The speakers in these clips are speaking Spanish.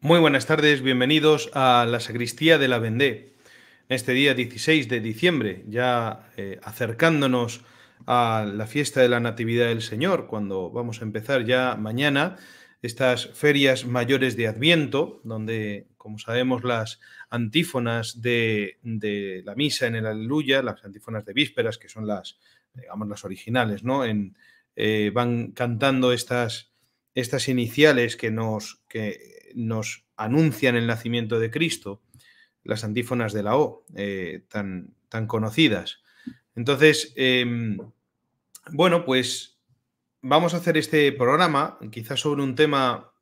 Muy buenas tardes, bienvenidos a la sacristía de la Vendée. este día 16 de diciembre, ya eh, acercándonos a la fiesta de la Natividad del Señor, cuando vamos a empezar ya mañana estas ferias mayores de Adviento, donde, como sabemos, las antífonas de, la misa en el Aleluya, las antífonas de vísperas, que son las, digamos, las originales, ¿no? En, eh, van cantando estas estas iniciales que nos, que nos anuncian el nacimiento de Cristo, las antífonas de la O, eh, tan, tan, conocidas. Entonces, em, bueno, pues vamos a hacer este programa, quizás sobre un tema,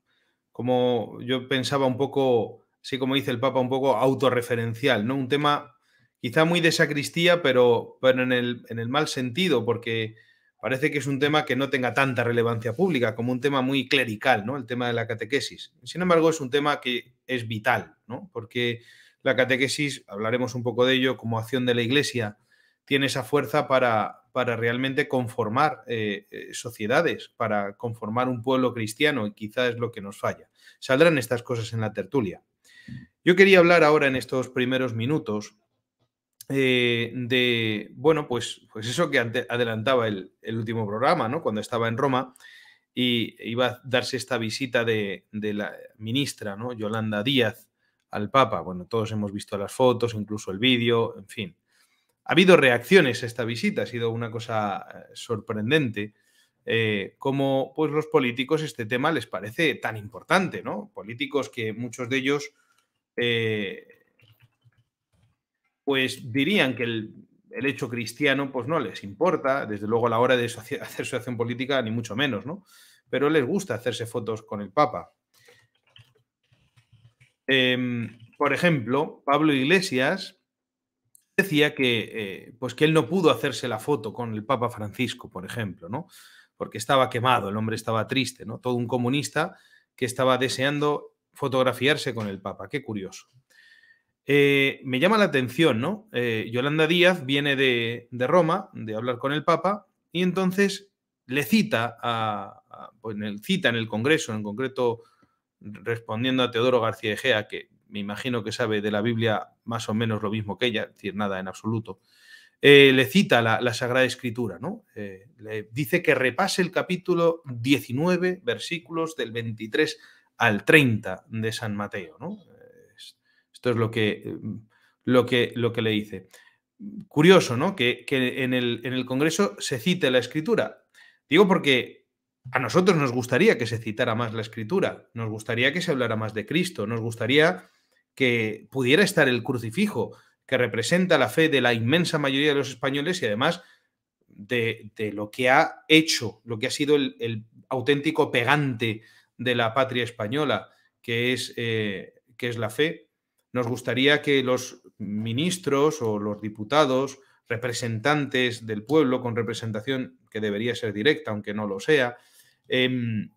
como yo pensaba un poco, así como dice el Papa, un poco autorreferencial, ¿no? Un tema quizá muy de sacristía, pero, pero en, el, en el mal sentido, porque parece que es un tema que no tenga tanta relevancia pública, como un tema muy clerical, ¿no? El tema de la catequesis. Sin embargo, es un tema que es vital, ¿no? Porque la catequesis, hablaremos un poco de ello, como acción de la Iglesia, tiene esa fuerza para, para realmente conformar eh, eh, sociedades, para conformar un pueblo cristiano, y quizás es lo que nos falla. Saldrán estas cosas en la tertulia. Yo quería hablar ahora en estos primeros minutos eh, de, bueno, pues, pues eso que adelantaba el, último programa, ¿no? Cuando estaba en Roma y iba a darse esta visita de, la ministra, ¿no? Yolanda Díaz al Papa. Bueno, todos hemos visto las fotos, incluso el vídeo, en fin. Ha habido reacciones a esta visita, ha sido una cosa eh, sorprendente. Eh, como pues los políticos este tema les parece tan importante, ¿no? Políticos que muchos de ellos pues dirían que el, hecho cristiano pues no les importa, desde luego a la hora de hacer su acción política ni mucho menos, ¿no? Pero les gusta hacerse fotos con el Papa. Em, por ejemplo, Pablo Iglesias decía que, eh, pues que él no pudo hacerse la foto con el Papa Francisco, por ejemplo, ¿no? Porque estaba quemado, el hombre estaba triste, ¿no? Todo un comunista que estaba deseando fotografiarse con el Papa. Qué curioso. Eh, me llama la atención, ¿no? Eh, Yolanda Díaz viene de, Roma, de hablar con el Papa, y entonces le cita, pues, en el, cita en el Congreso, en concreto respondiendo a Teodoro García Egea, que me imagino que sabe de la Biblia más o menos lo mismo que ella, es decir, nada en absoluto, eh, le cita la, Sagrada Escritura, ¿no? le dice que repase el capítulo 19, versículos del 23 al 30 de San Mateo, ¿no? es lo que, eh, lo que, lo que le dice. Curioso, ¿no? Que, en, el, en, el, Congreso se cite la escritura. Digo porque a nosotros nos gustaría que se citara más la escritura, nos gustaría que se hablara más de Cristo, nos gustaría que pudiera estar el crucifijo, que representa la fe de la inmensa mayoría de los españoles y además de, lo que ha hecho, lo que ha sido el, auténtico pegante de la patria española, que es, eh, que es la fe nos gustaría que los ministros o los diputados, representantes del pueblo con representación que debería ser directa, aunque no lo sea, em,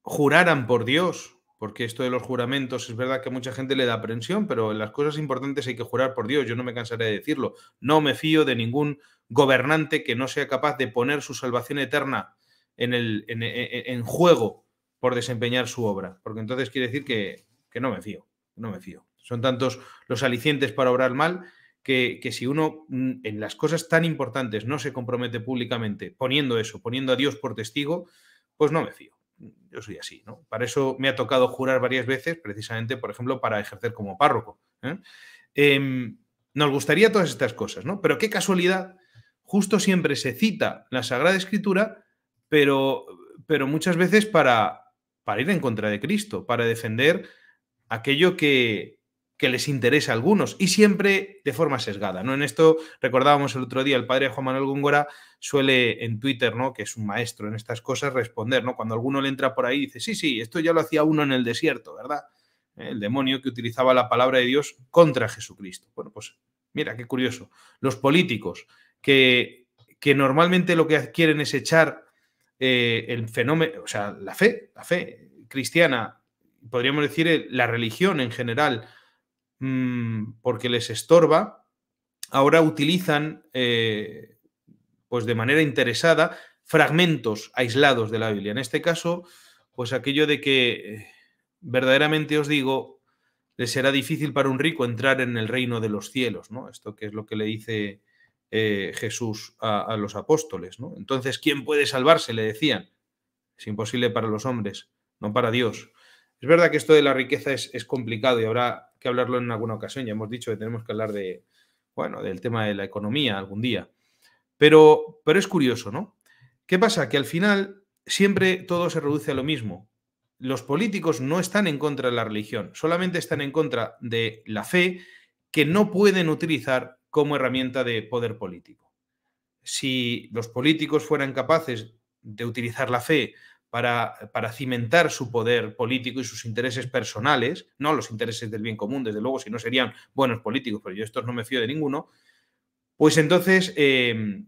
juraran por Dios, porque esto de los juramentos es verdad que a mucha gente le da aprensión, pero en las cosas importantes hay que jurar por Dios, yo no me cansaré de decirlo, no me fío de ningún gobernante que no sea capaz de poner su salvación eterna en, el, juego por desempeñar su obra, porque entonces quiere decir que no me fío, no me fío. Son tantos los alicientes para obrar mal que, si uno mm, en las cosas tan importantes no se compromete públicamente poniendo eso, poniendo a Dios por testigo, pues no me fío. Yo soy así, ¿no? Para eso me ha tocado jurar varias veces, precisamente, por ejemplo, para ejercer como párroco. ¿eh? Em, nos gustaría todas estas cosas, ¿no? Pero qué casualidad, justo siempre se cita la Sagrada Escritura, pero, pero muchas veces para, para ir en contra de Cristo, para defender aquello que, que les interesa a algunos y siempre de forma sesgada. ¿no? En esto recordábamos el otro día, el padre Juan Manuel Góngora suele en Twitter, ¿no? que es un maestro en estas cosas, responder. ¿no? Cuando alguno le entra por ahí y dice, sí, sí, esto ya lo hacía uno en el desierto, ¿verdad? ¿Eh? El demonio que utilizaba la palabra de Dios contra Jesucristo. Bueno, pues mira, qué curioso. Los políticos que, que normalmente lo que quieren es echar eh, el fenómeno, o sea, la fe, la fe cristiana, podríamos decir eh, la religión en general, Mm, porque les estorba, ahora utilizan, eh, pues de manera interesada, fragmentos aislados de la Biblia. En este caso, pues aquello de que eh, verdaderamente os digo, les será difícil para un rico entrar en el reino de los cielos, ¿no? Esto que es lo que le dice eh, Jesús a, a, los apóstoles, ¿no? Entonces, ¿quién puede salvarse? Le decían. Es imposible para los hombres, no para Dios. Es verdad que esto de la riqueza es, complicado y habrá que hablarlo en alguna ocasión. Ya hemos dicho que tenemos que hablar de, bueno, del tema de la economía algún día. Pero, pero es curioso, ¿no? ¿Qué pasa? Que al final siempre todo se reduce a lo mismo. Los políticos no están en contra de la religión, solamente están en contra de la fe que no pueden utilizar como herramienta de poder político. Si los políticos fueran capaces de utilizar la fe para, cimentar su poder político y sus intereses personales, no los intereses del bien común, desde luego, si no serían buenos políticos, pero yo estos no me fío de ninguno, pues entonces, eh,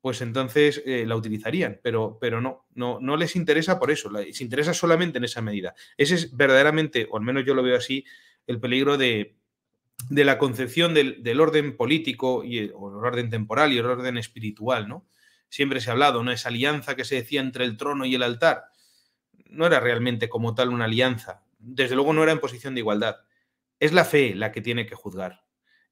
pues entonces eh, la utilizarían, pero, pero no, no, no les interesa por eso, les interesa solamente en esa medida. Ese es verdaderamente, o al menos yo lo veo así, el peligro de, la concepción del, orden político y eh, o el orden temporal y el orden espiritual, ¿no? siempre se ha hablado, ¿no? Esa alianza que se decía entre el trono y el altar. No era realmente como tal una alianza. Desde luego no era en posición de igualdad. Es la fe la que tiene que juzgar.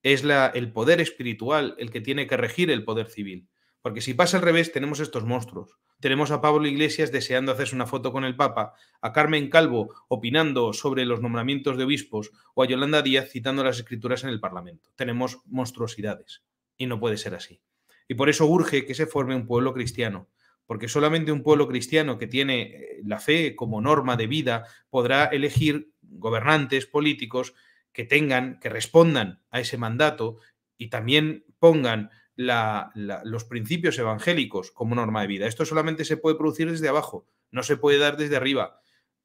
Es la, el poder espiritual el que tiene que regir el poder civil. Porque si pasa al revés, tenemos estos monstruos. Tenemos a Pablo Iglesias deseando hacerse una foto con el Papa, a Carmen Calvo opinando sobre los nombramientos de obispos o a Yolanda Díaz citando las escrituras en el Parlamento. Tenemos monstruosidades y no puede ser así. Y por eso urge que se forme un pueblo cristiano, porque solamente un pueblo cristiano que tiene eh, la fe como norma de vida podrá elegir gobernantes políticos que tengan, que respondan a ese mandato y también pongan los principios evangélicos como norma de vida. Esto solamente se puede producir desde abajo, no se puede dar desde arriba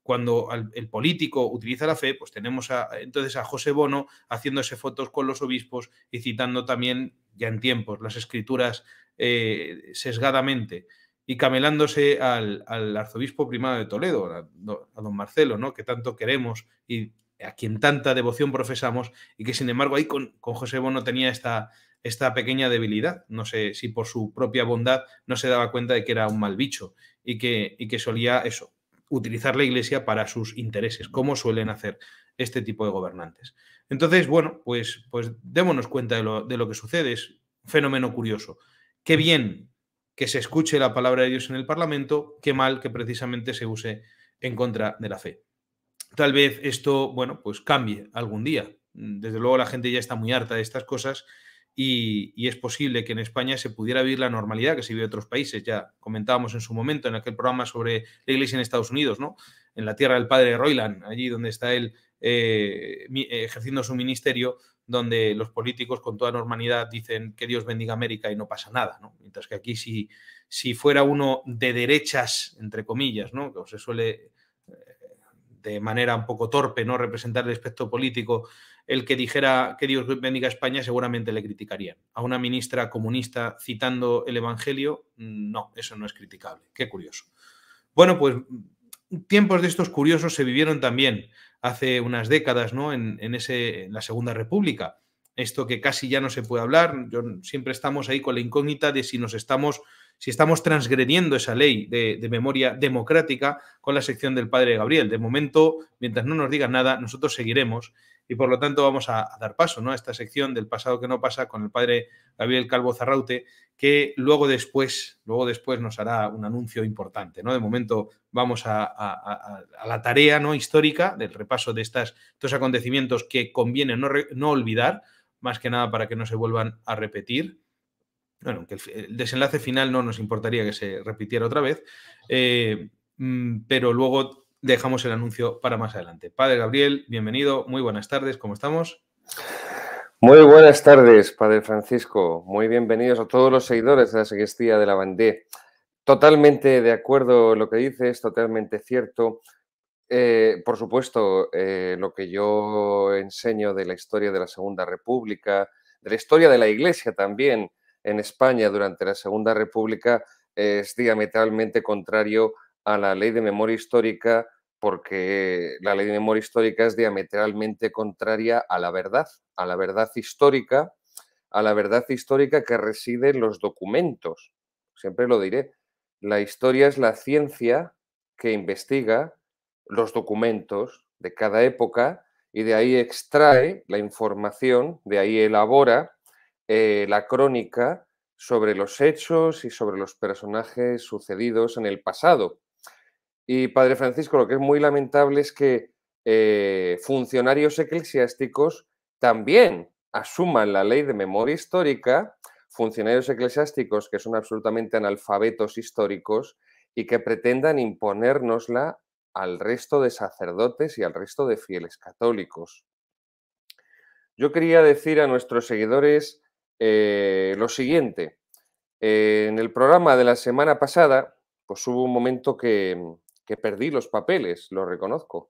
cuando el político utiliza la fe, pues tenemos a, entonces a José Bono haciéndose fotos con los obispos y citando también, ya en tiempos, las escrituras eh, sesgadamente y camelándose al, arzobispo primado de Toledo, a, don Marcelo, ¿no? que tanto queremos y a quien tanta devoción profesamos, y que sin embargo ahí con, José Bono tenía esta, pequeña debilidad. No sé si por su propia bondad no se daba cuenta de que era un mal bicho y que solía eso, utilizar la Iglesia para sus intereses, como suelen hacer este tipo de gobernantes. Entonces, bueno, pues, pues démonos cuenta de lo, de lo que sucede, es fenómeno curioso. Qué bien que se escuche la palabra de Dios en el Parlamento, qué mal que precisamente se use en contra de la fe. Tal vez esto, bueno, pues cambie algún día. Desde luego la gente ya está muy harta de estas cosas y, es posible que en España se pudiera vivir la normalidad que se vive en otros países. Ya comentábamos en su momento en aquel programa sobre la iglesia en Estados Unidos, ¿no? En la tierra del padre Roiland, allí donde está él eh, eh, ejerciendo su ministerio, donde los políticos con toda normalidad dicen que Dios bendiga América y no pasa nada, Mientras que aquí si, si fuera uno de derechas, entre comillas, ¿no? se suele eh, de manera un poco torpe, ¿no? Representar el aspecto político el que dijera que Dios bendiga a España, seguramente le criticarían. A una ministra comunista citando el Evangelio, mm, no, eso no es criticable. Qué curioso. Bueno, pues mm, tiempos de estos curiosos se vivieron también hace unas décadas, ¿no? En, la Segunda República. Esto que casi ya no se puede hablar, yo, siempre estamos ahí con la incógnita de si nos estamos, si estamos transgrediendo esa ley de, de memoria democrática con la sección del padre Gabriel. De momento, mientras no nos digan nada, nosotros seguiremos y por lo tanto vamos a, dar paso ¿no? a esta sección del pasado que no pasa con el padre Gabriel Calvo Zarraute, que luego después, luego después nos hará un anuncio importante. ¿no? De momento vamos a, la tarea ¿no? histórica del repaso de estas, estos acontecimientos que conviene no, olvidar, más que nada para que no se vuelvan a repetir bueno, que el, desenlace final no nos importaría que se repitiera otra vez, eh, mm, pero luego dejamos el anuncio para más adelante. Padre Gabriel, bienvenido, muy buenas tardes, ¿cómo estamos? Muy buenas tardes, Padre Francisco. Muy bienvenidos a todos los seguidores de la Seguestía de la Bandé. Totalmente de acuerdo lo que dices, totalmente cierto. Eh, por supuesto, eh, lo que yo enseño de la historia de la Segunda República, de la historia de la Iglesia también en España durante la Segunda República, es diametralmente contrario a la ley de memoria histórica porque la ley de memoria histórica es diametralmente contraria a la verdad, a la verdad histórica, a la verdad histórica que reside en los documentos. Siempre lo diré, la historia es la ciencia que investiga los documentos de cada época y de ahí extrae la información, de ahí elabora eh, la crónica sobre los hechos y sobre los personajes sucedidos en el pasado. Y Padre Francisco, lo que es muy lamentable es que eh, funcionarios eclesiásticos también asuman la ley de memoria histórica, funcionarios eclesiásticos que son absolutamente analfabetos históricos y que pretendan imponérnosla al resto de sacerdotes y al resto de fieles católicos. Yo quería decir a nuestros seguidores eh, lo siguiente. en el programa de la semana pasada, pues hubo un momento que, que perdí los papeles, lo reconozco.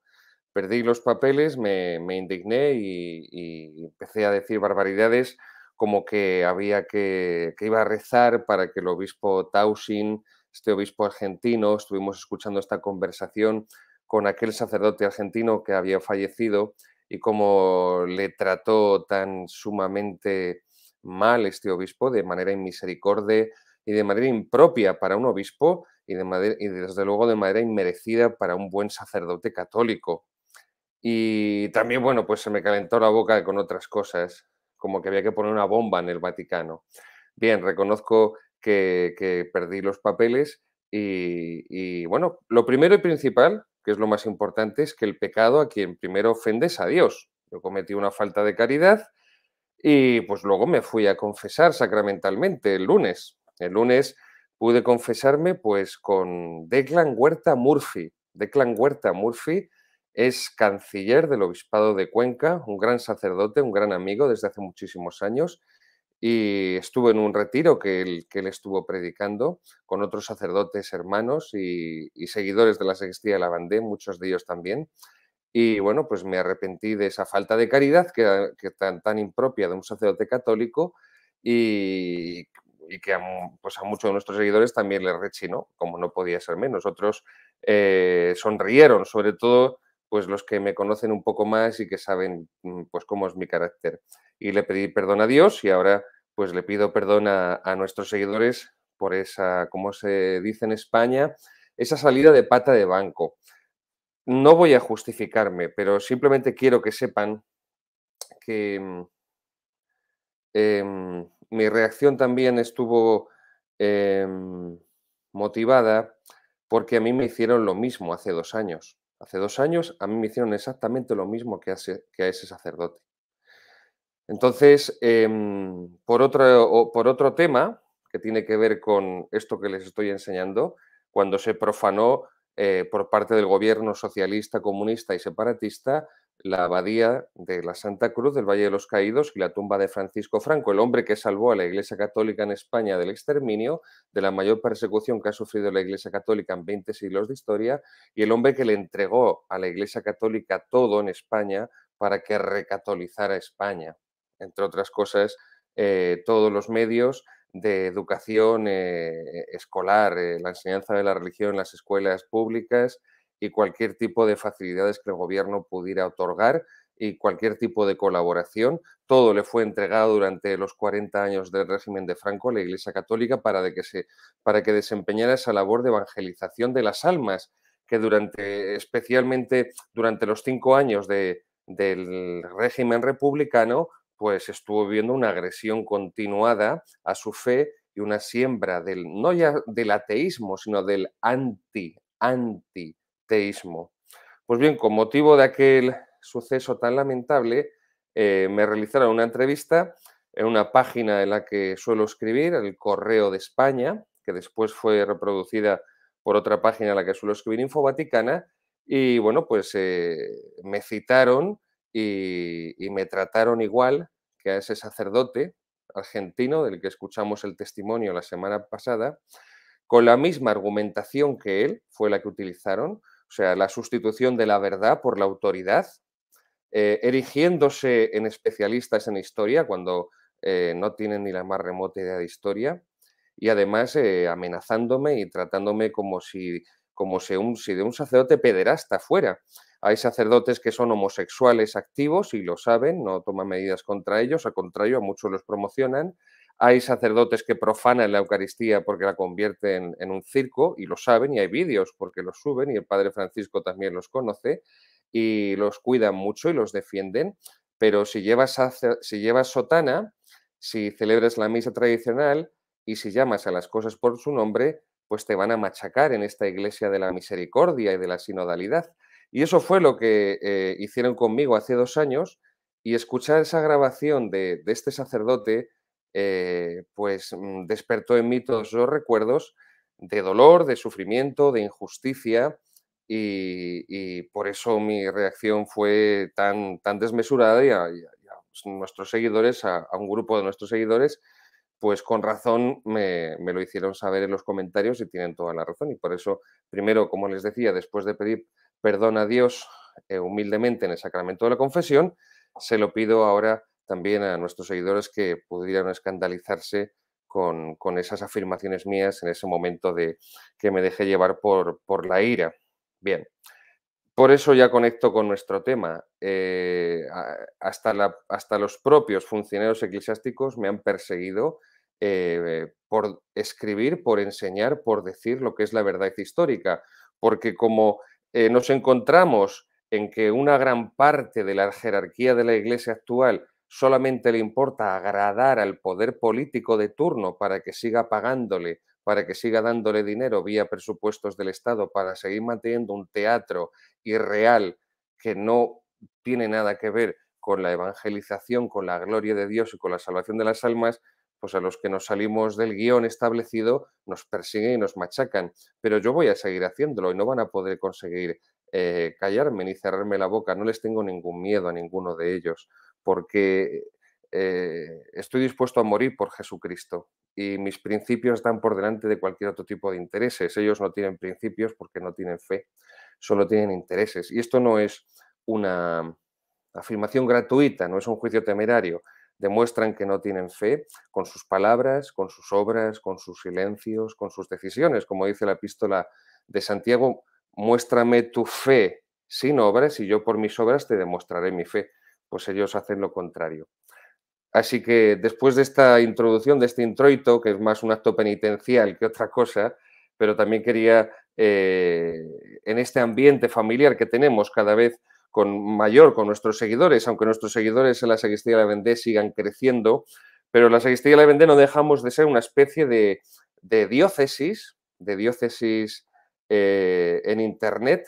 Perdí los papeles, me, indigné y, empecé a decir barbaridades como que había que, que iba a rezar para que el obispo Tausin, este obispo argentino, estuvimos escuchando esta conversación con aquel sacerdote argentino que había fallecido y cómo le trató tan sumamente mal este obispo, de manera inmisericordia y de manera impropia para un obispo y, desde luego de manera inmerecida para un buen sacerdote católico. Y también, bueno, pues se me calentó la boca con otras cosas, como que había que poner una bomba en el Vaticano. Bien, reconozco que, perdí los papeles y, y, bueno, lo primero y principal, que es lo más importante, es que el pecado a quien primero ofendes a Dios. Yo cometí una falta de caridad y pues luego me fui a confesar sacramentalmente el lunes. El lunes pude confesarme pues con Declan Huerta Murphy. Declan Huerta Murphy es canciller del Obispado de Cuenca, un gran sacerdote, un gran amigo desde hace muchísimos años y estuve en un retiro que él, que él estuvo predicando con otros sacerdotes hermanos y, seguidores de la Sextilla de la Bandé, muchos de ellos también. Y bueno, pues me arrepentí de esa falta de caridad que, que tan, tan impropia de un sacerdote católico y y que a, pues a muchos de nuestros seguidores también les rechinó, como no podía ser menos. Otros eh, sonrieron, sobre todo pues los que me conocen un poco más y que saben mm, pues cómo es mi carácter. Y le pedí perdón a Dios y ahora pues le pido perdón a, nuestros seguidores por esa, como se dice en España, esa salida de pata de banco. No voy a justificarme, pero simplemente quiero que sepan que... Mm, em, mi reacción también estuvo em, motivada porque a mí me hicieron lo mismo hace dos años. Hace dos años a mí me hicieron exactamente lo mismo que, que a ese sacerdote. Entonces, em, por, otro, por otro tema que tiene que ver con esto que les estoy enseñando, cuando se profanó eh, por parte del gobierno socialista, comunista y separatista la abadía de la Santa Cruz del Valle de los Caídos y la tumba de Francisco Franco, el hombre que salvó a la Iglesia Católica en España del exterminio, de la mayor persecución que ha sufrido la Iglesia Católica en 20 siglos de historia, y el hombre que le entregó a la Iglesia Católica todo en España para que recatolizara España. Entre otras cosas, eh, todos los medios de educación eh, escolar, eh, la enseñanza de la religión en las escuelas públicas, y cualquier tipo de facilidades que el gobierno pudiera otorgar y cualquier tipo de colaboración. Todo le fue entregado durante los 40 años del régimen de Franco a la Iglesia Católica para, de que, se, para que desempeñara esa labor de evangelización de las almas, que durante, especialmente durante los cinco años de, del régimen republicano, pues estuvo viendo una agresión continuada a su fe y una siembra del, no ya del ateísmo, sino del anti, anti teísmo. Pues bien, con motivo de aquel suceso tan lamentable, eh, me realizaron una entrevista en una página en la que suelo escribir, el Correo de España, que después fue reproducida por otra página en la que suelo escribir, Infovaticana, y bueno, pues eh, me citaron y me trataron igual que a ese sacerdote argentino del que escuchamos el testimonio la semana pasada, con la misma argumentación que él, fue la que utilizaron, o sea, la sustitución de la verdad por la autoridad, eh, erigiéndose en especialistas en historia cuando eh, no tienen ni la más remota idea de historia y además eh, amenazándome y tratándome como si, como si, si de un sacerdote pederasta fuera. Hay sacerdotes que son homosexuales activos y lo saben, no toman medidas contra ellos, a contrario, a muchos los promocionan. Hay sacerdotes que profanan la Eucaristía porque la convierten en un circo y lo saben, y hay vídeos porque los suben, y el Padre Francisco también los conoce, y los cuidan mucho y los defienden. Pero si llevas, si llevas sotana, si celebras la misa tradicional y si llamas a las cosas por su nombre, pues te van a machacar en esta iglesia de la misericordia y de la sinodalidad. Y eso fue lo que eh, hicieron conmigo hace dos años y escuchar esa grabación de este sacerdote eh, pues mm, despertó en mí todos los recuerdos de dolor, de sufrimiento, de injusticia y, por eso mi reacción fue tan, tan desmesurada y a, nuestros seguidores, a, un grupo de nuestros seguidores, pues con razón me, lo hicieron saber en los comentarios y tienen toda la razón. Y por eso, primero, como les decía, después de pedir perdón a Dios eh, humildemente en el sacramento de la confesión, se lo pido ahora también a nuestros seguidores que pudieran escandalizarse con, esas afirmaciones mías en ese momento de que me dejé llevar por, la ira. Bien, por eso ya conecto con nuestro tema. Eh, hasta, la, hasta los propios funcionarios eclesiásticos me han perseguido eh, por escribir, por enseñar, por decir lo que es la verdad histórica. Porque como eh, nos encontramos en que una gran parte de la jerarquía de la Iglesia actual solamente le importa agradar al poder político de turno para que siga pagándole, para que siga dándole dinero vía presupuestos del Estado, para seguir manteniendo un teatro irreal que no tiene nada que ver con la evangelización, con la gloria de Dios y con la salvación de las almas, pues a los que nos salimos del guión establecido nos persiguen y nos machacan. Pero yo voy a seguir haciéndolo y no van a poder conseguir eh, callarme ni cerrarme la boca. No les tengo ningún miedo a ninguno de ellos porque eh, estoy dispuesto a morir por Jesucristo y mis principios están por delante de cualquier otro tipo de intereses. Ellos no tienen principios porque no tienen fe, solo tienen intereses. Y esto no es una afirmación gratuita, no es un juicio temerario. Demuestran que no tienen fe con sus palabras, con sus obras, con sus silencios, con sus decisiones. Como dice la epístola de Santiago, muéstrame tu fe sin obras y yo por mis obras te demostraré mi fe pues ellos hacen lo contrario. Así que después de esta introducción, de este introito, que es más un acto penitencial que otra cosa, pero también quería, eh, en este ambiente familiar que tenemos cada vez con mayor, con nuestros seguidores, aunque nuestros seguidores en la Sagristía de la Vendée sigan creciendo, pero la Sagristía de la Vendée no dejamos de ser una especie de, diócesis, de diócesis eh, en Internet,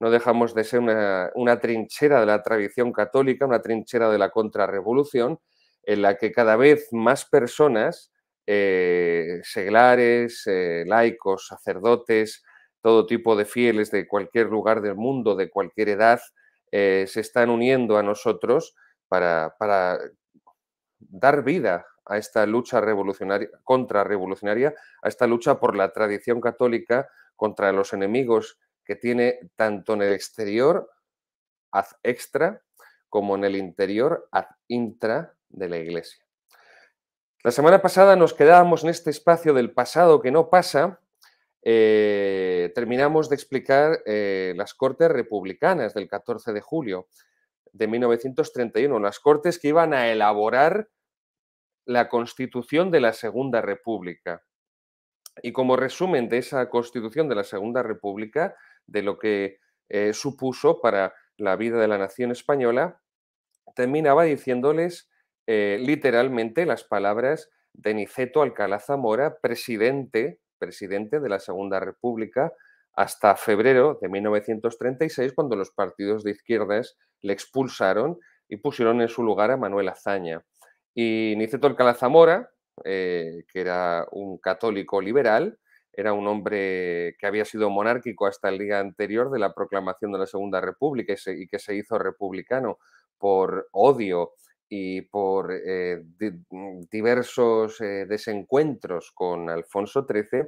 no dejamos de ser una, trinchera de la tradición católica, una trinchera de la contrarrevolución, en la que cada vez más personas, eh, seglares, eh, laicos, sacerdotes, todo tipo de fieles de cualquier lugar del mundo, de cualquier edad, eh, se están uniendo a nosotros para, dar vida a esta lucha revolucionaria, contrarrevolucionaria, a esta lucha por la tradición católica contra los enemigos que tiene tanto en el exterior, ad extra, como en el interior, ad intra de la iglesia. La semana pasada nos quedábamos en este espacio del pasado que no pasa. Eh, terminamos de explicar eh, las Cortes Republicanas del 14 de julio de 1931, las Cortes que iban a elaborar la Constitución de la Segunda República. Y como resumen de esa Constitución de la Segunda República, de lo que eh, supuso para la vida de la nación española, terminaba diciéndoles eh, literalmente las palabras de Niceto Alcalá Zamora, presidente, presidente de la Segunda República, hasta febrero de 1936, cuando los partidos de izquierdas le expulsaron y pusieron en su lugar a Manuel Azaña. Y Niceto Alcalá Zamora, eh, que era un católico liberal, era un hombre que había sido monárquico hasta el día anterior de la proclamación de la Segunda República y, que se hizo republicano por odio y por eh, mm, diversos eh, desencuentros con Alfonso XIII.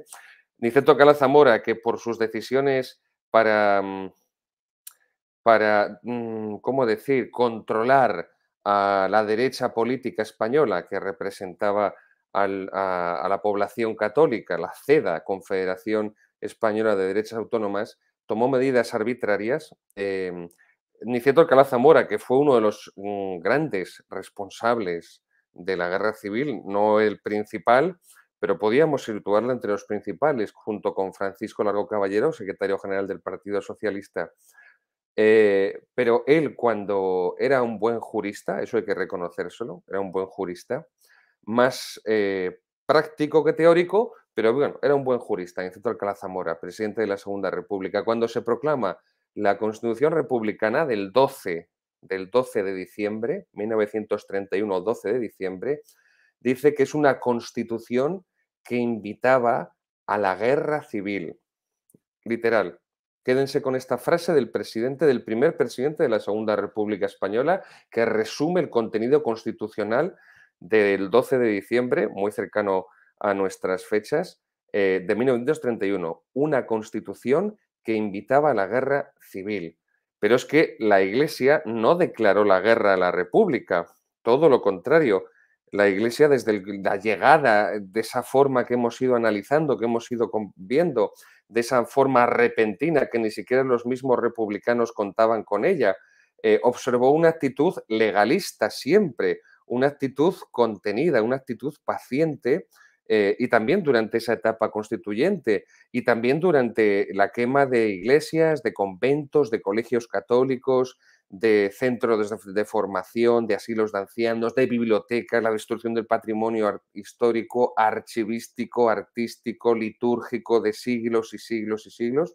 Niceto la Zamora, que por sus decisiones para, mm, para, mm, ¿cómo decir?, controlar a la derecha política española que representaba a, la población católica, la CEDA, Confederación Española de Derechas Autónomas, tomó medidas arbitrarias. Eh, em, Niceto Alcalá Zamora, que fue uno de los mm, grandes responsables de la guerra civil, no el principal, pero podíamos situarla entre los principales, junto con Francisco Largo Caballero, secretario general del Partido Socialista. Eh, pero él, cuando era un buen jurista, eso hay que reconocérselo, era un buen jurista, más eh, práctico que teórico, pero bueno, era un buen jurista, Instituto Alcalá Zamora, presidente de la Segunda República. Cuando se proclama la Constitución Republicana del 12, del 12 de diciembre, 1931, 12 de diciembre, dice que es una constitución que invitaba a la guerra civil. Literal. Quédense con esta frase del presidente, del primer presidente de la Segunda República Española, que resume el contenido constitucional del 12 de diciembre, muy cercano a nuestras fechas, eh, de 1931, una constitución que invitaba a la guerra civil. Pero es que la Iglesia no declaró la guerra a la República, todo lo contrario. La Iglesia desde la llegada, de esa forma que hemos ido analizando, que hemos ido viendo, de esa forma repentina que ni siquiera los mismos republicanos contaban con ella, eh, observó una actitud legalista siempre, una actitud contenida, una actitud paciente. Eh, y también durante esa etapa constituyente y también durante la quema de iglesias, de conventos, de colegios católicos, de centros de, formación, de asilos de ancianos, de bibliotecas, la destrucción del patrimonio histórico, archivístico, artístico, litúrgico de siglos y siglos y siglos.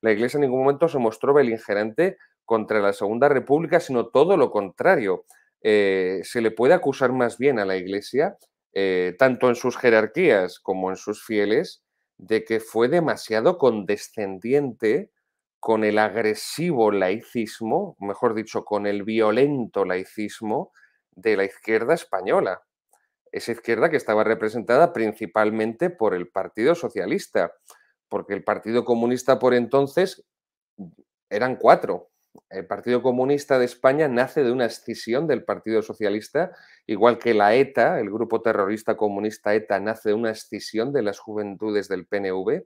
La Iglesia en ningún momento se mostró beligerante contra la Segunda República, sino todo lo contrario. Eh, se le puede acusar más bien a la Iglesia, eh, tanto en sus jerarquías como en sus fieles, de que fue demasiado condescendiente con el agresivo laicismo, mejor dicho, con el violento laicismo de la izquierda española. Esa izquierda que estaba representada principalmente por el Partido Socialista, porque el Partido Comunista por entonces mm, eran cuatro, el Partido Comunista de España nace de una escisión del Partido Socialista, igual que la ETA, el grupo terrorista comunista ETA, nace de una escisión de las juventudes del PNV.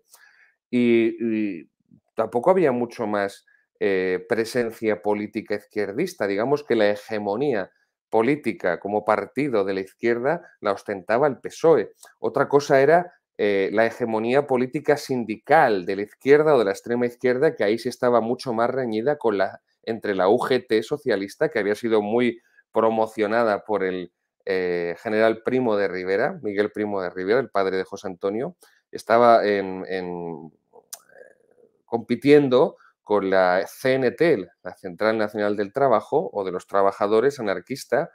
Y, tampoco había mucho más eh, presencia política izquierdista. Digamos que la hegemonía política como partido de la izquierda la ostentaba el PSOE. Otra cosa era eh, la hegemonía política sindical de la izquierda o de la extrema izquierda, que ahí sí estaba mucho más reñida con la, entre la UGT socialista, que había sido muy promocionada por el eh, general Primo de Rivera, Miguel Primo de Rivera, el padre de José Antonio, estaba en, en, compitiendo con la CNT, la Central Nacional del Trabajo, o de los Trabajadores anarquistas,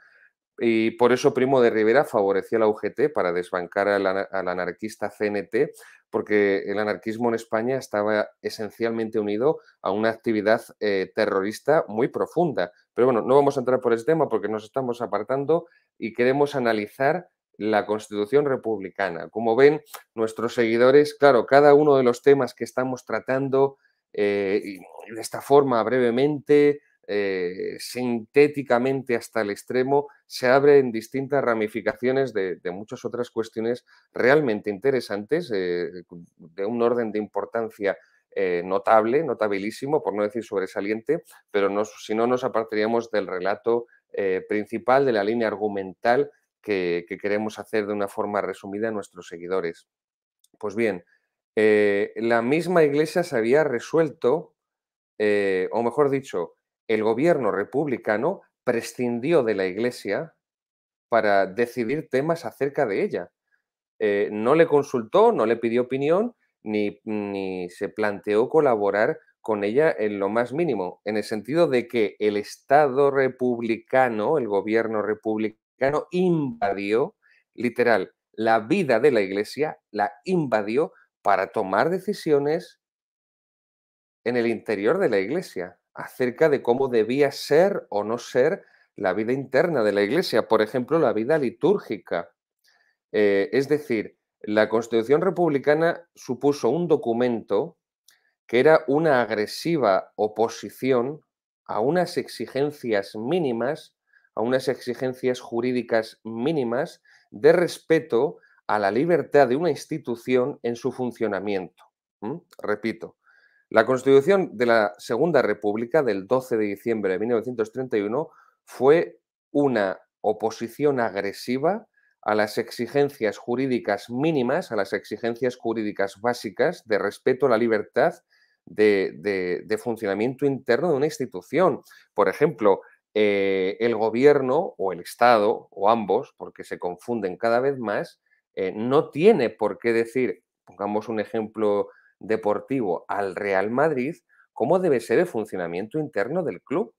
y por eso Primo de Rivera favoreció a la UGT para desbancar al, anarquista CNT, porque el anarquismo en España estaba esencialmente unido a una actividad eh, terrorista muy profunda. Pero bueno, no vamos a entrar por ese tema porque nos estamos apartando y queremos analizar la Constitución Republicana. Como ven, nuestros seguidores, claro, cada uno de los temas que estamos tratando eh, de esta forma brevemente, eh, sintéticamente hasta el extremo, se abre en distintas ramificaciones de, muchas otras cuestiones realmente interesantes, eh, de un orden de importancia eh, notable, notabilísimo, por no decir sobresaliente, pero no, si no nos apartaríamos del relato principal, de la línea argumental que, que, queremos hacer de una forma resumida a nuestros seguidores. Pues bien, la misma Iglesia se había resuelto, o mejor dicho, el gobierno republicano prescindió de la Iglesia para decidir temas acerca de ella. Eh, no le consultó, no le pidió opinión, ni, ni se planteó colaborar con ella en lo más mínimo, en el sentido de que el Estado republicano, el gobierno republicano, invadió, literal, la vida de la Iglesia, la invadió para tomar decisiones en el interior de la Iglesia acerca de cómo debía ser o no ser la vida interna de la Iglesia, por ejemplo, la vida litúrgica. Eh, es decir, la Constitución Republicana supuso un documento que era una agresiva oposición a unas exigencias mínimas, a unas exigencias jurídicas mínimas de respeto a la libertad de una institución en su funcionamiento. Repito, la Constitución de la Segunda República del 12 de diciembre de 1931 fue una oposición agresiva a las exigencias jurídicas mínimas, a las exigencias jurídicas básicas de respeto a la libertad de, funcionamiento interno de una institución. Por ejemplo, eh, el gobierno o el Estado, o ambos, porque se confunden cada vez más, eh, no tiene por qué decir, pongamos un ejemplo deportivo al Real Madrid, ¿cómo debe ser el funcionamiento interno del club?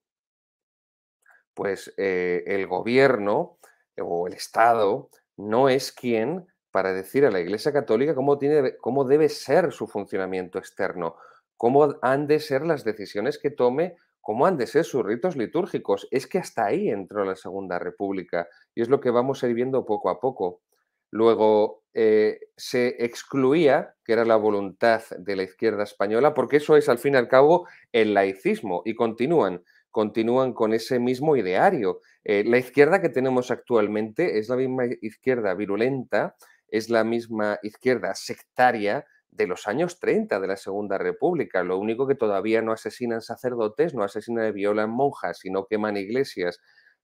Pues eh, el gobierno o el Estado no es quien para decir a la Iglesia Católica cómo, tiene, cómo debe ser su funcionamiento externo, cómo han de ser las decisiones que tome, cómo han de ser sus ritos litúrgicos. Es que hasta ahí entró la Segunda República y es lo que vamos a ir viendo poco a poco. Luego eh, se excluía, que era la voluntad de la izquierda española, porque eso es al fin y al cabo el laicismo, y continúan, continúan con ese mismo ideario. Eh, la izquierda que tenemos actualmente es la misma izquierda virulenta, es la misma izquierda sectaria, de los años 30 de la Segunda República. Lo único que todavía no asesinan sacerdotes, no asesinan y violan monjas, sino queman iglesias,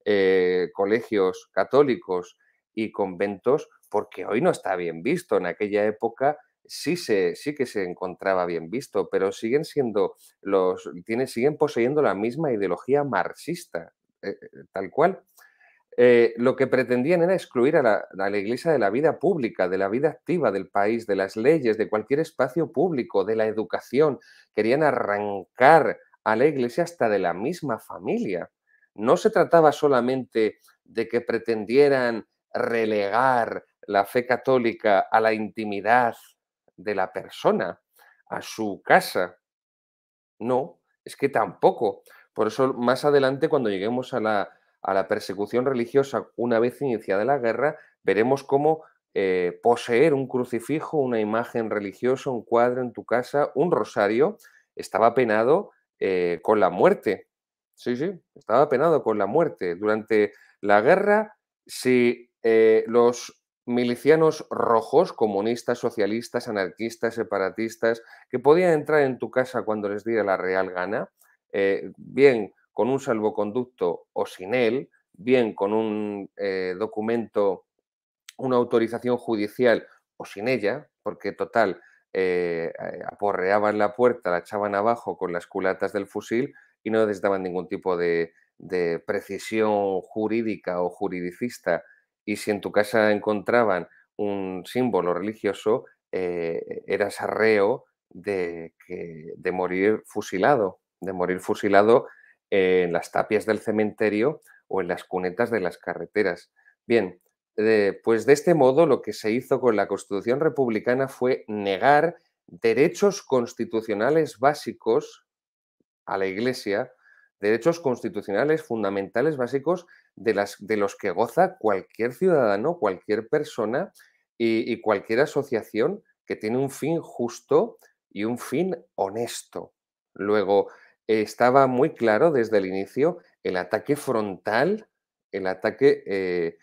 eh, colegios católicos y conventos, porque hoy no está bien visto. En aquella época sí, se, sí que se encontraba bien visto, pero siguen siendo los, tienen, siguen poseyendo la misma ideología marxista, eh, eh, tal cual. Eh, lo que pretendían era excluir a la, Iglesia de la vida pública, de la vida activa del país, de las leyes, de cualquier espacio público, de la educación. Querían arrancar a la Iglesia hasta de la misma familia. No se trataba solamente de que pretendieran relegar la fe católica a la intimidad de la persona, a su casa. No, es que tampoco. Por eso más adelante, cuando lleguemos a la, persecución religiosa, una vez iniciada la guerra, veremos cómo eh, poseer un crucifijo, una imagen religiosa, un cuadro en tu casa, un rosario, estaba penado eh, con la muerte. Sí, sí, estaba penado con la muerte. Durante la guerra, si eh, los milicianos rojos, comunistas, socialistas, anarquistas, separatistas, que podían entrar en tu casa cuando les diera la real gana, eh, bien con un salvoconducto o sin él, bien con un eh, documento, una autorización judicial o sin ella, porque total, eh, aporreaban la puerta, la echaban abajo con las culatas del fusil y no les daban ningún tipo de, de precisión jurídica o juridicista y si en tu casa encontraban un símbolo religioso, eh, eras arreo de, morir fusilado, de morir fusilado en las tapias del cementerio o en las cunetas de las carreteras. Bien, eh, pues de este modo lo que se hizo con la Constitución Republicana fue negar derechos constitucionales básicos a la Iglesia derechos constitucionales fundamentales básicos de, las, de los que goza cualquier ciudadano, cualquier persona y, cualquier asociación que tiene un fin justo y un fin honesto. Luego, eh, estaba muy claro desde el inicio el ataque frontal, el ataque eh,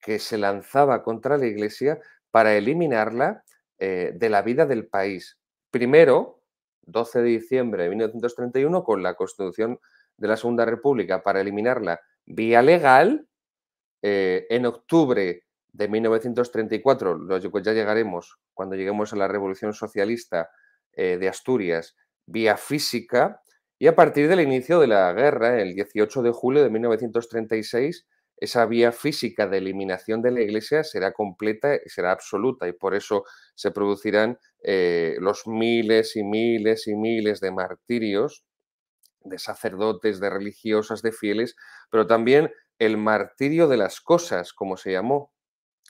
que se lanzaba contra la Iglesia para eliminarla eh, de la vida del país. Primero, 12 de diciembre de 1931, con la Constitución de la Segunda República para eliminarla vía legal. Eh, en octubre de 1934, ya llegaremos cuando lleguemos a la Revolución Socialista eh, de Asturias, vía física. Y a partir del inicio de la guerra, el 18 de julio de 1936, esa vía física de eliminación de la Iglesia será completa y será absoluta, y por eso se producirán eh, los miles y miles y miles de martirios de sacerdotes, de religiosas, de fieles, pero también el martirio de las cosas, como se llamó,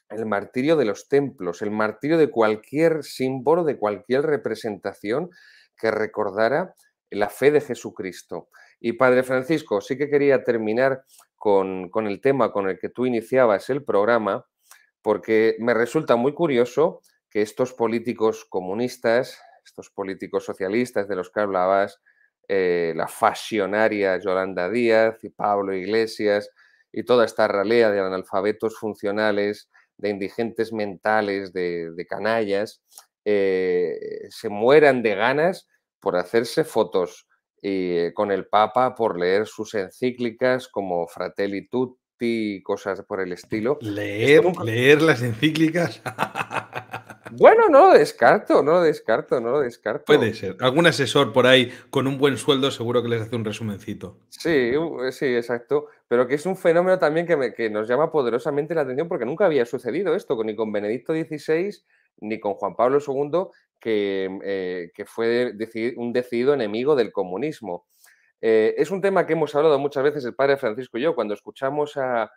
el martirio de los templos, el martirio de cualquier símbolo, de cualquier representación que recordara la fe de Jesucristo. Y Padre Francisco, sí que quería terminar con, con el tema con el que tú iniciabas el programa, porque me resulta muy curioso que estos políticos comunistas, estos políticos socialistas de los que hablabas, eh, la fashionaria Yolanda Díaz y Pablo Iglesias y toda esta ralea de analfabetos funcionales, de indigentes mentales, de, canallas, eh, se mueran de ganas por hacerse fotos eh, con el Papa, por leer sus encíclicas como Fratelli Tutti y cosas por el estilo. Leer, leer las encíclicas. Bueno, no lo descarto, no lo descarto, no lo descarto. Puede ser. Algún asesor por ahí con un buen sueldo seguro que les hace un resumencito. Sí, eh, sí, exacto. Pero que es un fenómeno también que, nos llama poderosamente la atención porque nunca había sucedido esto ni con Benedicto XVI ni con Juan Pablo II, eh, que, fue un decidido enemigo del comunismo. Eh, es un tema que hemos hablado muchas veces el padre Francisco y yo cuando escuchamos a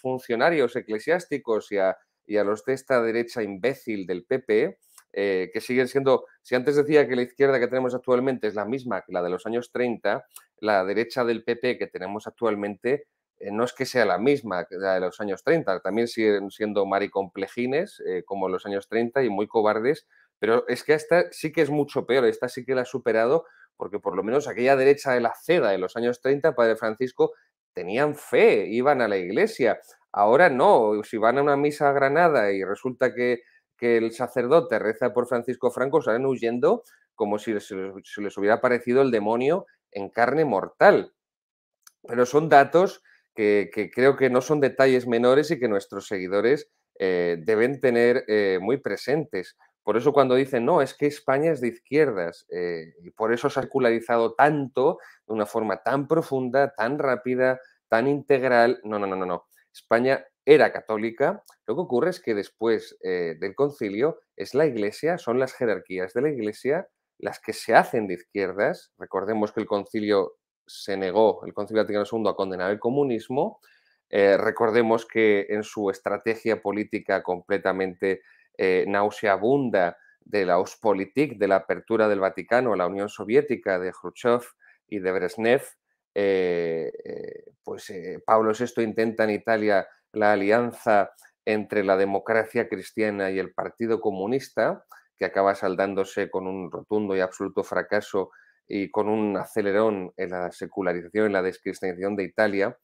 funcionarios eclesiásticos y a y a los de esta derecha imbécil del PP, e, eh, que siguen siendo, si antes decía que la izquierda que tenemos actualmente es la misma que la de los años 30, la derecha del PP e que tenemos actualmente eh, no es que sea la misma que la de los años 30, también siguen siendo maricomplejines eh, como los años 30 y muy cobardes, pero es que esta sí que es mucho peor, esta sí que la ha superado porque por lo menos aquella derecha de la ceda de los años 30, Padre Francisco, tenían fe, iban a la iglesia. Ahora no, si van a una misa a Granada y resulta que, el sacerdote reza por Francisco Franco, salen huyendo como si les, les hubiera aparecido el demonio en carne mortal. Pero son datos que, creo que no son detalles menores y que nuestros seguidores eh, deben tener eh, muy presentes. Por eso cuando dicen, no, es que España es de izquierdas eh, y por eso se ha secularizado tanto, de una forma tan profunda, tan rápida, tan integral, no, no, no, no. España era católica. Lo que ocurre es que después eh, del concilio es la Iglesia, son las jerarquías de la Iglesia las que se hacen de izquierdas. Recordemos que el concilio se negó, el concilio Vaticano II, a condenar el comunismo. Eh, recordemos que en su estrategia política completamente eh, nauseabunda de la Auspolitik, de la apertura del Vaticano a la Unión Soviética, de Khrushchev y de Brezhnev, eh, eh, pues eh, Pablo VI intenta en Italia la alianza entre la democracia cristiana y el Partido Comunista, que acaba saldándose con un rotundo y absoluto fracaso y con un acelerón en la secularización y la descristianización de Italia,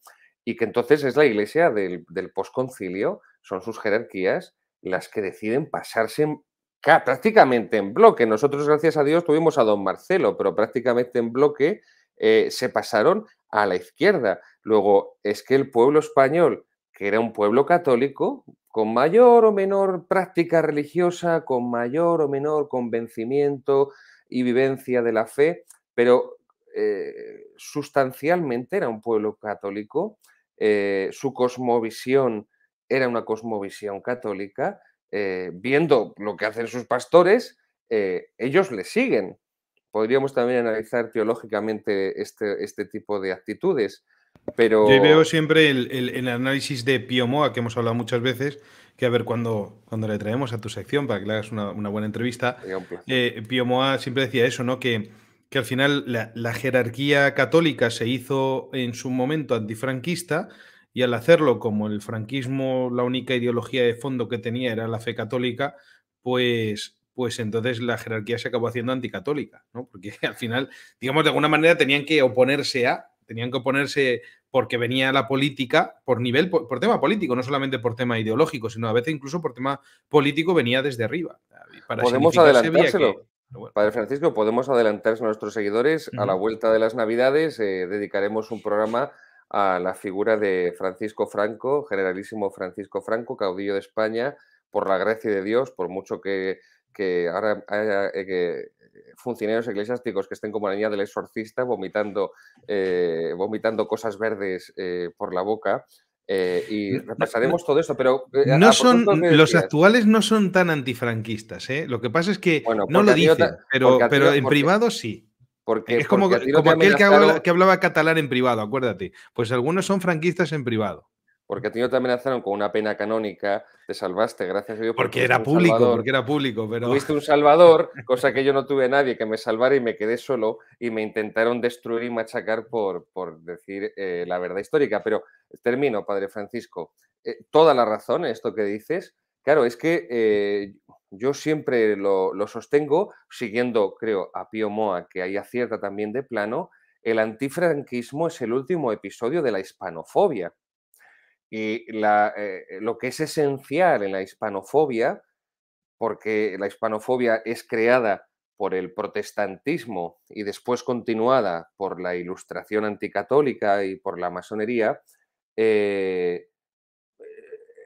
y que entonces es la iglesia del, postconcilio, son sus jerarquías las que deciden pasarse prácticamente en bloque. Nosotros, gracias a Dios, tuvimos a don Marcelo, pero prácticamente en bloque eh, se pasaron a la izquierda. Luego, es que el pueblo español, que era un pueblo católico, con mayor o menor práctica religiosa, con mayor o menor convencimiento y vivencia de la fe, pero eh, sustancialmente era un pueblo católico, eh, su cosmovisión era una cosmovisión católica, viendo lo que hacen sus pastores, ellos le siguen, podríamos también analizar teológicamente este, este tipo de actitudes. Pero... Yo veo siempre el, el, análisis de Pío Moa, que hemos hablado muchas veces, que a ver cuando, cuando le traemos a tu sección para que le hagas una, buena entrevista. Eh, Pío Moa siempre decía eso, ¿no? Que, que al final la, la, jerarquía católica se hizo en su momento antifranquista y al hacerlo como el franquismo, la única ideología de fondo que tenía era la fe católica, pues pues entonces la jerarquía se acabó haciendo anticatólica, ¿no? Porque al final, digamos, de alguna manera tenían que oponerse a, tenían que oponerse porque venía la política por nivel, por, tema político, no solamente por tema ideológico, sino a veces incluso por tema político venía desde arriba. Podemos adelantárselo. Padre Francisco, podemos adelantarse a nuestros seguidores. A la vuelta de las Navidades eh, dedicaremos un programa a la figura de Francisco Franco, generalísimo Francisco Franco, caudillo de España, por la gracia de Dios, por mucho que que ahora haya eh, eh, funcionarios eclesiásticos que estén como la niña del exorcista vomitando, eh, vomitando cosas verdes por la boca. y repasaremos todo esto, pero... no son, los actuales no son tan antifranquistas, Lo que pasa es que no lo dicen, pero, pero en privado sí. Porque, es como, aquel que hablaba catalán en privado, acuérdate. Pues algunos son franquistas en privado porque a ti no te amenazaron con una pena canónica, te salvaste, gracias a Dios. Porque, era público, porque era público, pero... Tuviste un salvador, cosa que yo no tuve nadie que me salvara y me quedé solo y me intentaron destruir y machacar por, por decir eh, la verdad histórica. Pero termino, Padre Francisco. Eh, toda la razón esto que dices. Claro, es que eh, yo siempre lo, lo sostengo, siguiendo, creo, a Pío Moa, que ahí acierta también de plano, el antifranquismo es el último episodio de la hispanofobia. Y eh, eh, lo que es esencial en la hispanofobia, porque la hispanofobia es creada por el protestantismo y después continuada por la ilustración anticatólica y por la masonería, eh,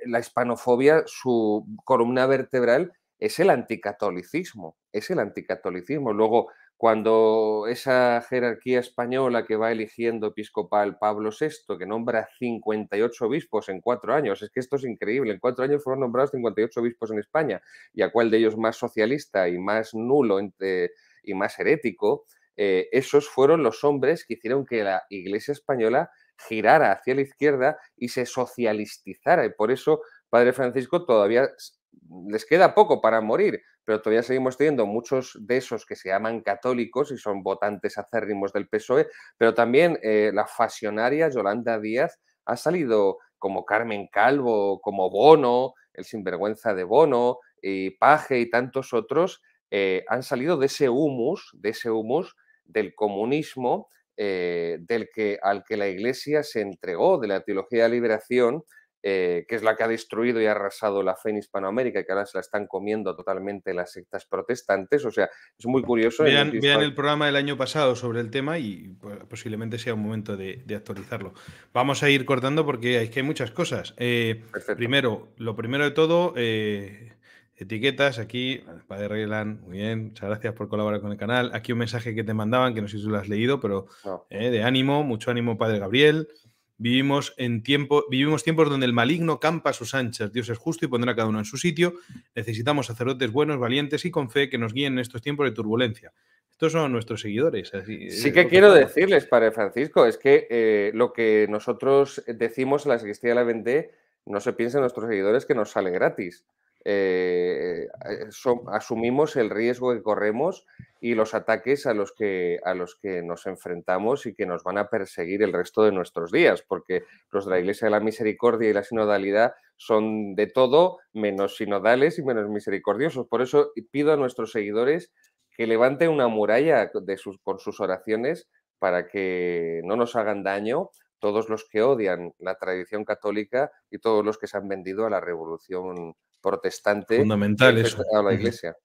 la hispanofobia, su columna vertebral es el anticatolicismo, es el anticatolicismo. Luego, cuando esa jerarquía española que va eligiendo episcopal Pablo VI, que nombra 58 obispos en cuatro años, es que esto es increíble, en cuatro años fueron nombrados 58 obispos en España, y a cuál de ellos más socialista y más nulo y más herético, eh, esos fueron los hombres que hicieron que la Iglesia española girara hacia la izquierda y se socialistizara. Y por eso Padre Francisco todavía les queda poco para morir, pero todavía seguimos teniendo muchos de esos que se llaman católicos y son votantes acérrimos del PSOE, pero también eh, la fasionaria Yolanda Díaz ha salido como Carmen Calvo, como Bono, el sinvergüenza de Bono, y Paje y tantos otros, eh, han salido de ese humus, de ese humus del comunismo eh, del que, al que la Iglesia se entregó, de la teología de la liberación, eh, que es la que ha destruido y arrasado la fe en Hispanoamérica, que ahora se la están comiendo totalmente las sectas protestantes. O sea, es muy curioso. Vean, el, el programa del año pasado sobre el tema y pues, posiblemente sea un momento de, actualizarlo. Vamos a ir cortando porque hay, que muchas cosas. Eh, primero, lo primero de todo, eh, etiquetas aquí, Padre Reyland, muy bien, muchas gracias por colaborar con el canal. Aquí un mensaje que te mandaban, que no sé si lo has leído, pero de ánimo, mucho ánimo, Padre Gabriel. Vivimos, en tiempo, vivimos tiempos donde el maligno campa a sus anchas. Dios es justo y pondrá a cada uno en su sitio. Necesitamos sacerdotes buenos, valientes y con fe que nos guíen en estos tiempos de turbulencia. Estos son nuestros seguidores. Eh, sí que quiero decirles, Padre Francisco, es que eh, lo que nosotros decimos en la Secretaría de la Vendée, no se piensa en nuestros seguidores que nos sale gratis. Eh, eh, asumimos el riesgo que corremos y los ataques a los, que, a los que nos enfrentamos y que nos van a perseguir el resto de nuestros días, porque los de la Iglesia de la Misericordia y la sinodalidad son de todo menos sinodales y menos misericordiosos. Por eso pido a nuestros seguidores que levanten una muralla con sus oraciones para que no nos hagan daño todos los que odian la tradición católica y todos los que se han vendido a la revolución protestante. Fundamental eso. A la Iglesia.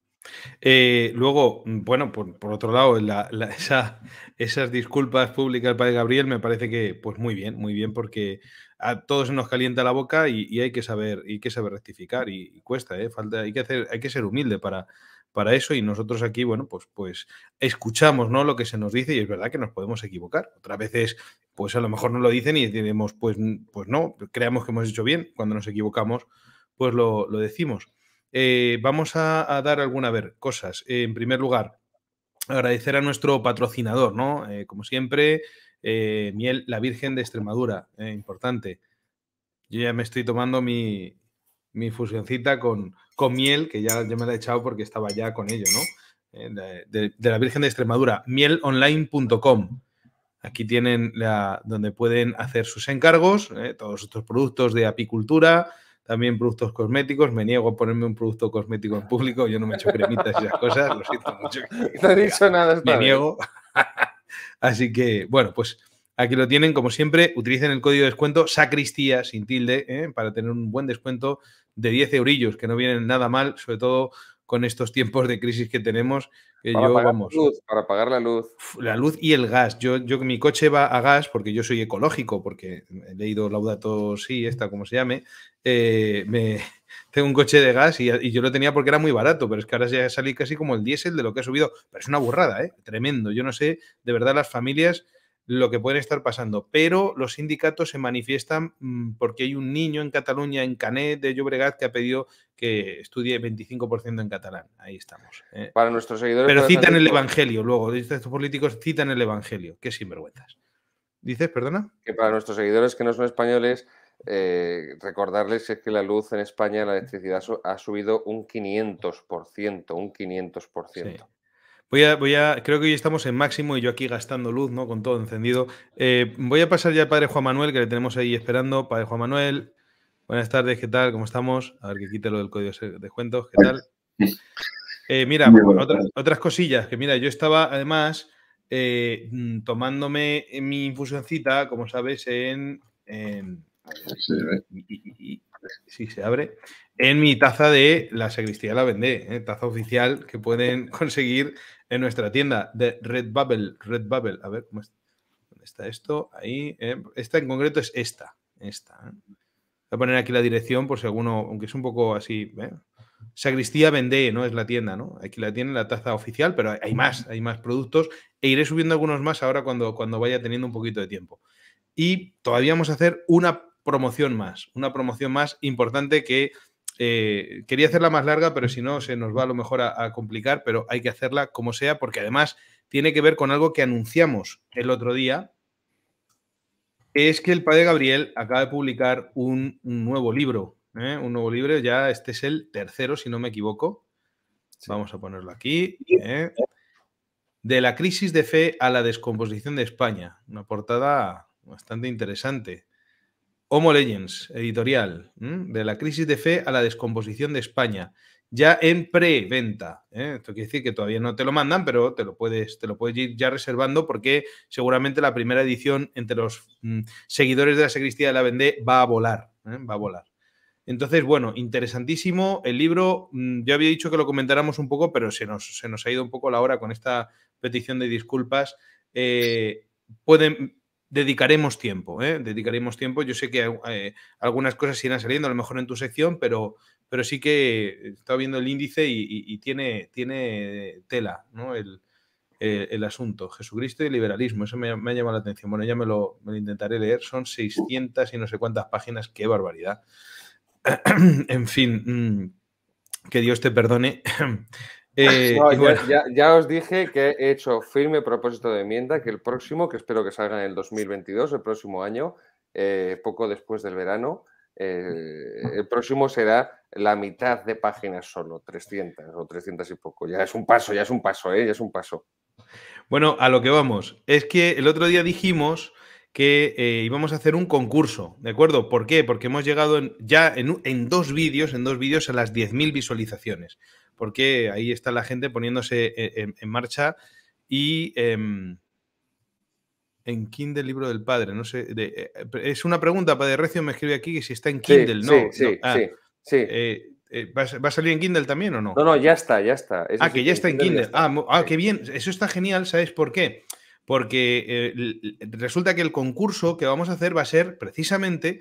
Eh, luego, mm, bueno, por, otro lado, esas disculpas públicas padre Gabriel me parece que, pues muy bien, muy bien, porque a todos se nos calienta la boca y, hay que saber, y que saber rectificar y, cuesta, ¿eh? Falta, hay que hacer, hay que ser humilde para, para eso y nosotros aquí, bueno, pues, pues escuchamos ¿no? lo que se nos dice y es verdad que nos podemos equivocar. Otras veces, pues a lo mejor no lo dicen y decimos, pues, pues no, creamos que hemos hecho bien. Cuando nos equivocamos, pues lo, decimos. Eh, vamos a, dar alguna, ver, cosas. en primer lugar, agradecer a nuestro patrocinador, ¿no? Eh, como siempre, eh, Miel La Virgen de Extremadura, importante. Yo ya me estoy tomando mi, mi fusioncita con, con miel, que ya yo me la he echado porque estaba ya con ello, ¿no? Eh, de, la Virgen de Extremadura, mielonline.com. Aquí tienen la, donde pueden hacer sus encargos, ¿eh? todos estos productos de apicultura, también productos cosméticos. Me niego a ponerme un producto cosmético en público, yo no me echo cremitas y esas cosas, lo siento mucho. No he dicho nada. me niego. Así que, bueno, pues Aquí lo tienen, como siempre, utilicen el código de descuento sacristía sin tilde ¿eh? para tener un buen descuento de 10 eurillos, que no vienen nada mal, sobre todo con estos tiempos de crisis que tenemos. para pagar la luz, para pagar la luz. y el gas. Yo, yo, mi coche va a gas porque yo soy ecológico, porque he leído Laudato Si, esta como se llame. Eh, me, tengo un coche de gas y, yo lo tenía porque era muy barato, pero es que ahora ya salí casi como el diésel de lo que ha subido. Pero es una burrada, ¿eh? Tremendo. Yo no sé, de verdad, las familias lo que puede estar pasando. Pero los sindicatos se manifiestan mm, porque hay un niño en Cataluña, en Canet de Llobregat, que ha pedido que estudie 25% en catalán. Ahí estamos. ¿eh? Para nuestros seguidores. Pero citan el Evangelio luego. Estos políticos citan el Evangelio. Qué sinvergüenzas. ¿Dices, perdona? Que para nuestros seguidores que no son españoles, eh, recordarles es que la luz en España, la electricidad ha subido un 500%, un 500%. Voy a, creo que hoy estamos en máximo y yo aquí gastando luz, ¿no? Con todo encendido. Eh, voy a pasar ya al padre Juan Manuel, que le tenemos ahí esperando. Padre Juan Manuel, buenas tardes, ¿qué tal? ¿Cómo estamos? A ver que quite lo del código de cuentos. ¿qué tal? Eh, mira, otras cosillas, que mira, yo estaba además eh, mm, tomándome mi infusioncita, como sabes, en... si sí, se abre, en mi taza de la sacristía la vendé, taza oficial que pueden conseguir en nuestra tienda de red Red Bubble. a ver, ¿cómo ¿Dónde está esto? Ahí. Eh, esta en concreto es esta. Esta. ¿eh? Voy a poner aquí la dirección por si alguno, aunque es un poco así. ¿eh? Sacristía vende ¿no? Es la tienda, ¿no? Aquí la tienen la taza oficial, pero hay más, hay más productos. E iré subiendo algunos más ahora cuando, cuando vaya teniendo un poquito de tiempo. Y todavía vamos a hacer una promoción más, una promoción más importante que eh, quería hacerla más larga, pero si no, se nos va a lo mejor a, complicar, pero hay que hacerla como sea, porque además tiene que ver con algo que anunciamos el otro día, es que el padre Gabriel acaba de publicar un, nuevo libro, ¿eh? un nuevo libro, ya este es el tercero, si no me equivoco. Vamos a ponerlo aquí. ¿eh? De la crisis de fe a la descomposición de España. Una portada bastante interesante. Homo Legends, editorial, de la crisis de fe a la descomposición de España, ya en preventa. ¿eh? Esto quiere decir que todavía no te lo mandan, pero te lo puedes, te lo puedes ir ya reservando porque seguramente la primera edición entre los mm, seguidores de la Sacristía de la Vendée va a volar, ¿eh? va a volar. Entonces, bueno, interesantísimo el libro. Mm, yo había dicho que lo comentáramos un poco, pero se nos, se nos ha ido un poco la hora con esta petición de disculpas. Eh, pueden, dedicaremos tiempo, ¿eh? dedicaremos tiempo. Yo sé que eh, algunas cosas irán saliendo, a lo mejor en tu sección, pero, pero sí que eh, estaba viendo el índice y, tiene, tiene tela ¿no? el, asunto. Jesucristo y liberalismo, eso me, ha llamado la atención. Bueno, ya me lo, me lo intentaré leer, son 600 y no sé cuántas páginas, qué barbaridad. en fin, mm, que Dios te perdone. Eh, ya, os dije que he hecho firme propósito de enmienda que el próximo, que espero que salga en el 2022, el próximo año, eh, poco después del verano, eh, el próximo será la mitad de páginas solo, 300 o 300 y poco. Ya es un paso, ya es un paso, ya es un paso. Bueno, a lo que vamos. Es que el otro día dijimos que íbamos a hacer un concurso, ¿de acuerdo? ¿Por qué? Porque hemos llegado ya en, en, dos vídeos, en dos vídeos a las 10.000 visualizaciones porque ahí está la gente poniéndose e, e, en, marcha y em, en Kindle, libro del padre. No sé. Eh, es una pregunta, Padre Recio me escribe aquí que si está en Kindle, ¿no? Sí, ah, sí, sí. Eh, eh, ¿va, a, salir en Kindle también o no? No, no, ya está, ya está. ah, que ya está en Kindle. Ah, ah qué bien. Eso está genial, ¿sabes por qué? Porque resulta que el concurso que vamos a hacer va a ser precisamente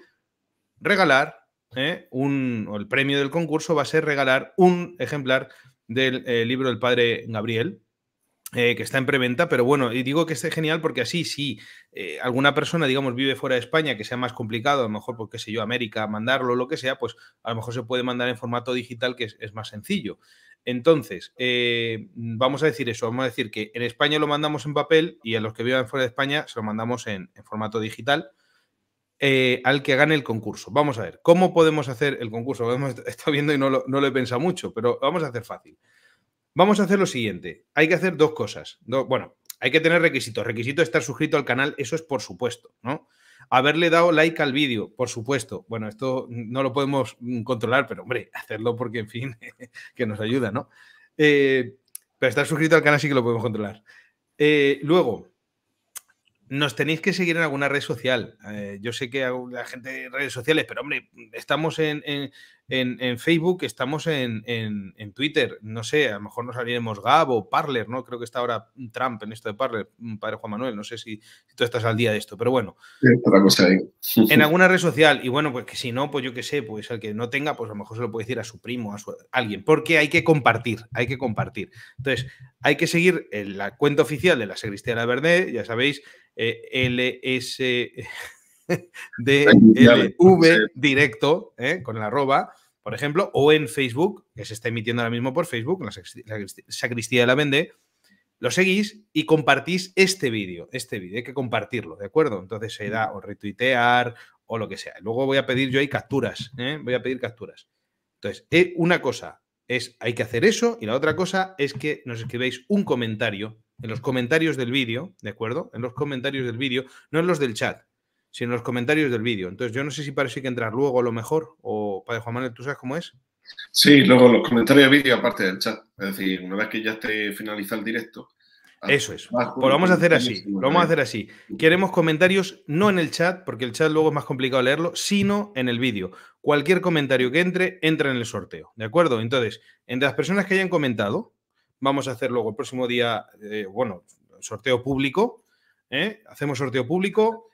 regalar ¿eh? el premio del concurso va a ser regalar un ejemplar del eh, libro del padre Gabriel, eh, que está en preventa, pero bueno, y digo que esté genial porque así, si alguna persona, digamos, vive fuera de España, que sea más complicado, a lo mejor, porque qué sé yo, América, mandarlo, lo que sea, pues a lo mejor se puede mandar en formato digital, que es, más sencillo. Entonces, vamos a decir eso, vamos a decir que en España lo mandamos en papel y a los que vivan fuera de España se lo mandamos en formato digital. Eh, al que gane el concurso. Vamos a ver, ¿cómo podemos hacer el concurso? Lo hemos estado viendo y no lo, no he pensado mucho, pero vamos a hacer fácil. Vamos a hacer lo siguiente. Hay que hacer dos cosas. bueno, hay que tener requisitos. Requisito estar suscrito al canal, eso es por supuesto, ¿no? Haberle dado like al vídeo, por supuesto. Bueno, esto no lo podemos mm, controlar, pero hombre, hacerlo porque, en fin, que nos ayuda, ¿no? Eh, pero estar suscrito al canal sí que lo podemos controlar. Eh, luego, nos tenéis que seguir en alguna red social. Eh, yo sé que la gente de redes sociales, pero hombre, estamos en, en, Facebook, estamos en, Twitter. No sé, a lo mejor nos saliremos Gab o Parler, ¿no? Creo que está ahora Trump en esto de Parler, un padre Juan Manuel. No sé si, tú estás al día de esto, pero bueno. en alguna red social. Y bueno, pues que si no, pues yo qué sé, pues el que no tenga, pues a lo mejor se lo puede decir a su primo, a, su, alguien. Porque hay que compartir, hay que compartir. Entonces, hay que seguir eh, la cuenta oficial de la Sacristía de la Verde, ya sabéis, eh, LS. E, de V directo, ¿eh? con el arroba, por ejemplo, o en Facebook, que se está emitiendo ahora mismo por Facebook, la sacristía de la Vende, lo seguís y compartís este vídeo, este vídeo, hay que compartirlo, ¿de acuerdo? Entonces se da o retuitear o lo que sea. Luego voy a pedir yo ahí capturas, ¿eh? voy a pedir capturas. Entonces, eh, una cosa es hay que hacer eso y la otra cosa es que nos escribáis un comentario en los comentarios del vídeo, ¿de acuerdo? En los comentarios del vídeo, no en los del chat, sino en los comentarios del vídeo. Entonces, yo no sé si parece que entrar luego a lo mejor, o Padre Juan Manuel, ¿tú sabes cómo es? Sí, luego los comentarios del vídeo aparte del chat. Es decir, una vez que ya esté finalizado el directo. Eso es. Pues lo vamos a hacer así. Lo vamos a hacer así. Queremos comentarios no en el chat, porque el chat luego es más complicado leerlo, sino en el vídeo. Cualquier comentario que entre, entra en el sorteo. ¿De acuerdo? Entonces, entre las personas que hayan comentado, vamos a hacer luego el próximo día, eh, bueno, sorteo público. ¿eh? Hacemos sorteo público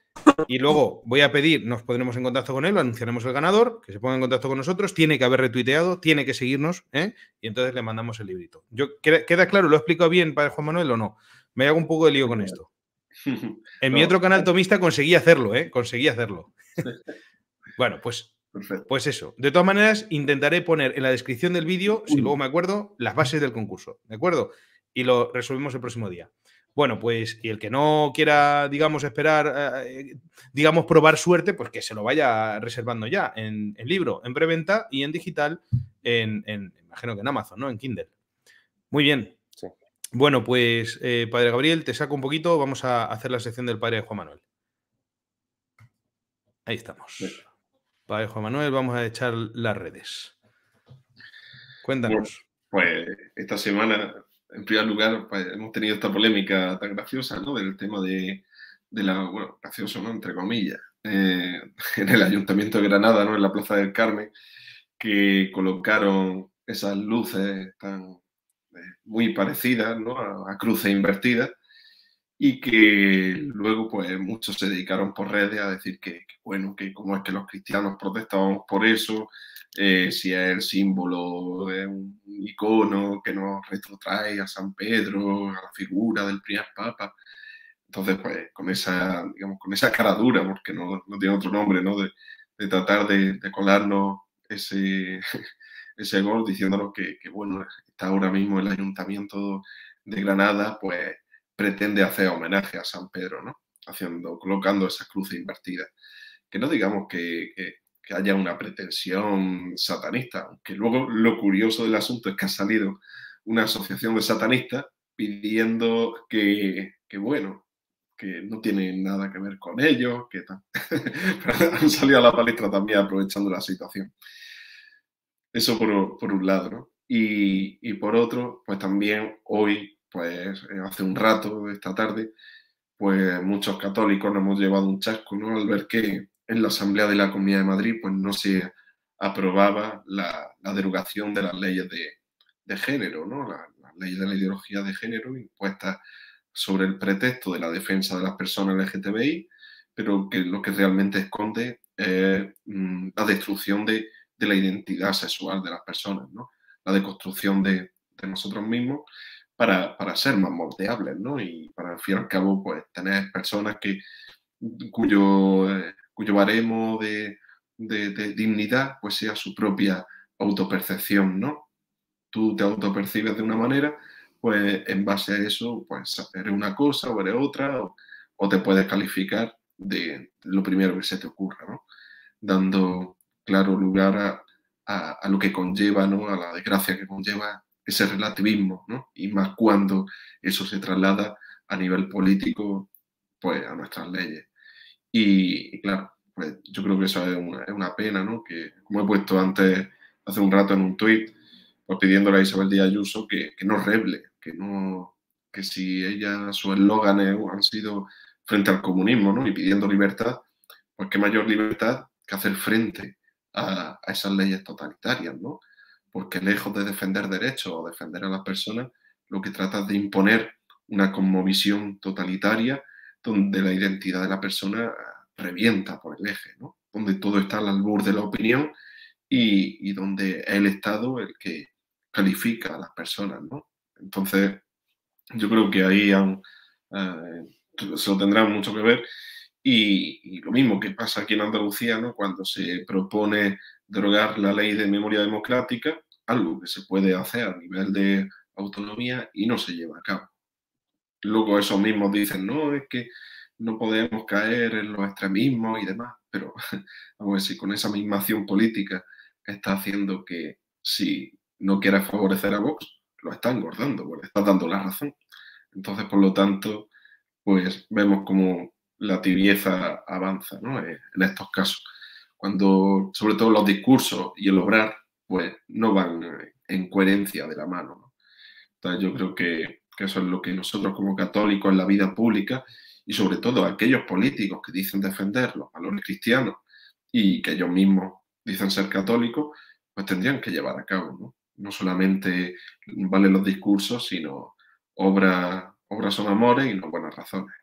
y luego voy a pedir, nos pondremos en contacto con él, anunciaremos el ganador, que se ponga en contacto con nosotros, tiene que haber retuiteado, tiene que seguirnos, ¿eh? y entonces le mandamos el librito. Yo, ¿Queda claro? ¿Lo explico explicado bien para Juan Manuel o no? Me hago un poco de lío con esto. En mi otro canal tomista conseguí hacerlo, ¿eh? Conseguí hacerlo. bueno, pues, pues eso. De todas maneras, intentaré poner en la descripción del vídeo, si luego me acuerdo, las bases del concurso, ¿de acuerdo? Y lo resolvemos el próximo día. Bueno, pues y el que no quiera, digamos, esperar, ah, eh, digamos, probar suerte, pues que se lo vaya reservando ya en, el libro, en preventa y en digital, en, imagino que en Amazon, ¿no? En Kindle. Muy bien. Sí. Bueno, pues, eh, Padre Gabriel, te saco un poquito, vamos a hacer la sección del Padre Juan Manuel. Ahí estamos. Padre Juan Manuel, vamos a echar las redes. Cuéntanos. pues esta semana en primer lugar, pues, hemos tenido esta polémica tan graciosa, Del tema de, la, bueno, gracioso, ¿no? Entre comillas, eh, en el Ayuntamiento de Granada, ¿no? En la Plaza del Carmen, que colocaron esas luces tan eh, muy parecidas, ¿no? A, cruces invertidas y que luego pues muchos se dedicaron por redes a decir que, bueno, que cómo es que los cristianos protestábamos por eso, eh, si es el símbolo de un icono que nos retrotrae a San Pedro, a la figura del primer papa. Entonces, pues, con esa, digamos, con esa cara dura, porque no, tiene otro nombre, ¿no? De, tratar de, colarnos ese, ese gol diciéndonos que, bueno, está ahora mismo el ayuntamiento de Granada, pues pretende hacer homenaje a San Pedro, ¿no? Haciendo, colocando esas cruces invertidas. Que no digamos que que haya una pretensión satanista, aunque luego lo curioso del asunto es que ha salido una asociación de satanistas pidiendo que, bueno, que no tiene nada que ver con ellos, que tal. han salido a la palestra también aprovechando la situación. Eso por, un lado, ¿no? Y, y, por otro, pues también hoy, pues eh, hace un rato, esta tarde, pues muchos católicos nos hemos llevado un chasco, ¿no? Al ver que, en la Asamblea de la Comunidad de Madrid pues no se aprobaba la, derogación de las leyes de, de género, ¿no? las la leyes de la ideología de género impuestas sobre el pretexto de la defensa de las personas LGTBI, pero que lo que realmente esconde es mm, la destrucción de, de la identidad sexual de las personas, ¿no? la deconstrucción de, de nosotros mismos para, para, ser más moldeables ¿no? y para al fin y al cabo pues, tener personas que, cuyo eh, cuyo baremo de, dignidad pues sea su propia autopercepción, ¿no? Tú te autopercibes de una manera, pues en base a eso, pues eres una cosa o eres otra, o, te puedes calificar de lo primero que se te ocurra, ¿no? Dando claro lugar a, a, lo que conlleva, ¿no? A la desgracia que conlleva ese relativismo, ¿no? Y más cuando eso se traslada a nivel político, pues a nuestras leyes. Y, claro, pues yo creo que eso es una, pena, ¿no? Que, como he puesto antes, hace un rato en un tuit, pues pidiéndole a Isabel Díaz Ayuso que, que no reble, que no que si ella, su eslóganes han sido frente al comunismo, ¿no? Y pidiendo libertad, pues qué mayor libertad que hacer frente a, a esas leyes totalitarias, ¿no? Porque lejos de defender derechos o defender a las personas, lo que trata es de imponer una conmovisión totalitaria donde la identidad de la persona revienta por el eje, donde todo está al albur de la opinión y, donde es el Estado el que califica a las personas. ¿no? Entonces, yo creo que ahí eh, se lo tendrá mucho que ver. Y, lo mismo que pasa aquí en Andalucía, cuando se propone derogar la ley de memoria democrática, algo que se puede hacer a nivel de autonomía y no se lleva a cabo luego esos mismos dicen, no, es que no podemos caer en los extremismos y demás, pero vamos a con esa misma acción política está haciendo que si no quiere favorecer a Vox, lo está engordando, pues le está dando la razón. Entonces, por lo tanto, pues vemos como la tibieza avanza eh, en estos casos. Cuando, sobre todo, los discursos y el obrar, pues no van en coherencia de la mano. Entonces, yo creo que que eso es lo que nosotros como católicos en la vida pública y sobre todo aquellos políticos que dicen defender los valores cristianos y que ellos mismos dicen ser católicos, pues tendrían que llevar a cabo, ¿no? solamente valen los discursos, sino obras son amores y no buenas razones.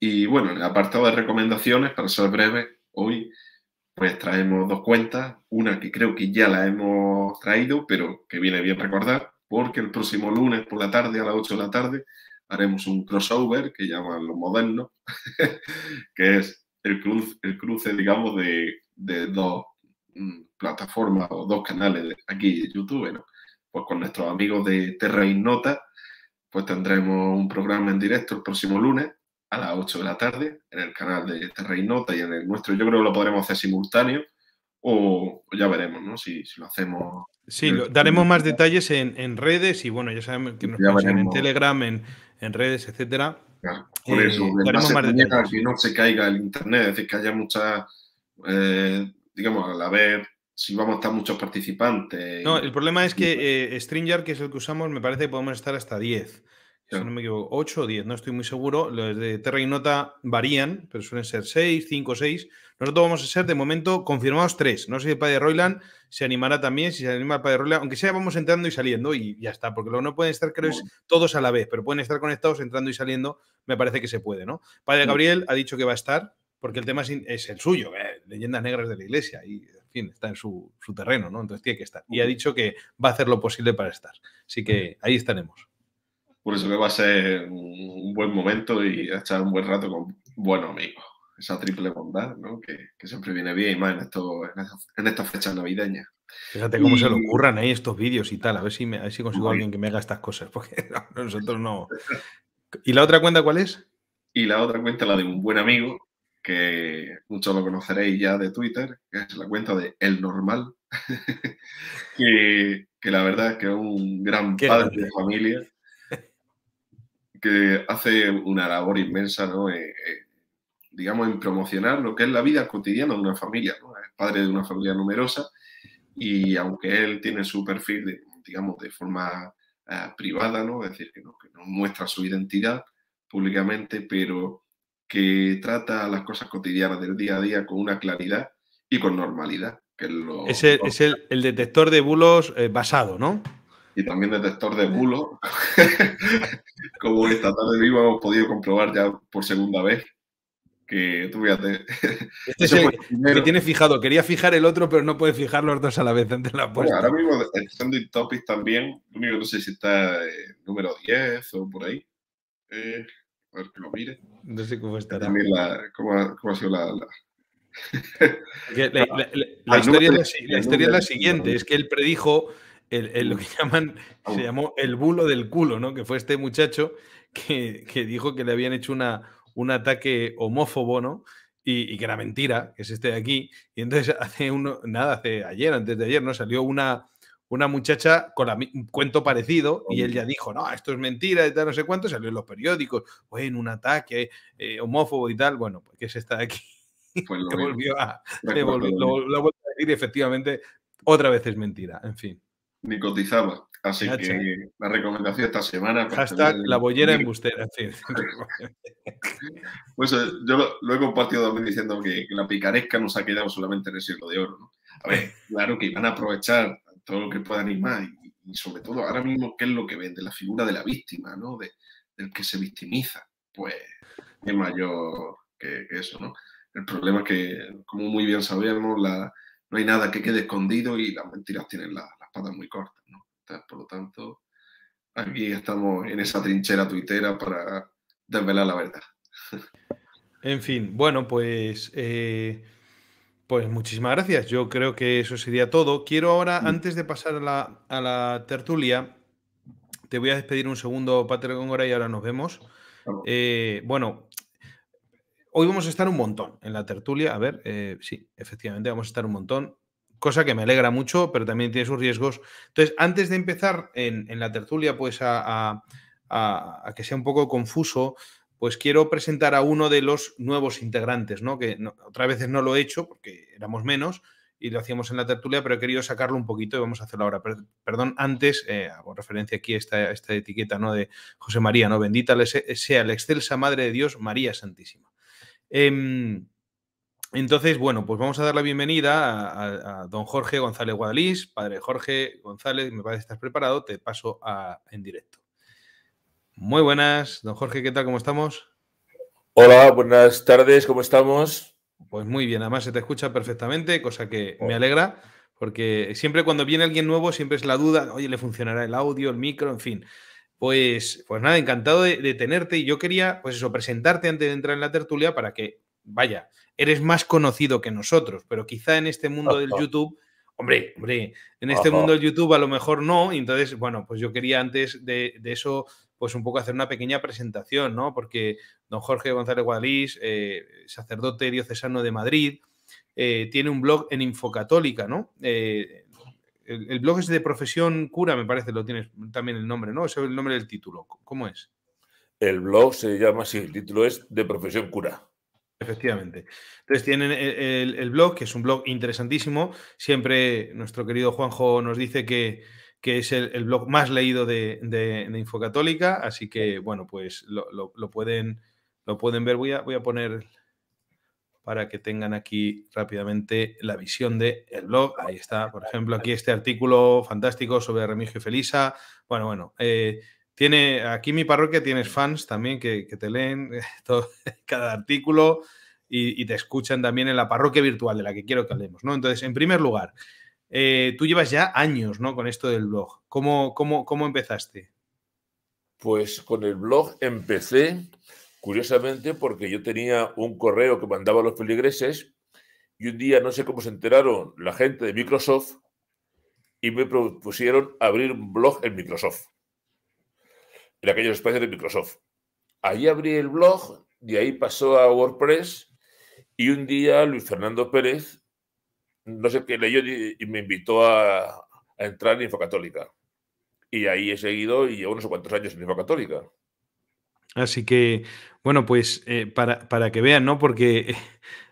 Y bueno, en el apartado de recomendaciones, para ser breve, hoy pues traemos dos cuentas, una que creo que ya la hemos traído, pero que viene bien recordar, porque el próximo lunes por la tarde, a las 8 de la tarde, haremos un crossover que llaman los modernos, que es el cruce, digamos, de, dos mm, plataformas o dos canales aquí de YouTube, Pues con nuestros amigos de Terra Nota, pues tendremos un programa en directo el próximo lunes a las 8 de la tarde en el canal de Terra Nota y en el nuestro. Yo creo que lo podremos hacer simultáneo o, ya veremos, ¿no? si lo hacemos Sí, mm. daremos más detalles en, redes y bueno, ya sabemos que nos pasan en Telegram, en, redes, etcétera. por eso, eh, daremos más detalles. que no se caiga el internet, es decir, que haya mucha, eh, digamos, a la vez si vamos a estar muchos participantes. No, el problema es que pues eh, StreamYard, que es el que usamos, me parece que podemos estar hasta 10 si no me equivoco, 8 o 10, no estoy muy seguro. Los de Terra y Nota varían, pero suelen ser 6, 5, 6. Nosotros vamos a ser de momento confirmados 3. No sé si el padre Roiland se animará también, si se anima el padre Roiland. aunque sea vamos entrando y saliendo y ya está, porque luego no pueden estar, creo, todos a la vez, pero pueden estar conectados entrando y saliendo, me parece que se puede, ¿no? Padre Gabriel ha dicho que va a estar, porque el tema es, el suyo, eh, leyendas negras de la iglesia, y en fin, está en su, su terreno, ¿no? Entonces tiene que estar. Y ha dicho que va a hacer lo posible para estar. Así que ahí estaremos. Por eso que va a ser un buen momento y estar un buen rato con buenos amigos. Esa triple bondad, ¿no? Que, siempre viene bien, y más en, esta, estas fechas navideñas. Fíjate cómo se le ocurran ahí estos vídeos y tal. A ver si, me, a ver si consigo a alguien que me haga estas cosas, porque nosotros no. ¿Y la otra cuenta cuál es? Y la otra cuenta, la de un buen amigo, que muchos lo conoceréis ya de Twitter, que es la cuenta de El Normal, que, que, la verdad es que es un gran padre de familia que hace una labor inmensa, ¿no? Eh, eh, digamos, en promocionar lo que es la vida cotidiana de una familia, Es padre de una familia numerosa y aunque él tiene su perfil, digamos, de forma ah, privada, ¿no? Es decir, que no, muestra su identidad públicamente, pero que trata las cosas cotidianas del día a día con una claridad y con normalidad. Que es, el, detector de bulos eh, basado, ¿no? y también detector de bulos, como esta tarde mismo hemos podido comprobar ya por segunda vez. Que tú fíjate. Este es el que tiene fijado. Quería fijar el otro, pero no puede fijar los dos a la vez entre la puerta. ahora mismo el Trending Topics también. único no sé si está el eh, número 10 o por ahí. Eh, a ver que lo mire. No sé cómo estará. También cómo, ha sido la, la... la, la, historia, es la, siguiente, es que él predijo el, lo que llaman, se llamó el bulo del culo, ¿no? Que fue este muchacho que, dijo que le habían hecho una, un ataque homófobo, ¿no? Y, que era mentira, que es este de aquí. Y entonces hace uno, nada, hace ayer, antes de ayer, ¿no? Salió una, una muchacha con un cuento parecido y él ya dijo, no, esto es mentira y tal, no sé cuánto, salió en los periódicos, en un ataque eh, homófobo y tal, bueno, pues, que es esta de aquí. Pues volvió a, a decir y efectivamente otra vez es mentira, en fin ni cotizaba. Así que la recomendación esta semana. hasta la bollera embustera. pues eh, yo lo, he compartido también diciendo que, la picaresca nos ha quedado solamente en el siglo de oro. A ver, claro que van a aprovechar todo lo que puedan ir más. Y, sobre todo ahora mismo, ¿qué es lo que vende? La figura de la víctima, ¿no? De, del que se victimiza. Pues es mayor que, eso, ¿no? El problema es que, como muy bien sabemos, la, no hay nada que quede escondido y las mentiras tienen la, muy corta, por lo tanto, aquí estamos en esa trinchera tuitera para desvelar la verdad. En fin, bueno, pues, eh, pues muchísimas gracias. Yo creo que eso sería todo. Quiero ahora, mm. antes de pasar a la, tertulia, te voy a despedir un segundo, Pater Góngora, y ahora nos vemos. Eh, bueno, hoy vamos a estar un montón en la tertulia. A ver, eh, sí, efectivamente, vamos a estar un montón cosa que me alegra mucho, pero también tiene sus riesgos. Entonces, antes de empezar en, la tertulia, pues a, que sea un poco confuso, pues quiero presentar a uno de los nuevos integrantes, ¿no? Que otra vez veces no lo he hecho porque éramos menos y lo hacíamos en la tertulia, pero he querido sacarlo un poquito y vamos a hacerlo ahora. perdón, antes eh, hago referencia aquí a esta, etiqueta, ¿no? De José María, ¿no? Bendita sea la excelsa Madre de Dios, María Santísima. Eh, entonces, bueno, pues vamos a dar la bienvenida a, don Jorge González Guadalís. Padre Jorge González, me parece que estás preparado, te paso en directo. Muy buenas, don Jorge, ¿qué tal? ¿Cómo estamos? Hola, buenas tardes, ¿cómo estamos? Pues muy bien, además se te escucha perfectamente, cosa que me oh. alegra, porque siempre cuando viene alguien nuevo siempre es la duda, oye, ¿le funcionará el audio, el micro, en fin? Pues, pues nada, encantado de, de tenerte y yo quería, pues eso, presentarte antes de entrar en la tertulia para que, vaya, eres más conocido que nosotros, pero quizá en este mundo del YouTube, hombre, hombre, en este mundo del YouTube a lo mejor no, y entonces, bueno, pues yo quería antes de, eso, pues un poco hacer una pequeña presentación, ¿no? Porque don Jorge González Guadalís, eh, sacerdote diocesano de Madrid, eh, tiene un blog en Infocatólica, ¿no? Eh, el, blog es de profesión cura, me parece, lo tienes también el nombre, ¿no? Ese es el nombre del título. ¿Cómo es? El blog se llama, sí, el título es de profesión cura. Efectivamente. Entonces tienen eh, el, blog, que es un blog interesantísimo. Siempre nuestro querido Juanjo nos dice que, que es el, blog más leído de, de, Infocatólica, así que bueno, pues lo, pueden, lo pueden ver. Voy a, voy a poner para que tengan aquí rápidamente la visión del el blog. Ahí está, por ejemplo, aquí este artículo fantástico sobre Remigio y Felisa. Bueno, bueno. Eh, tiene, aquí en mi parroquia tienes fans también que, te leen todo, cada artículo y, te escuchan también en la parroquia virtual de la que quiero que hablemos, ¿no? Entonces, en primer lugar, eh, tú llevas ya años, ¿no? Con esto del blog. ¿Cómo, cómo, cómo empezaste? Pues con el blog empecé, curiosamente, porque yo tenía un correo que mandaba a los feligreses y un día no sé cómo se enteraron la gente de Microsoft y me propusieron abrir un blog en Microsoft en aquellos espacios de Microsoft. Ahí abrí el blog, de ahí pasó a WordPress y un día Luis Fernando Pérez, no sé qué leyó y me invitó a, entrar en Infocatólica. Y ahí he seguido y llevo unos cuantos años en Infocatólica. Así que, bueno, pues eh, para, para, que vean, ¿no? Porque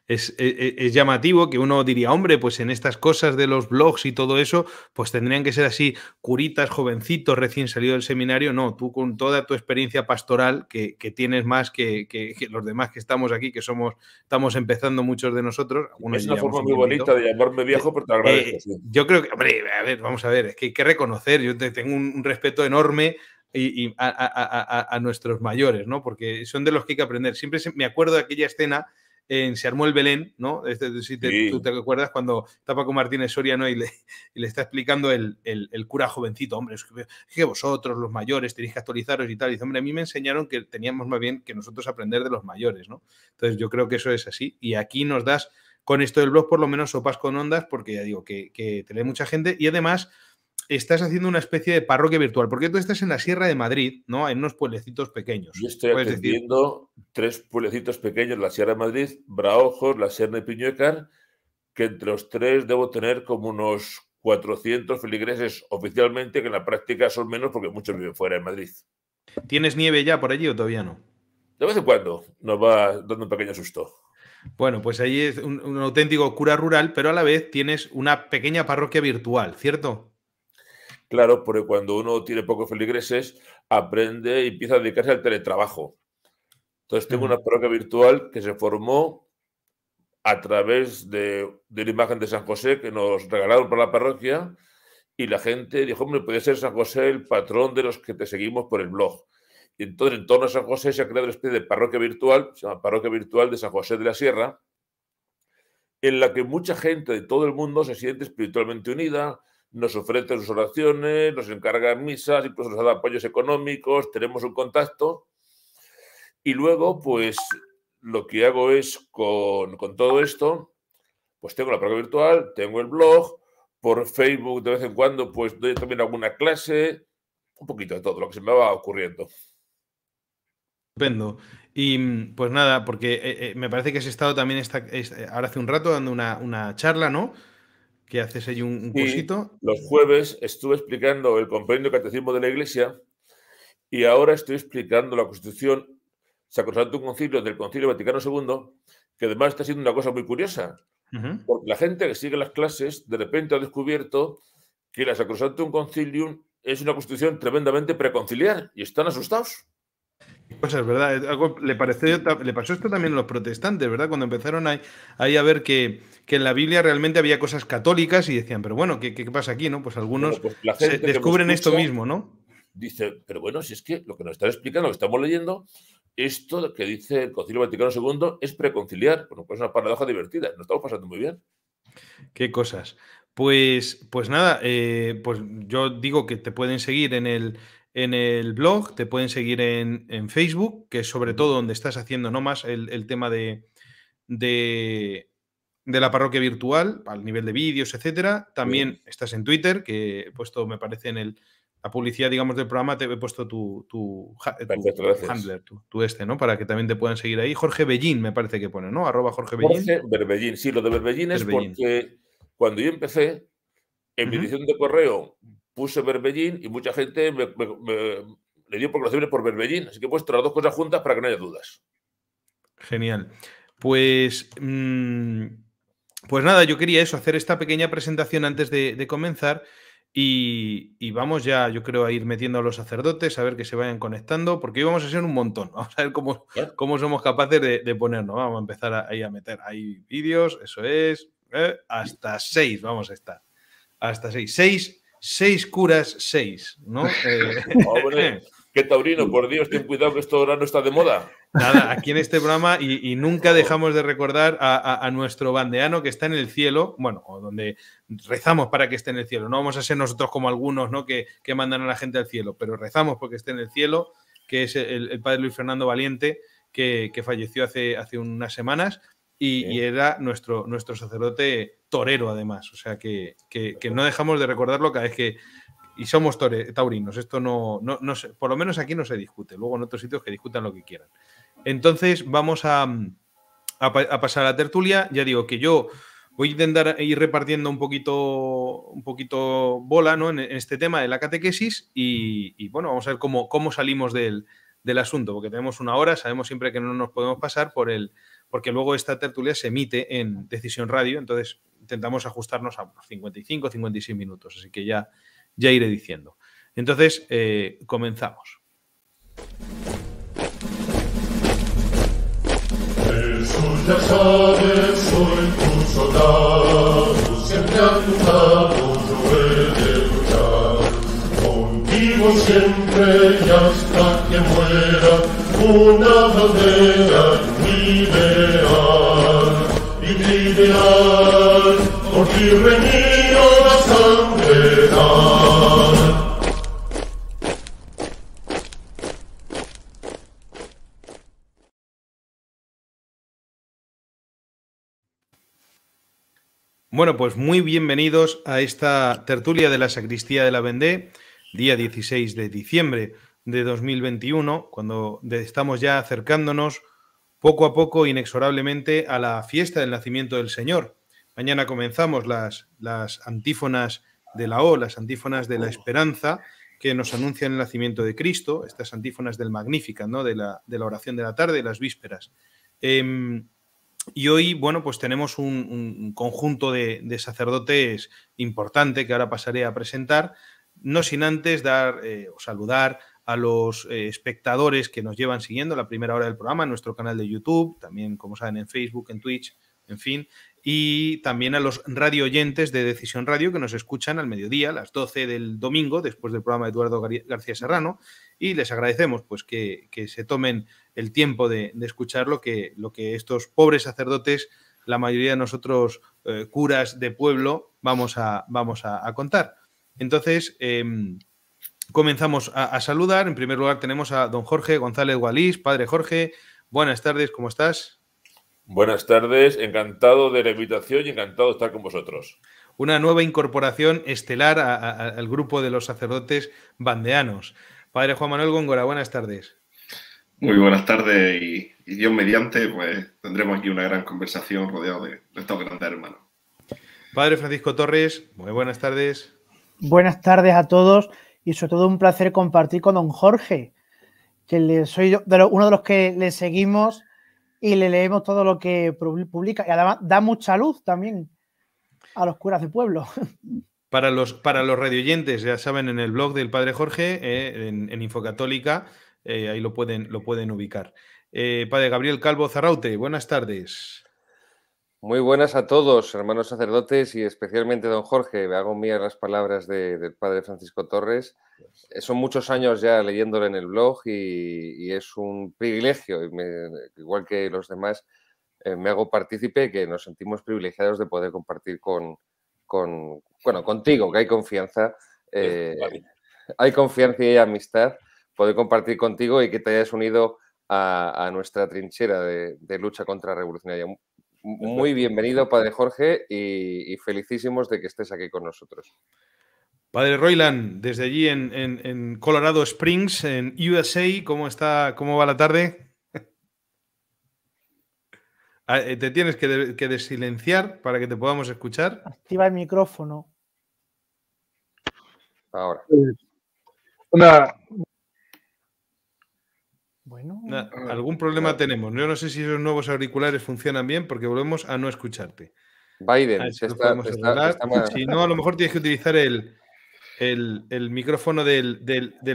es, e, e, es, llamativo que uno diría, hombre, pues en estas cosas de los blogs y todo eso, pues tendrían que ser así curitas, jovencitos, recién salido del seminario. No, tú con toda tu experiencia pastoral, que, que tienes más que, que, los demás que estamos aquí, que somos, estamos empezando muchos de nosotros. Es una forma muy bonita de llamarme viejo, pero te eh, eh, agradezco. Yo creo que, hombre, a ver, vamos a ver, es que hay que reconocer, yo tengo un, respeto enorme y, a, nuestros mayores, ¿no? Porque son de los que hay que aprender. Siempre me acuerdo de aquella escena en Se armó el Belén, ¿no? si Tú te acuerdas cuando está Paco Martínez Soriano y le, le está explicando el, cura jovencito, hombre, es que, vosotros, los mayores, tenéis que actualizaros y tal. Y dice, hombre, a mí me enseñaron que teníamos más bien que nosotros aprender de los mayores, ¿no? Entonces yo creo que eso es así. Y aquí nos das con esto del blog, por lo menos sopas con ondas, porque ya digo que, que te mucha gente. Y además estás haciendo una especie de parroquia virtual, porque tú estás en la Sierra de Madrid, ¿no? En unos pueblecitos pequeños. Yo estoy atendiendo tres pueblecitos pequeños, la Sierra de Madrid, Braojos, la Sierra de Piñuecar, que entre los tres debo tener como unos 400 feligreses oficialmente, que en la práctica son menos porque muchos viven fuera de Madrid. ¿Tienes nieve ya por allí o todavía no? De vez en cuando nos va dando un pequeño susto. Bueno, pues ahí es un, auténtico cura rural, pero a la vez tienes una pequeña parroquia virtual, ¿cierto? Claro, porque cuando uno tiene pocos feligreses, aprende y empieza a dedicarse al teletrabajo. Entonces tengo una parroquia virtual que se formó a través de, la imagen de San José que nos regalaron para la parroquia y la gente dijo, hombre, puede ser San José el patrón de los que te seguimos por el blog. Y entonces en torno a San José se ha creado una especie de parroquia virtual, se llama Parroquia Virtual de San José de la Sierra, en la que mucha gente de todo el mundo se siente espiritualmente unida, nos ofrece sus oraciones, nos encarga misas, incluso nos da apoyos económicos, tenemos un contacto. Y luego, pues lo que hago es con, todo esto, pues tengo la prueba virtual, tengo el blog, por Facebook de vez en cuando, pues doy también alguna clase, un poquito de todo lo que se me va ocurriendo. Estupendo. Y pues nada, porque eh, eh, me parece que has estado también eh, ahora hace un rato dando una, una charla, ¿no? que haces ahí un, cursito. Los jueves estuve explicando el compendio catecismo de la Iglesia y ahora estoy explicando la Constitución un Concilio del Concilio Vaticano II, que además está siendo una cosa muy curiosa, porque la gente que sigue las clases de repente ha descubierto que la un Concilium es una Constitución tremendamente preconciliar y están asustados cosas, pues ¿verdad? le, pasó esto también a los protestantes, ¿verdad? Cuando empezaron ahí, ahí a ver que, que, en la Biblia realmente había cosas católicas y decían, pero bueno, ¿qué, pasa aquí? ¿no? Pues algunos pues descubren esto mismo, ¿no? Dice, pero bueno, si es que lo que nos están explicando, lo que estamos leyendo, esto que dice el Concilio Vaticano II es preconciliar, bueno, pues es una paradoja divertida, nos estamos pasando muy bien. Qué cosas. Pues, pues nada, eh, pues yo digo que te pueden seguir en el, en el blog, te pueden seguir en, Facebook, que es sobre todo donde estás haciendo nomás el, tema de, de, la parroquia virtual, al nivel de vídeos, etcétera. También estás en Twitter, que he puesto, me parece, en el, la publicidad, digamos, del programa, te he puesto tu, tu, handler, tu, este, ¿no? Para que también te puedan seguir ahí. Jorge Bellín, me parece que pone, ¿no? Arroba Jorge Bellín. Berbellín, sí, lo de Berbellín es porque cuando yo empecé, en mi edición de correo puse Berbellín y mucha gente le dio por conocible por Berbellín. Así que he puesto las dos cosas juntas para que no haya dudas. Genial. Pues, mm, pues nada, yo quería eso, hacer esta pequeña presentación antes de, comenzar. Y, vamos ya, yo creo, a ir metiendo a los sacerdotes, a ver que se vayan conectando, porque hoy vamos a ser un montón. Vamos a ver cómo, cómo somos capaces de, ponernos. Vamos a empezar ahí a, meter ahí vídeos, eso es. Eh, hasta seis, vamos a estar. Hasta seis. Seis seis curas, seis, ¿no? Eh, qué taurino, por Dios, ten cuidado que esto ahora no está de moda. Nada, aquí en este programa y, nunca dejamos de recordar a, nuestro bandeano que está en el cielo, bueno, donde rezamos para que esté en el cielo. No vamos a ser nosotros como algunos, ¿no? Que, mandan a la gente al cielo, pero rezamos porque esté en el cielo, que es el, padre Luis Fernando Valiente, que, falleció hace, hace unas semanas y, era nuestro, nuestro sacerdote torero además, o sea que, no dejamos de recordarlo cada vez que, y somos taurinos. Esto no, por lo menos aquí no se discute. Luego en otros sitios que discutan lo que quieran. Entonces vamos a, pasar a la tertulia. Ya digo que yo voy a intentar ir repartiendo un poquito, un poquito bola en, este tema de la catequesis y, bueno, vamos a ver cómo, cómo salimos del, del asunto, porque tenemos una hora, sabemos siempre que no nos podemos pasar por el, porque luego esta tertulia se emite en Decisión Radio, entonces intentamos ajustarnos a 55, 56 minutos, así que ya, iré diciendo. Entonces, eh, comenzamos. El ya sabes, soy tu soldado, siempre a tu lado yo de luchar. Contigo siempre y hasta que muera una bandera la sangre Bueno, pues muy bienvenidos a esta tertulia de la Sacristía de la Vendée, día 16 de diciembre de 2021, cuando estamos ya acercándonos poco a poco, inexorablemente, a la fiesta del nacimiento del Señor. Mañana comenzamos las, las antífonas de la O, las antífonas de la oh. esperanza que nos anuncian el nacimiento de Cristo, estas antífonas del Magnífica, ¿no? de, la, de la oración de la tarde, las vísperas. Em, y hoy, bueno, pues tenemos un, conjunto de, sacerdotes importante que ahora pasaré a presentar, no sin antes dar eh, o saludar a los eh, espectadores que nos llevan siguiendo la primera hora del programa en nuestro canal de YouTube, también, como saben, en Facebook, en Twitch, en fin, y también a los radio oyentes de Decisión Radio que nos escuchan al mediodía, a las 12 del domingo, después del programa de Eduardo García Serrano, y les agradecemos pues, que, se tomen el tiempo de, escuchar lo que, lo que estos pobres sacerdotes, la mayoría de nosotros eh, curas de pueblo, vamos a, vamos a, contar. Entonces, em, comenzamos a, saludar. En primer lugar tenemos a don Jorge González Gualís. Padre Jorge, buenas tardes, ¿cómo estás? Buenas tardes, encantado de la invitación y encantado de estar con vosotros. Una nueva incorporación estelar al grupo de los sacerdotes bandeanos. Padre Juan Manuel Góngora, buenas tardes. Muy buenas tardes y, Dios mediante, pues tendremos aquí una gran conversación rodeado de, de estos grandes hermanos. Padre Francisco Torres, muy buenas tardes. Buenas tardes a todos y sobre todo un placer compartir con don Jorge, que soy uno de los que le seguimos y le leemos todo lo que publica. Y además da mucha luz también a los curas de pueblo. Para los, para los radioyentes, ya saben, en el blog del Padre Jorge, eh, en, Infocatólica, eh, ahí lo pueden, lo pueden ubicar. Eh, padre Gabriel Calvo Zarraute, buenas tardes. Muy buenas a todos, hermanos sacerdotes y especialmente don Jorge. Me hago mía las palabras del padre Francisco Torres. Son muchos años ya leyéndolo en el blog y, es un privilegio, igual que los demás, eh, me hago partícipe que nos sentimos privilegiados de poder compartir con, bueno, contigo, que hay confianza, eh, hay confianza y amistad, poder compartir contigo y que te hayas unido a, nuestra trinchera de, lucha contra la revolucionaria muy bienvenido, Padre Jorge, y, felicísimos de que estés aquí con nosotros. Padre Roiland, desde allí en, Colorado Springs, en USA, ¿cómo está? ¿Cómo va la tarde? Ah, eh, te tienes que, desilenciar para que te podamos escuchar. Activa el micrófono. Ahora. Pues, una, bueno. algún problema tenemos. Yo no sé si esos nuevos auriculares funcionan bien porque volvemos a no escucharte. Biden, Si no, a lo mejor tienes que utilizar el, micrófono del,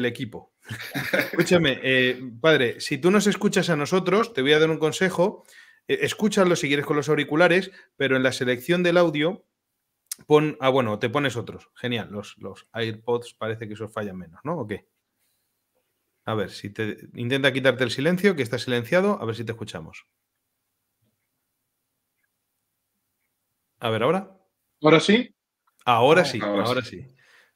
equipo. Escúchame, eh, padre, si tú nos escuchas a nosotros, te voy a dar un consejo. Eh, escúchalo si quieres con los auriculares, pero en la selección del audio pon. Ah, bueno, te pones otros. Genial, los, los AirPods parece que esos fallan menos, ¿no? ¿O qué? A ver, si te intenta quitarte el silencio, que está silenciado, a ver si te escuchamos. A ver, ahora. ¿Ahora sí? Ahora ah, sí, ahora, sí.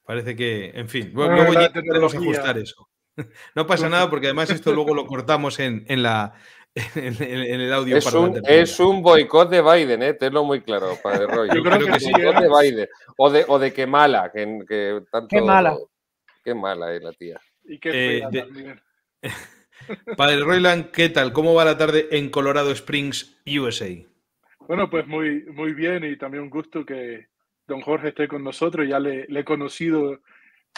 Parece que, en fin, bueno, luego ya intentaremos ajustar eso. No pasa nada porque además esto luego lo cortamos en, la, en, el audio. Es un, boicot de Biden, ¿eh? tenlo muy claro, padre Roy. Yo, creo, que, ¿eh? ¿eh? De Biden. O de, o de Que, qué mala. Qué mala es la tía. Y qué eh, Padre Royland, ¿qué tal? ¿Cómo va la tarde en Colorado Springs, USA? Bueno, pues muy, muy bien y también un gusto que don Jorge esté con nosotros. Ya le, he conocido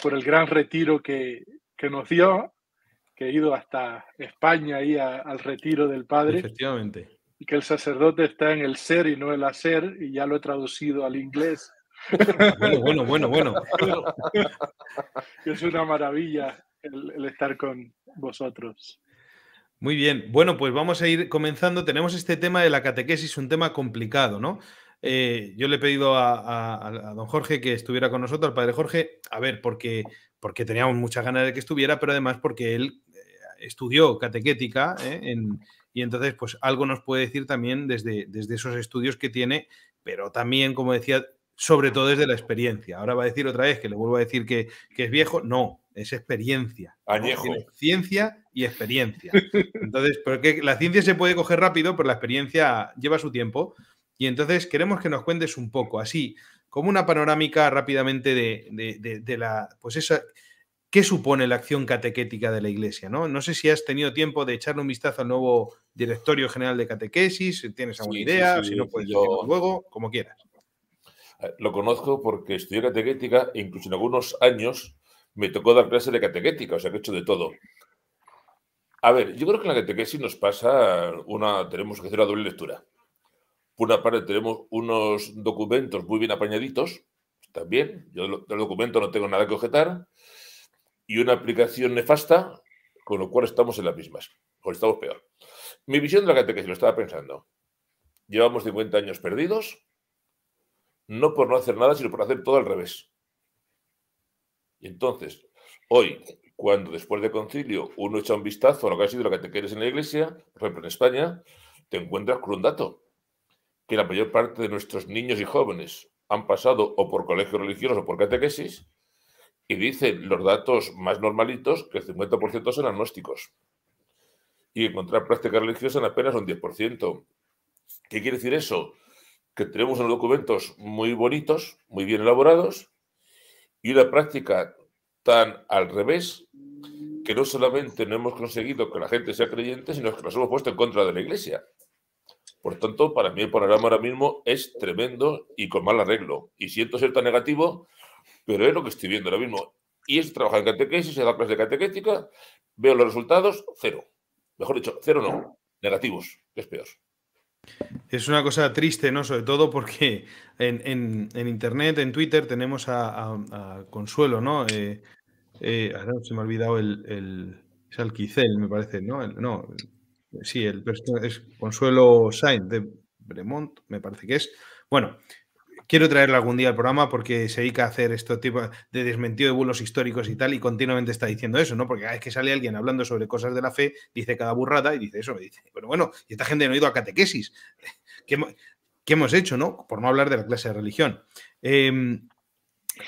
por el gran retiro que, nos dio, que he ido hasta España y al retiro del Padre. Efectivamente. Y que el sacerdote está en el ser y no el hacer, y ya lo he traducido al inglés. Ah, bueno, bueno, bueno, bueno. es una maravilla el, estar con vosotros. Muy bien, bueno, pues vamos a ir comenzando. Tenemos este tema de la catequesis, un tema complicado, ¿no? Eh, yo le he pedido a, don Jorge que estuviera con nosotros, al padre Jorge, a ver, porque, porque teníamos muchas ganas de que estuviera, pero además porque él eh, estudió catequética ¿eh? y entonces pues algo nos puede decir también desde, desde esos estudios que tiene, pero también, como decía, sobre todo desde la experiencia. Ahora va a decir otra vez que le vuelvo a decir que, que es viejo, no, es experiencia. Añejo. Ciencia y experiencia. Entonces, porque la ciencia se puede coger rápido, pero la experiencia lleva su tiempo. Y entonces queremos que nos cuentes un poco, así, como una panorámica rápidamente de, la. Pues esa. ¿Qué supone la acción catequética de la Iglesia? ¿no? no sé si has tenido tiempo de echarle un vistazo al nuevo directorio general de catequesis, si tienes alguna idea, si no puedes luego, como quieras. Eh, lo conozco porque estudié catequética e incluso en algunos años me tocó dar clase de catequética, o sea que he hecho de todo. A ver, yo creo que en la catequesis nos pasa una, tenemos que hacer una doble lectura. Por una parte tenemos unos documentos muy bien apañaditos, también, yo del documento no tengo nada que objetar, y una aplicación nefasta, con lo cual estamos en las mismas, o estamos peor. Mi visión de la catequesis, lo estaba pensando, llevamos 50 años perdidos, no por no hacer nada, sino por hacer todo al revés. Y entonces, hoy, cuando después del concilio uno echa un vistazo a lo que ha sido lo que te quieres en la iglesia, por ejemplo en España, te encuentras con un dato, que la mayor parte de nuestros niños y jóvenes han pasado o por colegios religiosos o por catequesis, y dicen los datos más normalitos que el 50% son agnósticos. Y encontrar práctica religiosa en apenas un 10%. ¿Qué quiere decir eso? Que tenemos unos documentos muy bonitos, muy bien elaborados, y una práctica tan al revés que no solamente no hemos conseguido que la gente sea creyente, sino que nos hemos puesto en contra de la Iglesia. Por tanto, para mí el panorama ahora mismo es tremendo y con mal arreglo. Y siento ser tan negativo, pero es lo que estoy viendo ahora mismo. Y es trabajar en catequesis, en da clase de catequética, veo los resultados, cero. Mejor dicho, cero no, negativos, que es peor. Es una cosa triste, ¿no? Sobre todo porque en, Internet, en Twitter, tenemos a, Consuelo, ¿no? Eh, eh, se me ha olvidado el, es Alquicel, me parece, ¿no? sí, el es Consuelo Sainz de Bremont, me parece que es. Bueno, quiero traerla algún día al programa porque se dedica a hacer este tipo de desmentido de bulos históricos y tal, y continuamente está diciendo eso, ¿no? Porque cada vez que sale alguien hablando sobre cosas de la fe, dice cada burrada y dice eso, y dice, pero bueno, y esta gente no ha ido a catequesis. ¿Qué, hemos, hecho, no? Por no hablar de la clase de religión. Em,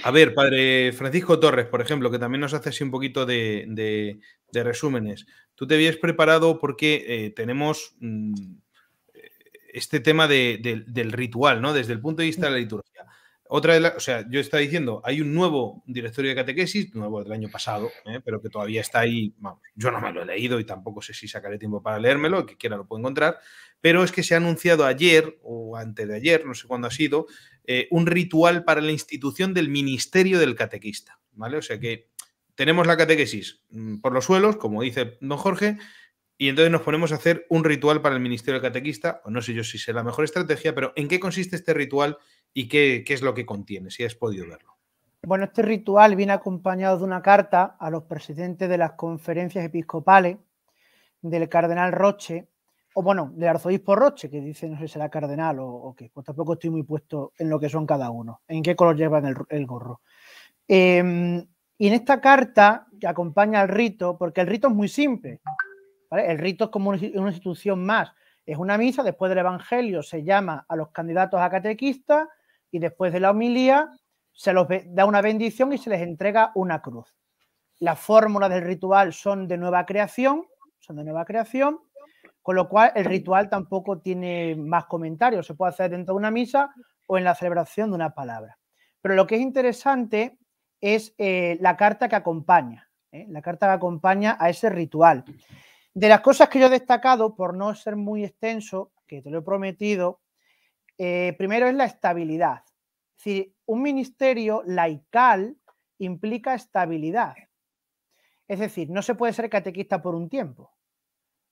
a ver, padre Francisco Torres, por ejemplo, que también nos hace así un poquito de, resúmenes. Tú te habías preparado porque eh, tenemos... Mm, este tema del ritual, ¿no? Desde el punto de vista de la liturgia. Otra de o sea, yo estaba diciendo, hay un nuevo directorio de catequesis, nuevo del año pasado, ¿eh? pero que todavía está ahí, yo no me lo he leído y tampoco sé si sacaré tiempo para leérmelo, el que quiera lo puede encontrar, pero es que se ha anunciado ayer o antes de ayer, no sé cuándo ha sido, eh, un ritual para la institución del ministerio del catequista, ¿vale? O sea que tenemos la catequesis mm, por los suelos, como dice don Jorge, y entonces nos ponemos a hacer un ritual para el ministerio del catequista, o no sé yo si es la mejor estrategia, pero ¿en qué consiste este ritual y qué, es lo que contiene, si has podido verlo? Bueno, este ritual viene acompañado de una carta a los presidentes de las conferencias episcopales del cardenal Roche, o bueno, del arzobispo Roche, que dice, no sé si será cardenal o, qué, pues tampoco estoy muy puesto en lo que son cada uno, en qué color llevan el, gorro. Em, y en esta carta que acompaña al rito, porque el rito es muy simple, el rito es como una institución más. Es una misa, después del Evangelio se llama a los candidatos a catequistas y después de la homilía se los da una bendición y se les entrega una cruz. Las fórmulas del ritual son de nueva creación, son de nueva creación, con lo cual el ritual tampoco tiene más comentarios, se puede hacer dentro de una misa o en la celebración de una palabra. Pero lo que es interesante es eh, la carta que acompaña, ¿eh? la carta que acompaña a ese ritual. De las cosas que yo he destacado, por no ser muy extenso, que te lo he prometido, eh, primero es la estabilidad. Es decir, un ministerio laical implica estabilidad. Es decir, no se puede ser catequista por un tiempo,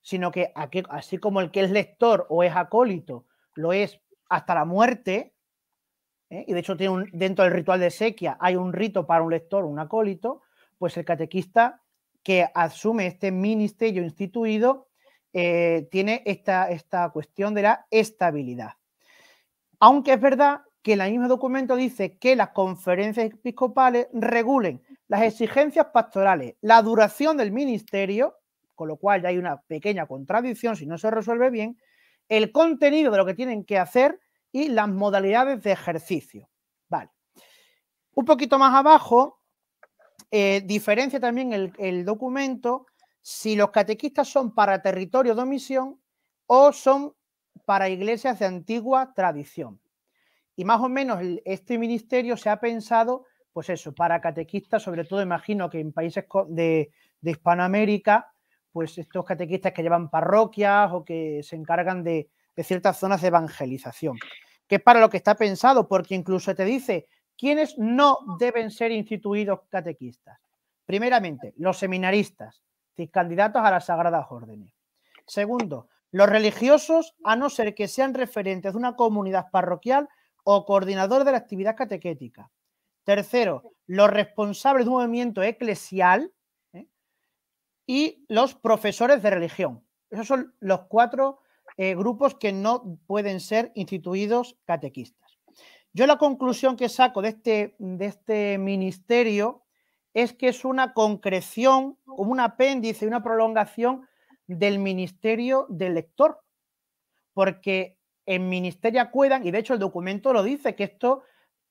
sino que así como el que es lector o es acólito lo es hasta la muerte, ¿eh? y de hecho tiene dentro del ritual de sequía hay un rito para un lector, un acólito, pues el catequista que asume este ministerio instituido eh, tiene esta, esta cuestión de la estabilidad. Aunque es verdad que el mismo documento dice que las conferencias episcopales regulen las exigencias pastorales, la duración del ministerio, con lo cual ya hay una pequeña contradicción si no se resuelve bien, el contenido de lo que tienen que hacer y las modalidades de ejercicio. Vale. Un poquito más abajo eh, diferencia también el, documento si los catequistas son para territorio de omisión o son para iglesias de antigua tradición. Y más o menos este ministerio se ha pensado, pues eso, para catequistas, sobre todo imagino que en países de, Hispanoamérica, pues estos catequistas que llevan parroquias o que se encargan de, de, ciertas zonas de evangelización, que es para lo que está pensado, porque incluso te dice ¿Quiénes no deben ser instituidos catequistas? Primeramente, los seminaristas, candidatos a las sagradas órdenes. Segundo, los religiosos, a no ser que sean referentes de una comunidad parroquial o coordinador de la actividad catequética. Tercero, los responsables de un movimiento eclesial ¿eh? y los profesores de religión. Esos son los cuatro eh, grupos que no pueden ser instituidos catequistas. Yo la conclusión que saco de este, de este ministerio es que es una concreción, un apéndice, una prolongación del ministerio del lector. Porque en Ministeria Acuedan, y de hecho el documento lo dice, que esto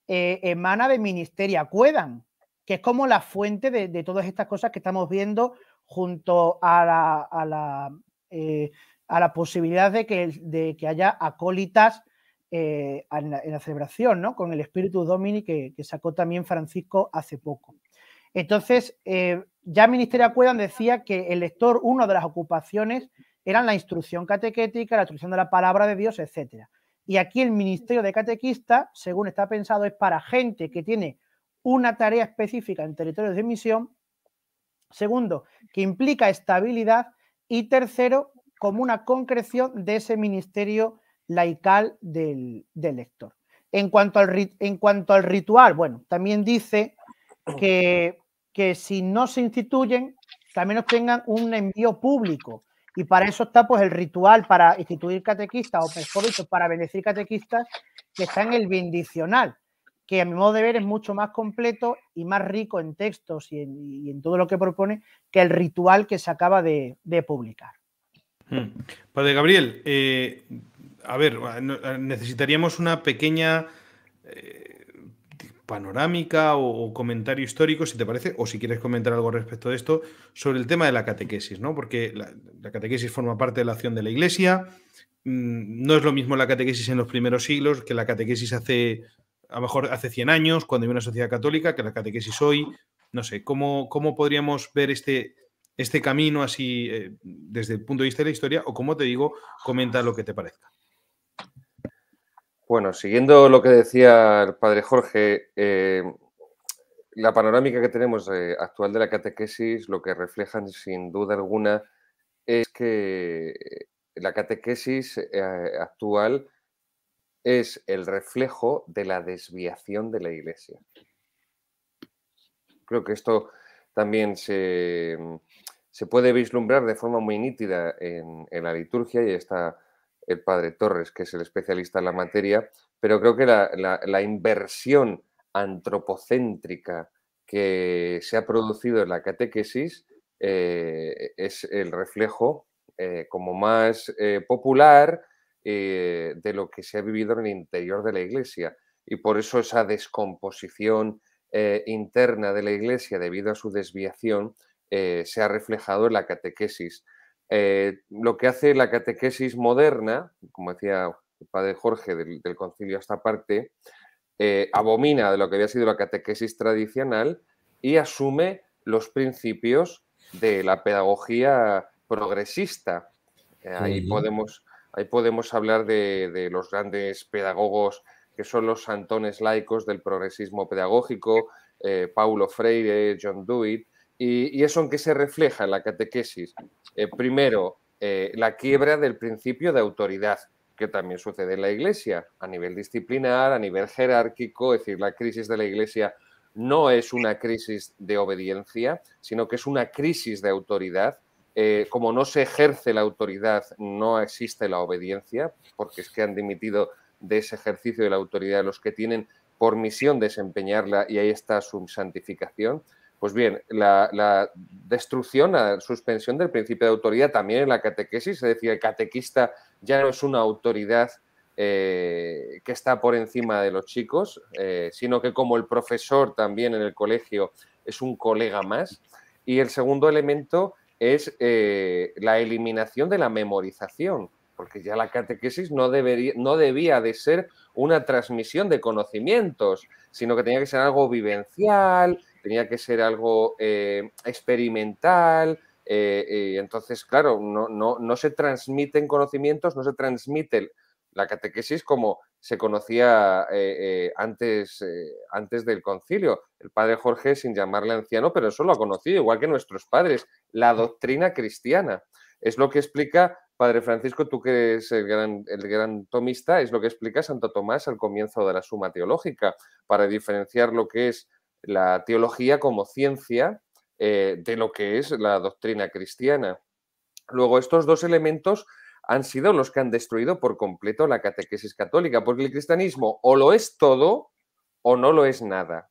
eh, emana de Ministeria Acuedan, que es como la fuente de, todas estas cosas que estamos viendo junto a la, eh, posibilidad de que, de que haya acólitas eh, en, la, celebración, ¿no? Con el Espíritu Domini que, sacó también Francisco hace poco. Entonces, eh, ya el Ministerio Acuedan decía que el lector, uno de las ocupaciones, eran la instrucción catequética, la instrucción de la palabra de Dios, etc. Y aquí el Ministerio de Catequista, según está pensado, es para gente que tiene una tarea específica en territorios de misión. Segundo, que implica estabilidad. Y tercero, como una concreción de ese ministerio laical del, del lector. En cuanto, al, en cuanto al ritual, bueno, también dice mm. que, que si no se instituyen, también tengan un envío público. Y para eso está pues el ritual para instituir catequistas, o mejor dicho, para bendecir catequistas, que está en el bendicional, que a mi modo de ver es mucho más completo y más rico en textos y en, todo lo que propone que el ritual que se acaba de, publicar. Mm. Padre Gabriel, eh, a ver, necesitaríamos una pequeña eh, panorámica o, comentario histórico, si te parece, o si quieres comentar algo respecto de esto, sobre el tema de la catequesis, ¿no? Porque la, catequesis forma parte de la acción de la Iglesia. Mm, no es lo mismo la catequesis en los primeros siglos que la catequesis hace, a lo mejor hace 100 años, cuando había una sociedad católica, que la catequesis hoy. No sé, ¿cómo, cómo podríamos ver este, este camino así eh, desde el punto de vista de la historia o como te digo, comenta lo que te parezca. Bueno, siguiendo lo que decía el padre Jorge, eh, la panorámica que tenemos eh, actual de la catequesis, lo que reflejan sin duda alguna es que la catequesis eh, actual es el reflejo de la desviación de la Iglesia. Creo que esto también se, puede vislumbrar de forma muy nítida en, en la liturgia y está el padre Torres, que es el especialista en la materia, pero creo que la, inversión antropocéntrica que se ha producido en la catequesis eh, es el reflejo eh, como más eh, popular de lo que se ha vivido en el interior de la Iglesia. Y por eso esa descomposición interna de la Iglesia debido a su desviación se ha reflejado en la catequesis. Eh, lo que hace la catequesis moderna, como decía el padre Jorge del, concilio a esta parte, eh, abomina de lo que había sido la catequesis tradicional y asume los principios de la pedagogía progresista. Eh, ahí, podemos, ahí podemos hablar de, de, los grandes pedagogos que son los santones laicos del progresismo pedagógico, Paulo Freire, John Dewey, ¿Y, eso en qué se refleja en la catequesis? Eh, primero, eh, la quiebra del principio de autoridad, que también sucede en la Iglesia, a nivel disciplinar, a nivel jerárquico, es decir, la crisis de la Iglesia no es una crisis de obediencia, sino que es una crisis de autoridad. Eh, como no se ejerce la autoridad, no existe la obediencia, porque es que han dimitido de ese ejercicio de la autoridad los que tienen por misión desempeñarla y ahí está su santificación. Pues bien, la, destrucción, la suspensión del principio de autoridad también en la catequesis, es decir, el catequista ya no es una autoridad eh, que está por encima de los chicos, eh, sino que como el profesor también en el colegio es un colega más. Y el segundo elemento es eh, la eliminación de la memorización, porque ya la catequesis no, debería, no debía de ser una transmisión de conocimientos, sino que tenía que ser algo vivencial, tenía que ser algo eh, experimental. Eh, y entonces, claro, no, no, no, se transmiten conocimientos, no se transmite la catequesis como se conocía eh, antes, antes del concilio. El padre Jorge, sin llamarle anciano, pero eso lo ha conocido, igual que nuestros padres, la doctrina cristiana. Es lo que explica Padre Francisco, tú que eres el gran, el gran, tomista, es lo que explica Santo Tomás al comienzo de la Suma Teológica, para diferenciar lo que es la teología como ciencia eh, de lo que es la doctrina cristiana. Luego, estos dos elementos han sido los que han destruido por completo la catequesis católica, porque el cristianismo o lo es todo o no lo es nada.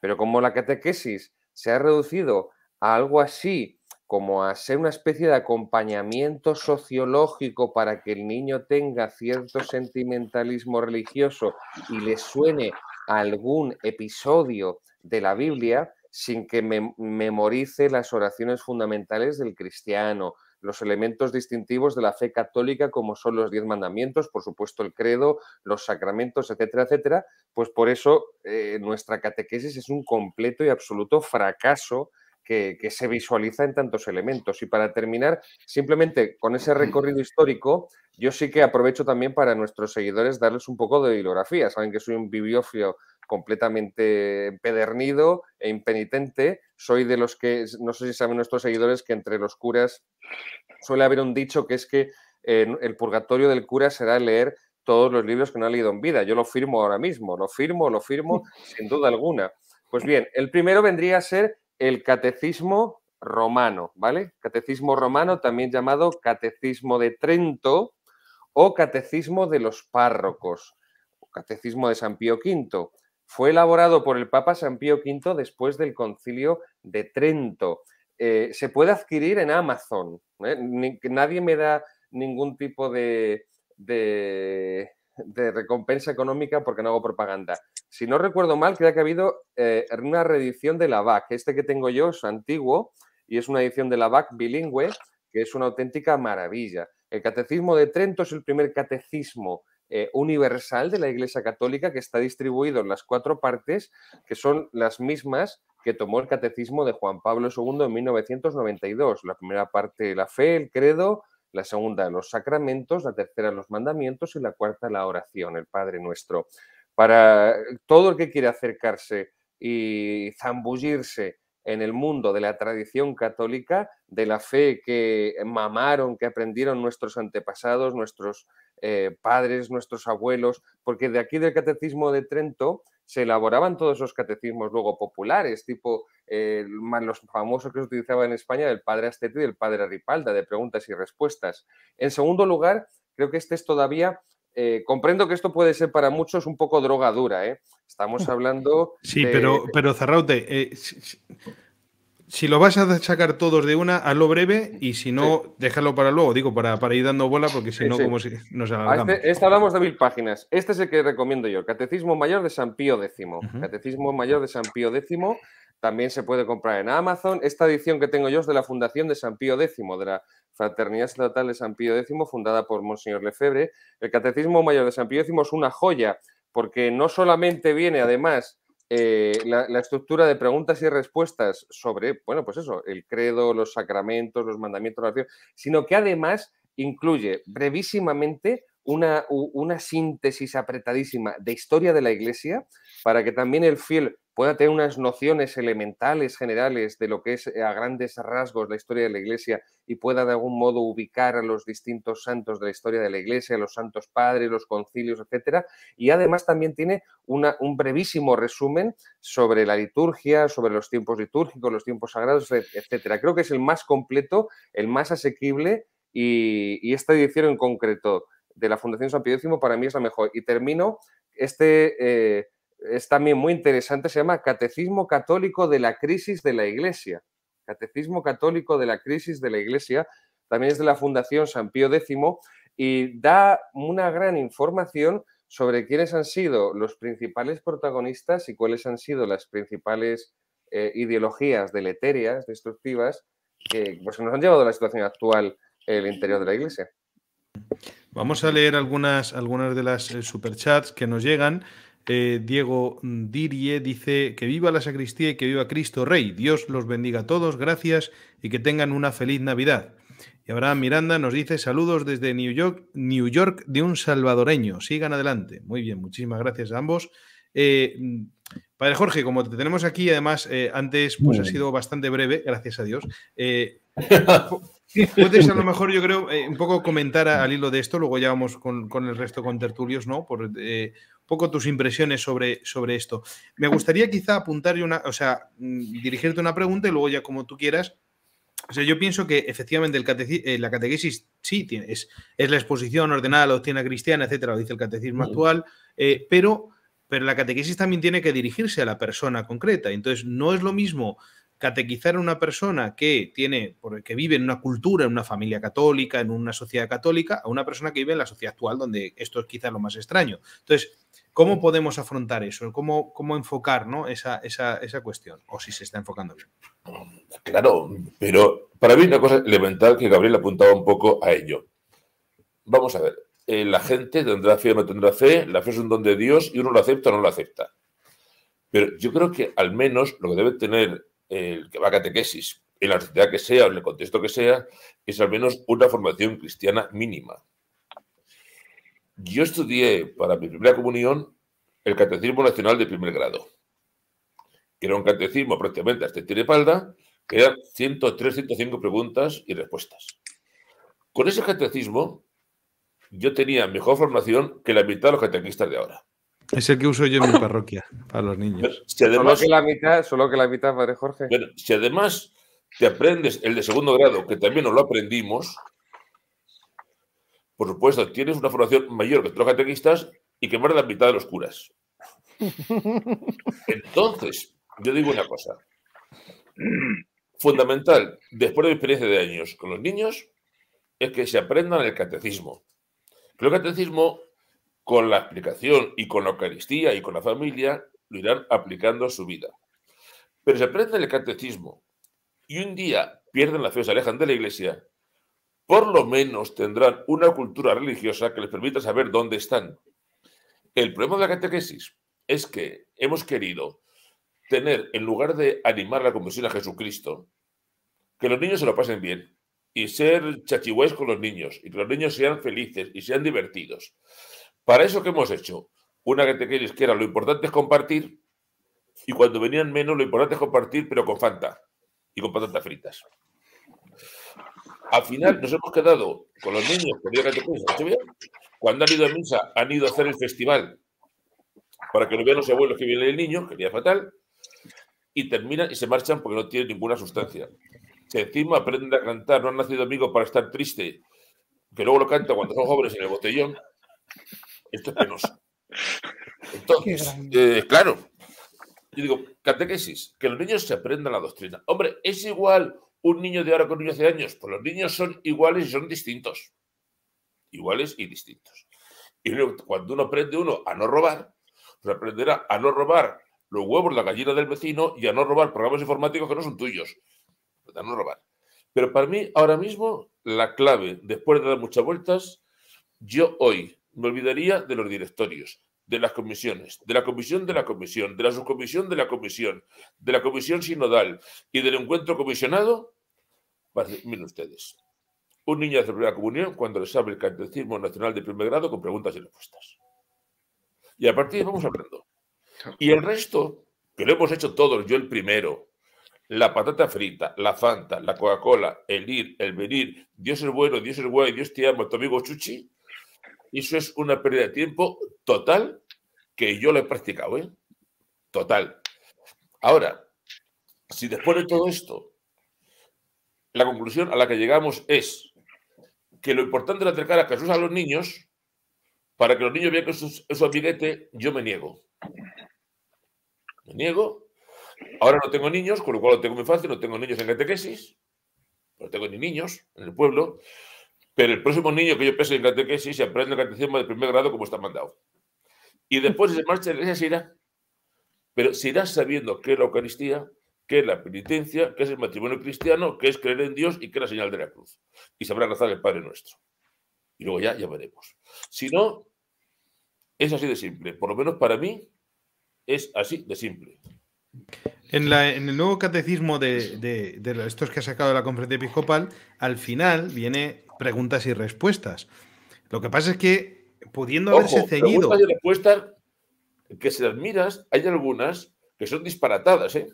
Pero como la catequesis se ha reducido a algo así, como a ser una especie de acompañamiento sociológico para que el niño tenga cierto sentimentalismo religioso y le suene algún episodio de la Biblia sin que me memorice las oraciones fundamentales del cristiano, los elementos distintivos de la fe católica, como son los diez mandamientos, por supuesto el credo, los sacramentos, etcétera, etcétera, pues por eso eh, nuestra catequesis es un completo y absoluto fracaso que, se visualiza en tantos elementos. Y para terminar, simplemente con ese recorrido histórico, yo sí que aprovecho también para nuestros seguidores darles un poco de bibliografía. Saben que soy un bibliófilo completamente empedernido e impenitente. Soy de los que, no sé si saben nuestros seguidores, que entre los curas suele haber un dicho que es que eh, el purgatorio del cura será leer todos los libros que no ha leído en vida. Yo lo firmo ahora mismo, lo firmo, lo firmo sin duda alguna. Pues bien, el primero vendría a ser el catecismo romano, ¿vale? Catecismo romano, también llamado catecismo de Trento o catecismo de los párrocos, catecismo de San Pío V. Fue elaborado por el Papa San Pío V después del concilio de Trento. Eh, se puede adquirir en Amazon. ¿eh? nadie me da ningún tipo de de recompensa económica porque no hago propaganda. Si no recuerdo mal, creo que ha habido eh, una reedición de la VAC. Este que tengo yo es antiguo y es una edición de la BAC bilingüe que es una auténtica maravilla. El Catecismo de Trento es el primer catecismo eh, universal de la Iglesia Católica que está distribuido en las cuatro partes, que son las mismas que tomó el Catecismo de Juan Pablo II en 1992. La primera parte, la fe, el credo, la segunda los sacramentos, la tercera los mandamientos y la cuarta la oración, el Padre nuestro. Para todo el que quiere acercarse y zambullirse en el mundo de la tradición católica, de la fe que mamaron, que aprendieron nuestros antepasados, nuestros eh, padres, nuestros abuelos, porque de aquí del catecismo de Trento se elaboraban todos esos catecismos luego populares, tipo eh, los famosos que se utilizaban en España del padre Astete y del padre Ripalda, de preguntas y respuestas. En segundo lugar, creo que este es todavía eh, comprendo que esto puede ser para muchos un poco drogadura, ¿eh? Estamos hablando. Sí, pero, pero eh, si lo vas a sacar todos de una, hazlo breve y si no, déjalo para luego, digo, para, para ir dando bola, porque si no, como si nos alargamos. Este, este, hablamos de mil páginas. Este es el que recomiendo yo, Catecismo Mayor de San Pío X. Catecismo Mayor de San Pío X. También se puede comprar en Amazon. Esta edición que tengo yo es de la Fundación de San Pío X, de la Fraternidad Estatal de San Pío X, fundada por Monseñor Lefebvre. El Catecismo Mayor de San Pío X es una joya, porque no solamente viene, además, eh, la, estructura de preguntas y respuestas sobre, bueno, pues eso, el credo, los sacramentos, los mandamientos, la sino que además incluye brevísimamente una, una síntesis apretadísima de historia de la Iglesia, para que también el fiel pueda tener unas nociones elementales generales de lo que es eh, a grandes rasgos la historia de la Iglesia y pueda de algún modo ubicar a los distintos santos de la historia de la Iglesia, los santos padres, los concilios, etc. Y además también tiene un brevísimo resumen sobre la liturgia, sobre los tiempos litúrgicos, los tiempos sagrados, etcétera. Creo que es el más completo, el más asequible y, esta edición en concreto de la Fundación San Pío X para mí es la mejor. Y termino este eh, es también muy interesante, se llama Catecismo Católico de la Crisis de la Iglesia. Catecismo Católico de la Crisis de la Iglesia, también es de la Fundación San Pío X, y da una gran información sobre quiénes han sido los principales protagonistas y cuáles han sido las principales eh, ideologías deleterias, destructivas, que pues, nos han llevado a la situación actual en el interior de la Iglesia. Vamos a leer algunas, algunas de las eh, superchats que nos llegan. Eh, Diego Dirie dice que viva la sacristía y que viva Cristo Rey. Dios los bendiga a todos, gracias y que tengan una feliz Navidad. Y Abraham Miranda nos dice saludos desde New York, New York de un salvadoreño. Sigan adelante. Muy bien, muchísimas gracias a ambos. Eh, padre Jorge, como te tenemos aquí, además, eh, antes pues ha sido bastante breve, gracias a Dios. Puedes a lo mejor, yo creo, eh, un poco comentar al hilo de esto, luego ya vamos con, el resto con tertulios, ¿no? Por eh, poco tus impresiones sobre, sobre esto. Me gustaría quizá apuntar una, o sea, mm, dirigirte una pregunta y luego ya como tú quieras. O sea, yo pienso que efectivamente el eh, la catequesis sí tiene, es, la exposición ordenada a la doctrina cristiana, etcétera, lo dice el catecismo actual, pero pero la catequesis también tiene que dirigirse a la persona concreta. Entonces, no es lo mismo Catequizar a una persona que tiene, que vive en una cultura, en una familia católica, en una sociedad católica, a una persona que vive en la sociedad actual, donde esto es quizá lo más extraño. Entonces, ¿cómo podemos afrontar eso? ¿Cómo, cómo enfocar esa, cuestión? O si se está enfocando bien. Claro, pero para mí una cosa elemental que Gabriel apuntaba un poco a ello. Vamos a ver, eh, la gente tendrá fe o no tendrá fe, la fe es un don de Dios y uno lo acepta o no lo acepta. Pero yo creo que al menos lo que debe tener el que va a catequesis, en la sociedad que sea, en el contexto que sea, es al menos una formación cristiana mínima. Yo estudié para mi primera comunión el Catecismo Nacional de primer grado, que era un catecismo prácticamente hasta tiene que era 103, 105 preguntas y respuestas. Con ese catecismo yo tenía mejor formación que la mitad de los catequistas de ahora. Es el que uso yo en mi parroquia, para los niños. además, solo, que la mitad, padre Jorge. Bueno, si además te aprendes el de segundo grado, que también nos lo aprendimos, por supuesto, tienes una formación mayor que los catequistas y que más de la mitad de los curas. Entonces, yo digo una cosa. Fundamental, después de mi experiencia de años con los niños, es que se aprendan el catecismo. Creo el catecismo con la aplicación y con la Eucaristía y con la familia, lo irán aplicando a su vida. Pero se aprenden el catecismo y un día pierden la fe o se alejan de la iglesia, por lo menos tendrán una cultura religiosa que les permita saber dónde están. El problema de la catequesis es que hemos querido tener, en lugar de animar la conversión a Jesucristo, que los niños se lo pasen bien y ser chachihués con los niños y que los niños sean felices y sean divertidos. Para eso que hemos hecho, una que te que era lo importante es compartir, y cuando venían menos, lo importante es compartir, pero con Fanta y con patatas fritas. Al final nos hemos quedado con los niños Cuando han ido a misa, han ido a hacer el festival para que lo vean los abuelos que vienen el niño, que fatal, y terminan y se marchan porque no tienen ninguna sustancia. Se encima aprenden a cantar, no han nacido amigos para estar triste, que luego lo canta cuando son jóvenes en el botellón, esto es penoso. Entonces, eh, claro, yo digo, catequesis, que los niños se aprendan la doctrina. Hombre, ¿es igual un niño de ahora con un de años? Pues los niños son iguales y son distintos. Iguales y distintos. Y cuando uno aprende uno a no robar, pues aprenderá a no robar los huevos, la gallina del vecino y a no robar programas informáticos que no son tuyos. Pues a no robar. Pero para mí, ahora mismo, la clave, después de dar muchas vueltas, yo hoy me olvidaría de los directorios, de las comisiones, de la comisión de la comisión, de la subcomisión de la comisión, de la comisión sinodal y del encuentro comisionado. Miren ustedes, un niño hace primera comunión cuando le sabe el catecismo nacional de primer grado con preguntas y respuestas. Y a partir de ahí vamos hablando. Y el resto, que lo hemos hecho todos, yo el primero, la patata frita, la Fanta, la Coca-Cola, el ir, el venir, Dios es bueno, Dios es bueno, Dios te ama, tu amigo Chuchi, eso es una pérdida de tiempo total que yo lo he practicado, ¿eh? Total. Ahora, si después de todo esto, la conclusión a la que llegamos es que lo importante de acercar a Jesús a los niños para que los niños vean que es un yo me niego. Me niego. Ahora no tengo niños, con lo cual lo tengo muy fácil, no tengo niños en catequesis, no tengo ni niños en el pueblo. Pero el próximo niño que yo pese en catequesis se aprende el catecismo de primer grado como está mandado. Y después se marcha de la iglesia se irá. Pero se irá sabiendo qué es la Eucaristía, qué es la penitencia, qué es el matrimonio cristiano, qué es creer en Dios y qué es la señal de la cruz. Y sabrá rezar el Padre Nuestro. Y luego ya, ya veremos. Si no, es así de simple. Por lo menos para mí, es así de simple. En, la, en, el nuevo catecismo de, de, de, estos que ha sacado la conferencia episcopal, al final viene preguntas y respuestas. Lo que pasa es que, pudiendo haberse ceñido. Preguntas y respuestas que se las miras, hay algunas que son disparatadas, ¿eh?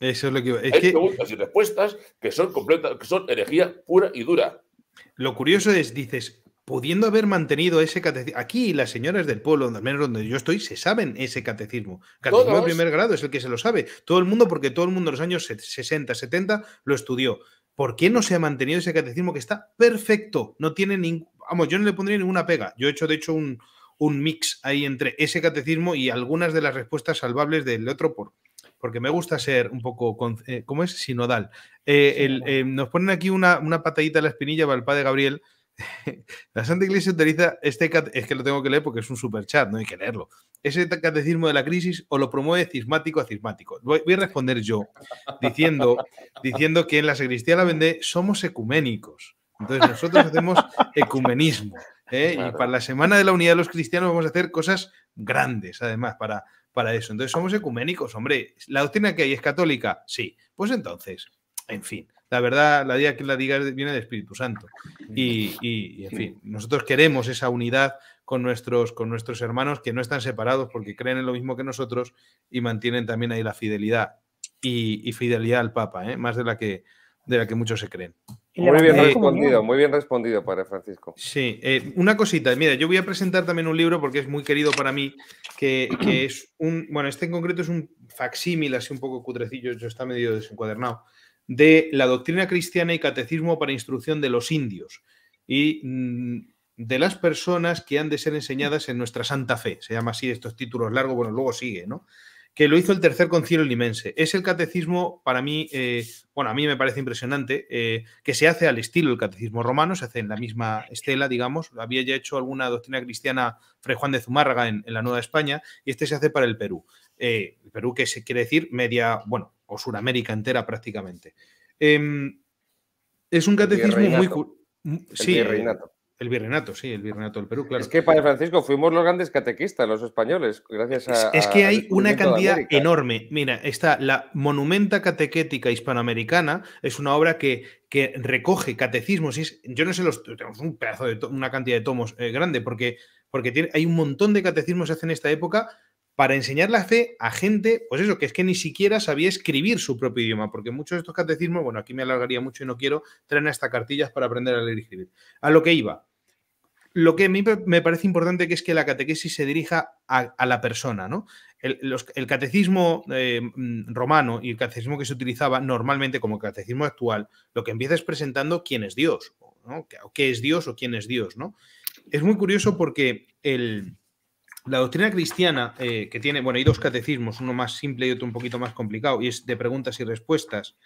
Eso es lo que Es hay preguntas y respuestas que son completas, que son energía pura y dura. Lo curioso es, dices, pudiendo haber mantenido ese catecismo. Aquí las señoras del pueblo, al menos donde yo estoy, se saben ese catecismo. Catecismo de primer grado es el que se lo sabe. Todo el mundo, porque todo el mundo en los años 60, 70 lo estudió. ¿Por qué no se ha mantenido ese catecismo que está perfecto? No tiene ningún. Vamos, yo no le pondría ninguna pega. Yo he hecho, de hecho, un, mix ahí entre ese catecismo y algunas de las respuestas salvables del otro, porque me gusta ser un poco, como eh, ¿cómo es? Sinodal. Eh, eh, nos ponen aquí una, una patadita a la espinilla para el padre Gabriel, la Santa Iglesia utiliza este es que lo tengo que leer porque es un super chat, no hay que leerlo. Ese catecismo de la crisis o lo promueve cismático a cismático. Voy, a responder yo diciendo, diciendo que en la sacristía la vende somos ecuménicos. Entonces nosotros hacemos ecumenismo. ¿eh? Y para la semana de la unidad de los cristianos vamos a hacer cosas grandes, además, para, para eso. Entonces somos ecuménicos, hombre. ¿La doctrina que hay es católica? Sí. Pues entonces, en fin la verdad, la día que la diga viene del Espíritu Santo. Y, y, en fin, nosotros queremos esa unidad con nuestros, con nuestros hermanos que no están separados porque creen en lo mismo que nosotros y mantienen también ahí la fidelidad y, y fidelidad al Papa, ¿eh? más de la, que, de la que muchos se creen. Muy bien respondido, muy bien respondido, Padre Francisco. Sí, eh, una cosita, mira, yo voy a presentar también un libro porque es muy querido para mí, que, que es un, bueno, este en concreto es un facsímil así un poco cutrecillo, está medio desencuadernado, de la doctrina cristiana y catecismo para instrucción de los indios y mm, de las personas que han de ser enseñadas en nuestra santa fe. Se llama así estos títulos largos, bueno, luego sigue, ¿no? Que lo hizo el tercer concilio limense. Es el catecismo, para mí, eh, bueno, a mí me parece impresionante, eh, que se hace al estilo del catecismo romano, se hace en la misma estela, digamos. Había ya hecho alguna doctrina cristiana Fray Juan de Zumárraga en, la Nueva España, y este se hace para el Perú. Eh, el Perú, que se quiere decir media, bueno, o Suramérica entera prácticamente. Em, es un catecismo muy... Mm, el virreinato. El virreinato, sí, el virreinato del Perú, claro. Es que, Padre Francisco, fuimos los grandes catequistas, los españoles, gracias a... Es, que hay una cantidad enorme. Mira, está la Monumenta Catequética Hispanoamericana, es una obra que, que recoge catecismos. yo no sé, los, tenemos un pedazo de, una cantidad de tomos eh, grande, porque, porque hay un montón de catecismos que se hacen en esta época para enseñar la fe a gente, pues eso, que es que ni siquiera sabía escribir su propio idioma, porque muchos de estos catecismos, bueno, aquí me alargaría mucho y no quiero, traer hasta cartillas para aprender a leer y escribir. A lo que iba. Lo que a mí me parece importante que es que la catequesis se dirija a, la persona, ¿no? El, catecismo eh, mm, romano y el catecismo que se utilizaba normalmente como catecismo actual, lo que empieza es presentando quién es Dios, ¿no? ¿Qué es Dios o quién es Dios, ¿no? Es muy curioso porque el, la doctrina cristiana, eh, que tiene, bueno, hay dos catecismos, uno más simple y otro un poquito más complicado, y es de preguntas y respuestas.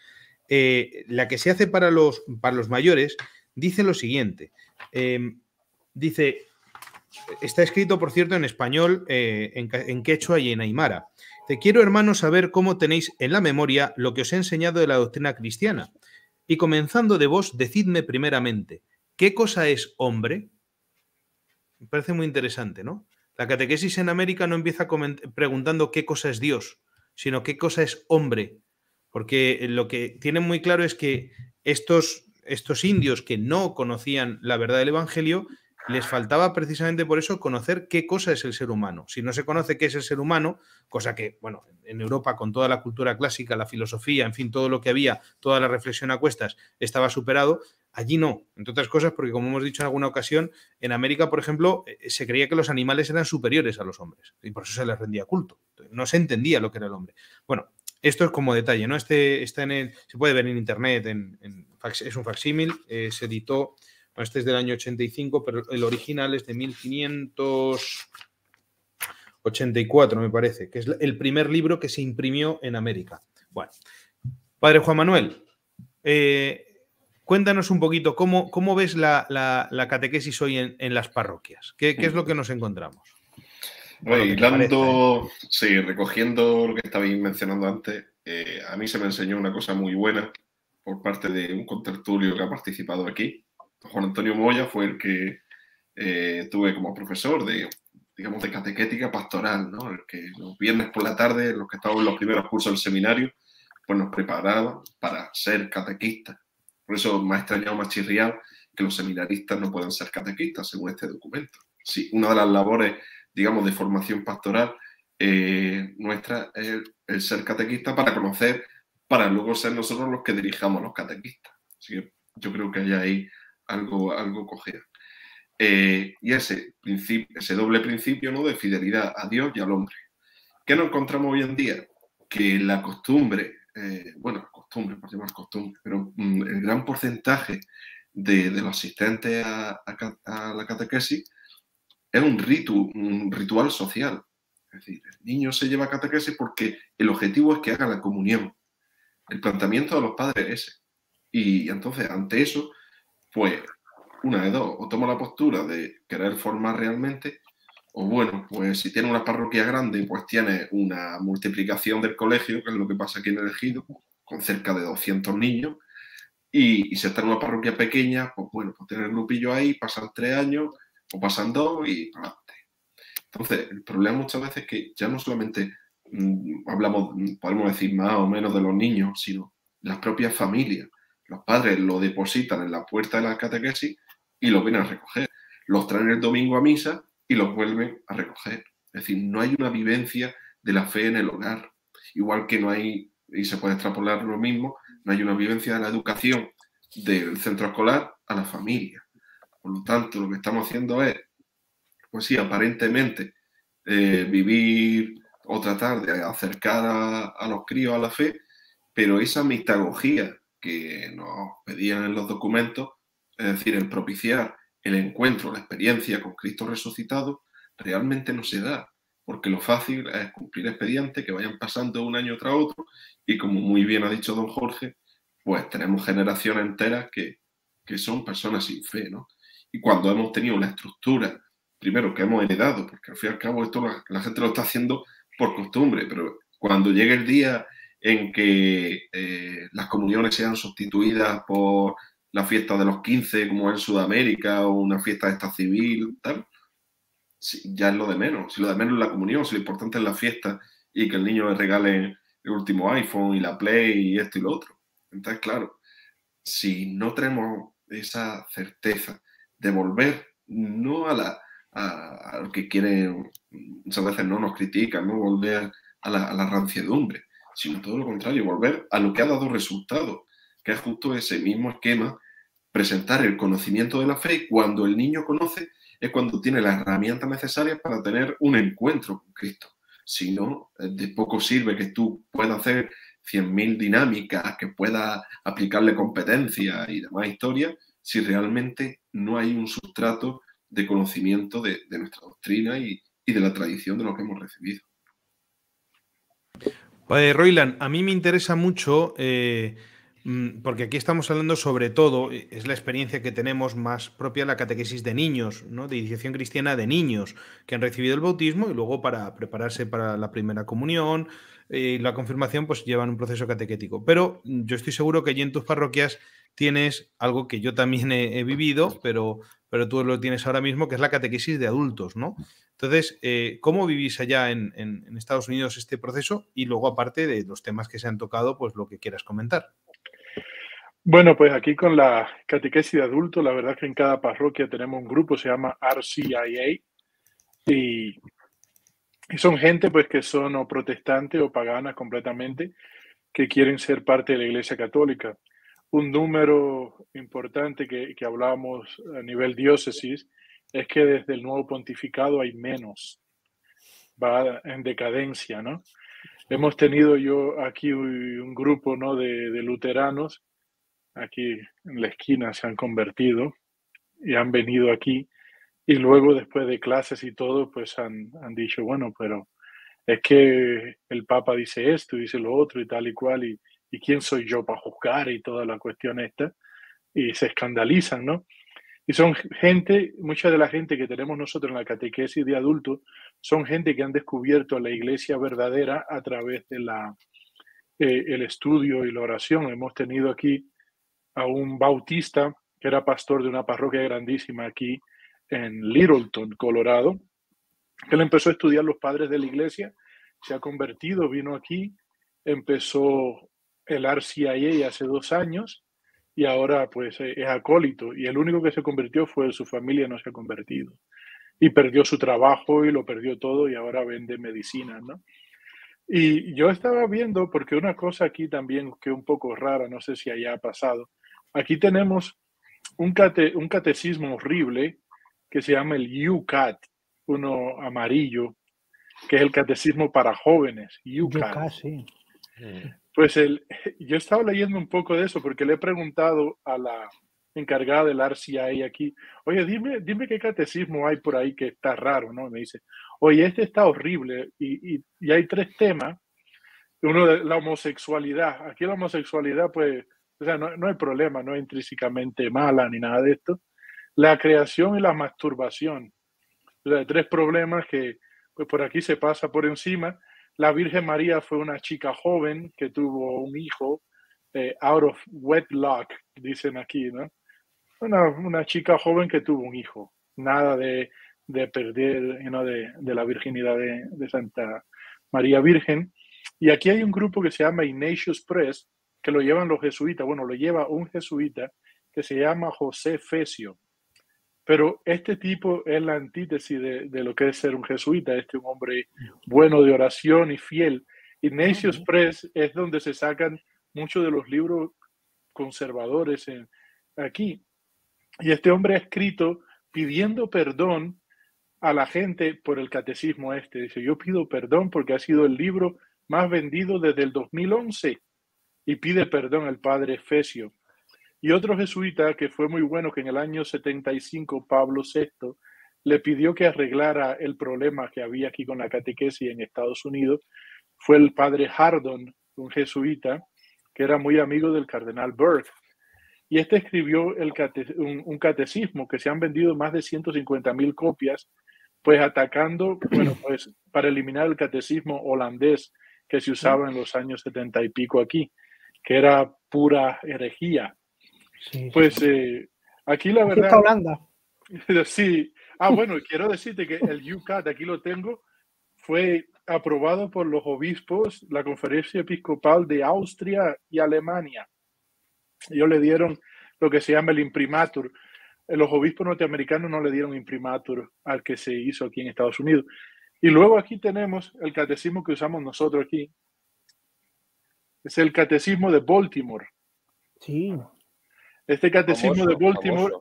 Eh, la que se hace para los, para los mayores dice lo siguiente. Em, dice, está escrito, por cierto, en español, eh, en, en, quechua y en aymara. Te quiero, hermano, saber cómo tenéis en la memoria lo que os he enseñado de la doctrina cristiana. Y comenzando de vos, decidme primeramente, ¿qué cosa es hombre? Me parece muy interesante, ¿no? La catequesis en América no empieza preguntando qué cosa es Dios, sino qué cosa es hombre. Porque lo que tienen muy claro es que estos, estos indios que no conocían la verdad del Evangelio les faltaba precisamente por eso conocer qué cosa es el ser humano. Si no se conoce qué es el ser humano, cosa que, bueno, en Europa con toda la cultura clásica, la filosofía, en fin, todo lo que había, toda la reflexión a cuestas estaba superado, allí no. Entre otras cosas, porque como hemos dicho en alguna ocasión, en América, por ejemplo, eh, eh, se creía que los animales eran superiores a los hombres y por eso se les rendía culto. No se entendía lo que era el hombre. Bueno, esto es como detalle, ¿no? Este está en el, se puede ver en internet, en, es un facsímil, eh, se editó este es del año 85, pero el original es de 1584, me parece, que es el primer libro que se imprimió en América. Bueno, padre Juan Manuel, eh, cuéntanos un poquito cómo, cómo ves la, catequesis hoy en, las parroquias. ¿Qué, es lo que nos encontramos? Bueno, y sí, recogiendo lo que estabais mencionando antes, eh, a mí se me enseñó una cosa muy buena por parte de un contertulio que ha participado aquí, Juan Antonio Moya fue el que eh, tuve como profesor de, digamos, de catequética pastoral, ¿no? El que los viernes por la tarde, los que estábamos en los primeros cursos del seminario, pues nos preparaba para ser catequistas. Por eso me ha extrañado, me ha chirriado que los seminaristas no puedan ser catequistas, según este documento. Sí, una de las labores, digamos, de formación pastoral eh, nuestra es el, ser catequista para conocer, para luego ser nosotros los que dirijamos los catequistas. yo creo que hay ahí algo, algo eh, y ese, ese doble principio ¿no? de fidelidad a Dios y al hombre. ¿Qué nos encontramos hoy en día? Que la costumbre, eh, bueno, costumbre, por llamar costumbre, pero mm, el gran porcentaje de, los asistentes a, la catequesis es un, un ritual social. Es decir, el niño se lleva a catequesis porque el objetivo es que haga la comunión. El planteamiento de los padres es ese. Y entonces, ante eso, pues una de dos, o tomo la postura de querer formar realmente, o bueno, pues si tiene una parroquia grande, pues tiene una multiplicación del colegio, que es lo que pasa aquí en el Ejido, con cerca de 200 niños, y, si está en una parroquia pequeña, pues bueno, pues tener el grupillo ahí, pasan tres años, o pasan dos y adelante. Entonces, el problema muchas veces es que ya no solamente mm, hablamos, mm, podemos decir más o menos de los niños, sino las propias familias. Los padres lo depositan en la puerta de la catequesis y lo vienen a recoger. Los traen el domingo a misa y los vuelven a recoger. Es decir, no hay una vivencia de la fe en el hogar. Igual que no hay, y se puede extrapolar lo mismo, no hay una vivencia de la educación del centro escolar a la familia. Por lo tanto, lo que estamos haciendo es, pues sí, aparentemente eh, vivir o tratar de acercar a, los críos a la fe, pero esa mitagogía que nos pedían en los documentos, es decir, el propiciar el encuentro, la experiencia con Cristo resucitado, realmente no se da, porque lo fácil es cumplir expedientes que vayan pasando un año tras otro y como muy bien ha dicho don Jorge, pues tenemos generaciones enteras que, son personas sin fe, ¿no? Y cuando hemos tenido una estructura, primero que hemos heredado, porque al fin y al cabo esto la, la gente lo está haciendo por costumbre, pero cuando llega el día en que eh, las comuniones sean sustituidas por la fiesta de los 15, como en Sudamérica, o una fiesta de esta civil, tal, ya es lo de menos. Si lo de menos es la comunión, si lo importante es la fiesta y que el niño le regale el último iPhone y la Play y esto y lo otro. Entonces, claro, si no tenemos esa certeza de volver no a, la, a, lo que quieren, muchas veces no nos critican, no volver a la, a sino todo lo contrario, volver a lo que ha dado resultado, que es justo ese mismo esquema, presentar el conocimiento de la fe y cuando el niño conoce es cuando tiene las herramientas necesarias para tener un encuentro con Cristo. Si no, eh, de poco sirve que tú puedas hacer 100.000 dinámicas, que puedas aplicarle competencia y demás historias, si realmente no hay un sustrato de conocimiento de, nuestra doctrina y, y de la tradición de lo que hemos recibido. Eh, Roiland, a mí me interesa mucho, eh, mm, porque aquí estamos hablando sobre todo, eh, es la experiencia que tenemos más propia la catequesis de niños, ¿no? de iniciación cristiana de niños que han recibido el bautismo y luego para prepararse para la primera comunión eh, y la confirmación, pues llevan un proceso catequético. Pero mm, yo estoy seguro que allí en tus parroquias tienes algo que yo también he, vivido, pero, pero tú lo tienes ahora mismo, que es la catequesis de adultos, ¿no? Entonces, eh, ¿cómo vivís allá en, Estados Unidos este proceso? Y luego, aparte de los temas que se han tocado, pues lo que quieras comentar. Bueno, pues aquí con la catequesis de adultos, la verdad es que en cada parroquia tenemos un grupo, se llama RCIA, y, son gente pues que son o protestantes o paganas completamente, que quieren ser parte de la Iglesia Católica un número importante que, que hablamos a nivel diócesis es que desde el nuevo pontificado hay menos, va en decadencia, ¿no? Hemos tenido yo aquí un grupo ¿no? de, luteranos, aquí en la esquina se han convertido y han venido aquí y luego después de clases y todo, pues han, dicho, bueno, pero es que el Papa dice esto, dice lo otro y tal y cual y, ¿y quién soy yo para juzgar? Y toda la cuestión esta, y se escandalizan, ¿no? Y son gente, mucha de la gente que tenemos nosotros en la catequesis de adultos, son gente que han descubierto la iglesia verdadera a través de la, eh, el estudio y la oración. Hemos tenido aquí a un bautista que era pastor de una parroquia grandísima aquí en Littleton, Colorado, que él empezó a estudiar los padres de la iglesia, se ha convertido, vino aquí, empezó el RCIA hace dos años y ahora pues eh, es acólito y el único que se convirtió fue su familia, no se ha convertido. Y perdió su trabajo y lo perdió todo y ahora vende medicina, ¿no? Y yo estaba viendo, porque una cosa aquí también que un poco rara, no sé si haya ha pasado, aquí tenemos un, un catecismo horrible que se llama el UCAT, uno amarillo, que es el catecismo para jóvenes, UCAT. Pues el, yo estaba leyendo un poco de eso porque le he preguntado a la encargada del RCI aquí, oye, dime, dime qué catecismo hay por ahí que está raro, ¿no? Me dice, oye, este está horrible y, hay tres temas. Uno de la homosexualidad. Aquí la homosexualidad, pues, o sea, no, no hay problema, no es intrínsecamente mala ni nada de esto. La creación y la masturbación. O sea, tres problemas que pues, por aquí se pasa por encima la Virgen María fue una chica joven que tuvo un hijo eh, out of wedlock, dicen aquí, ¿no? Una, chica joven que tuvo un hijo. Nada de, perder ¿no? de, la virginidad de, de, Santa María Virgen. Y aquí hay un grupo que se llama Ignatius Press, que lo llevan los jesuitas, bueno, lo lleva un jesuita que se llama José Fesio. Pero este tipo es la antítesis de, lo que es ser un jesuita, este un hombre bueno de oración y fiel. Ignatius Press es donde se sacan muchos de los libros conservadores en, aquí. Y este hombre ha escrito pidiendo perdón a la gente por el catecismo este. Dice, yo pido perdón porque ha sido el libro más vendido desde el 2011 y pide perdón al padre Efesio. Y otro jesuita que fue muy bueno, que en el año 75 Pablo VI le pidió que arreglara el problema que había aquí con la catequesis en Estados Unidos, fue el padre Hardon, un jesuita, que era muy amigo del cardenal Burke. Y este escribió el un, catecismo que se han vendido más de 150 mil copias, pues atacando, bueno, pues para eliminar el catecismo holandés que se usaba en los años 70 y pico aquí, que era pura herejía pues eh, aquí la verdad. Holanda. sí. Ah, bueno, quiero decirte que el UCAT, aquí lo tengo, fue aprobado por los obispos, la conferencia episcopal de Austria y Alemania. Ellos le dieron lo que se llama el imprimatur. Eh, los obispos norteamericanos no le dieron imprimatur al que se hizo aquí en Estados Unidos. Y luego aquí tenemos el catecismo que usamos nosotros aquí. Es el catecismo de Baltimore. Sí. Este catecismo de Baltimore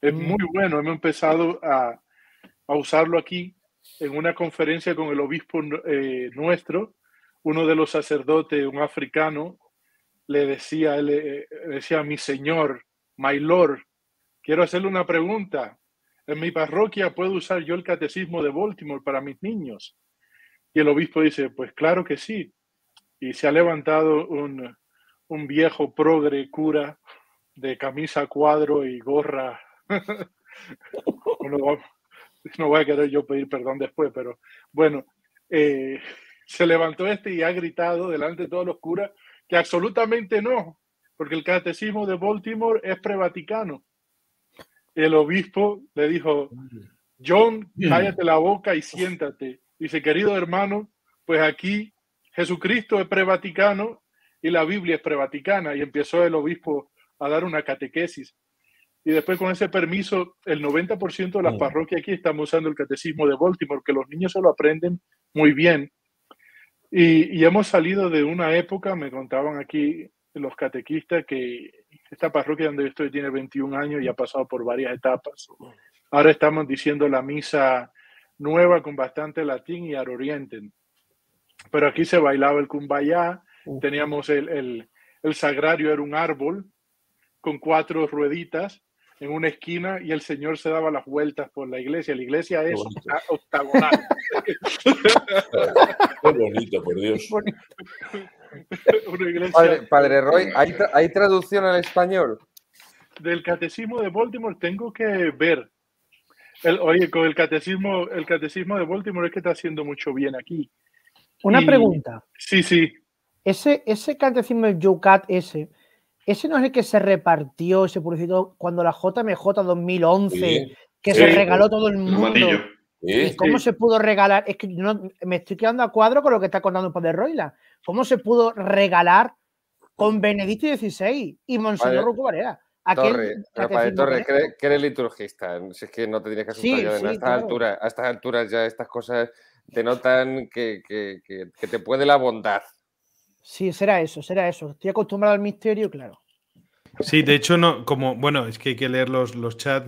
es mm. muy bueno. Hemos empezado a, usarlo aquí en una conferencia con el obispo eh, nuestro. Uno de los sacerdotes, un africano, le decía, él decía, mi señor, my lord, quiero hacerle una pregunta. En mi parroquia puedo usar yo el catecismo de Baltimore para mis niños. Y el obispo dice, pues claro que sí. Y se ha levantado un, un viejo progre cura de camisa cuadro y gorra. no voy a querer yo pedir perdón después, pero bueno, eh, se levantó este y ha gritado delante de todos los curas que absolutamente no, porque el catecismo de Baltimore es prevaticano. El obispo le dijo, John, cállate la boca y siéntate. Dice, querido hermano, pues aquí Jesucristo es prevaticano y la Biblia es prevaticana. Y empezó el obispo a dar una catequesis. Y después con ese permiso, el 90% de las mm. parroquias aquí estamos usando el catecismo de Baltimore, que los niños se lo aprenden muy bien. Y, y hemos salido de una época, me contaban aquí los catequistas, que esta parroquia donde yo estoy tiene 21 años y ha pasado por varias etapas. Ahora estamos diciendo la misa nueva con bastante latín y arorienten Pero aquí se bailaba el cumbayá, teníamos el, el, el sagrario, era un árbol, con cuatro rueditas en una esquina y el Señor se daba las vueltas por la iglesia. La iglesia es octagonal. Es bonito, por Dios. padre, Roy, ¿hay, traducción al español? Del catecismo de Baltimore tengo que ver. oye, con el catecismo, el catecismo de Baltimore es que está haciendo mucho bien aquí. Una pregunta. Sí, sí. Ese, ese catecismo, el Yucat ese, ese no es el que se repartió, ese publicito cuando la JMJ 2011, que se regaló todo el mundo. ¿Cómo se pudo regalar? Es que no, me estoy quedando a cuadro con lo que está contando Padre Roila. ¿Cómo se pudo regalar con Benedicto XVI y Monseñor Rucu Varela? Rafael Torres, que eres, liturgista, es que no te tienes que asustar a, estas alturas, ya estas cosas te notan que, te puede la bondad, Sí, será eso, será eso. Estoy acostumbrado al misterio, claro. Sí, de hecho, no, como, bueno, es que hay que leer los, los chats,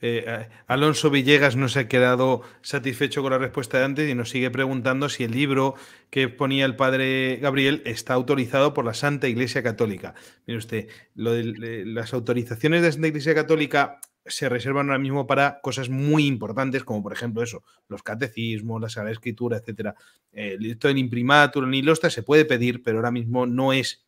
eh, Alonso Villegas no se ha quedado satisfecho con la respuesta de antes y nos sigue preguntando si el libro que ponía el padre Gabriel está autorizado por la Santa Iglesia Católica. Mire usted, lo de, eh, las autorizaciones de la Santa Iglesia Católica se reservan ahora mismo para cosas muy importantes, como por ejemplo eso, los catecismos, la Sagrada Escritura, etcétera. Eh, el eh, esto del imprimatur, en Ilostra se puede pedir, pero ahora mismo no es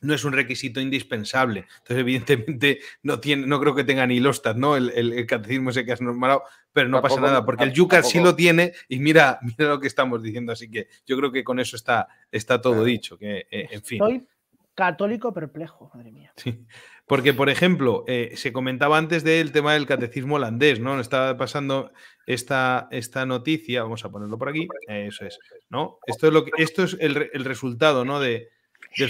no es un requisito indispensable. Entonces, evidentemente, no, tiene, no creo que tenga ni ilostra ¿no? El, el, catecismo ese que has nombrado, pero no pasa nada, porque el Yucat sí lo tiene y mira, mira lo que estamos diciendo. Así que yo creo que con eso está, está todo dicho. Que, eh, en fin. Católico perplejo, madre mía. Sí, porque, por ejemplo, eh, se comentaba antes del tema del catecismo holandés, ¿no? Estaba pasando esta, esta noticia, vamos a ponerlo por aquí, eso es, ¿no? Esto es, lo esto es el, resultado, ¿no? del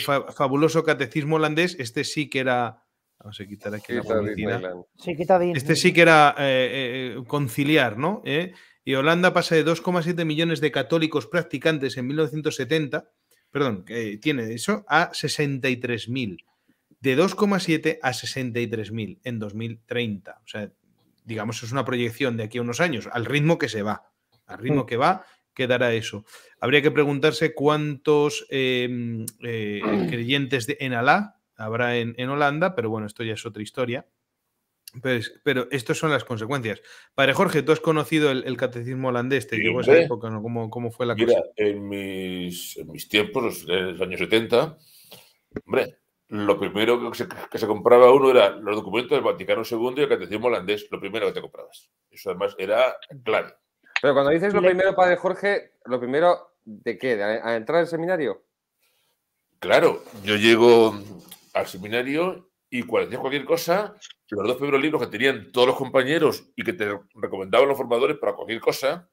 fabuloso catecismo holandés, este sí que era... Vamos a quitar aquí la sí, Este sí que era eh, eh, conciliar, ¿no? Y Holanda pasa de 2,7 millones de católicos practicantes en 1970 perdón, eh, tiene eso a 63.000. De 2,7 a 63.000 en 2030. O sea, digamos, es una proyección de aquí a unos años, al ritmo que se va. Al ritmo mm. que va, quedará eso. Habría que preguntarse cuántos em, eh, creyentes de, en Alá habrá en Holanda, pero bueno, esto ya es otra historia. Pero, estas son las consecuencias. Padre Jorge, tú has conocido el, catecismo holandés, te digo esa época, ¿Cómo, fue la mira, cosa? En mis, en mis tiempos, en eh, los años 70, hombre, lo primero que se, compraba uno era los documentos del Vaticano II y el catecismo holandés, lo primero que te comprabas. Eso además era claro. Pero cuando dices lo primero, Padre Jorge, ¿lo primero de qué? ¿A entrar al seminario? Claro, yo llego al seminario y cuando decías cualquier cosa, los dos primeros libros que tenían todos los compañeros y que te recomendaban los formadores para cualquier cosa,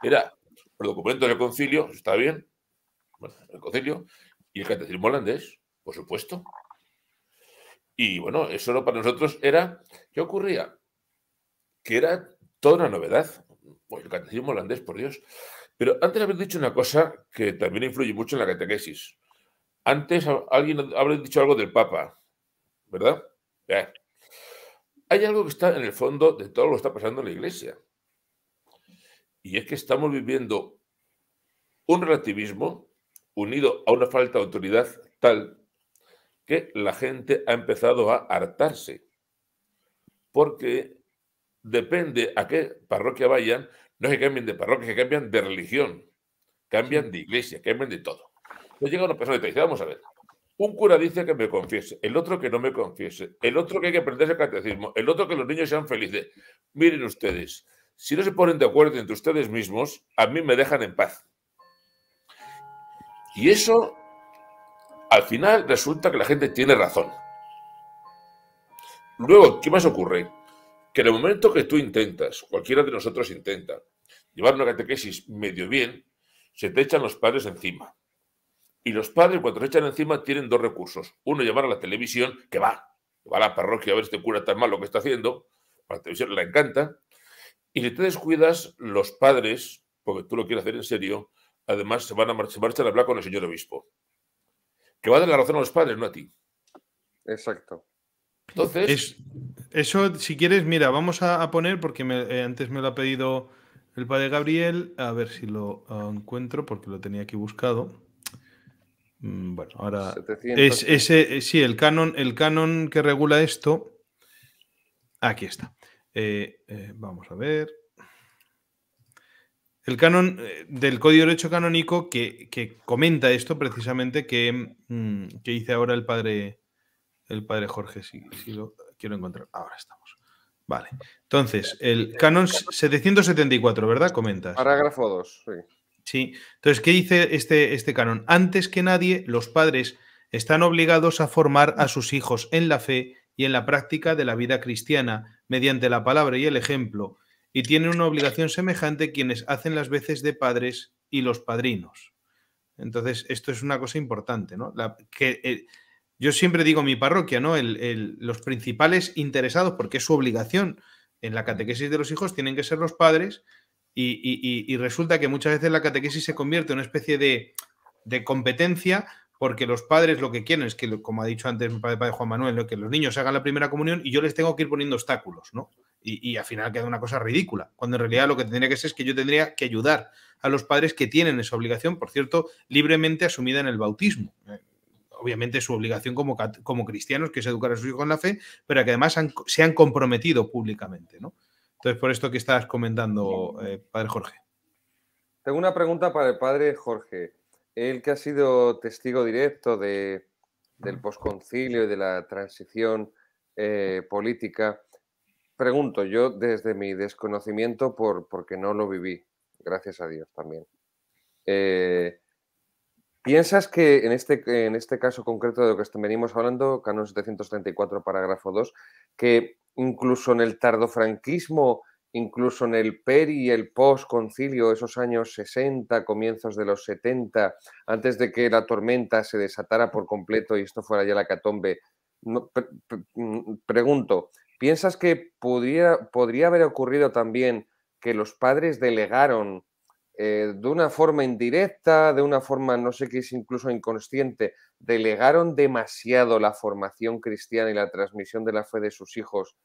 era el documento del concilio, está bien, el concilio, y el catecismo holandés, por supuesto. Y bueno, eso no para nosotros era, ¿qué ocurría? Que era toda una novedad, pues, el catecismo holandés, por Dios. Pero antes haber dicho una cosa que también influye mucho en la catequesis. Antes alguien habrá dicho algo del Papa. ¿verdad? Hay algo que está en el fondo de todo lo que está pasando en la iglesia. Y es que estamos viviendo un relativismo unido a una falta de autoridad tal que la gente ha empezado a hartarse. Porque depende a qué parroquia vayan, no se cambien de parroquia, se cambian de religión, cambian de iglesia, cambian de todo. Entonces llega una persona y te dice, vamos a ver, un cura dice que me confiese, el otro que no me confiese, el otro que hay que aprender el catecismo, el otro que los niños sean felices. Miren ustedes, si no se ponen de acuerdo entre ustedes mismos, a mí me dejan en paz. Y eso, al final, resulta que la gente tiene razón. Luego, ¿qué más ocurre? Que en el momento que tú intentas, cualquiera de nosotros intenta, llevar una catequesis medio bien, se te echan los padres encima y los padres, cuando se echan encima, tienen dos recursos. Uno, llamar a la televisión, que va, va a la parroquia a ver este cura tan lo que está haciendo. A la televisión le encanta. Y si te descuidas, los padres, porque tú lo quieres hacer en serio, además se van a marchar, a hablar con el señor obispo. Que va a dar la razón a los padres, no a ti. Exacto. Entonces. eso, si quieres, mira, vamos a, poner, porque eh, antes me lo ha pedido el padre Gabriel, a ver si lo ah, encuentro, porque lo tenía aquí buscado. Mm, bueno, ahora. Es, ese, eh, sí, el canon, el canon que regula esto. Aquí está. Eh, eh, vamos a ver. El canon del Código de Derecho Canónico que, comenta esto precisamente que, mm, que, hice ahora el padre, el padre Jorge, si, si lo quiero encontrar. Ahora estamos. Vale. Entonces, el canon 774, ¿verdad? Comentas. Parágrafo 2, sí. Sí. Entonces, ¿qué dice este, este canon? Antes que nadie, los padres están obligados a formar a sus hijos en la fe y en la práctica de la vida cristiana, mediante la palabra y el ejemplo, y tienen una obligación semejante quienes hacen las veces de padres y los padrinos. Entonces, esto es una cosa importante, ¿no? La, que, eh, yo siempre digo mi parroquia, ¿no? los principales interesados, porque es su obligación en la catequesis de los hijos, tienen que ser los padres, y, resulta que muchas veces la catequesis se convierte en una especie de, competencia porque los padres lo que quieren es que, como ha dicho antes mi padre, Juan Manuel, que los niños hagan la primera comunión y yo les tengo que ir poniendo obstáculos, ¿no? Y, al final queda una cosa ridícula, cuando en realidad lo que tendría que ser es que yo tendría que ayudar a los padres que tienen esa obligación, por cierto, libremente asumida en el bautismo. Eh, obviamente su obligación como, como cristianos, que es educar a sus hijos en la fe, pero que además se han comprometido públicamente, ¿no? Entonces, por esto que estás comentando, eh, padre Jorge. Tengo una pregunta para el padre Jorge. Él que ha sido testigo directo del posconcilio y de la transición eh, política, pregunto yo desde mi desconocimiento por, porque no lo viví, gracias a Dios también. Eh, ¿Piensas que en este, en este caso concreto de lo que venimos hablando, Canon 734, parágrafo 2, que incluso en el tardofranquismo, incluso en el peri y el post-concilio, esos años 60, comienzos de los 70, antes de que la tormenta se desatara por completo y esto fuera ya la catombe. Mm, pregunto, ¿piensas que podría haber ocurrido también que los padres delegaron eh, de una forma indirecta, de una forma, no sé qué es, incluso inconsciente, delegaron demasiado la formación cristiana y la transmisión de la fe de sus hijos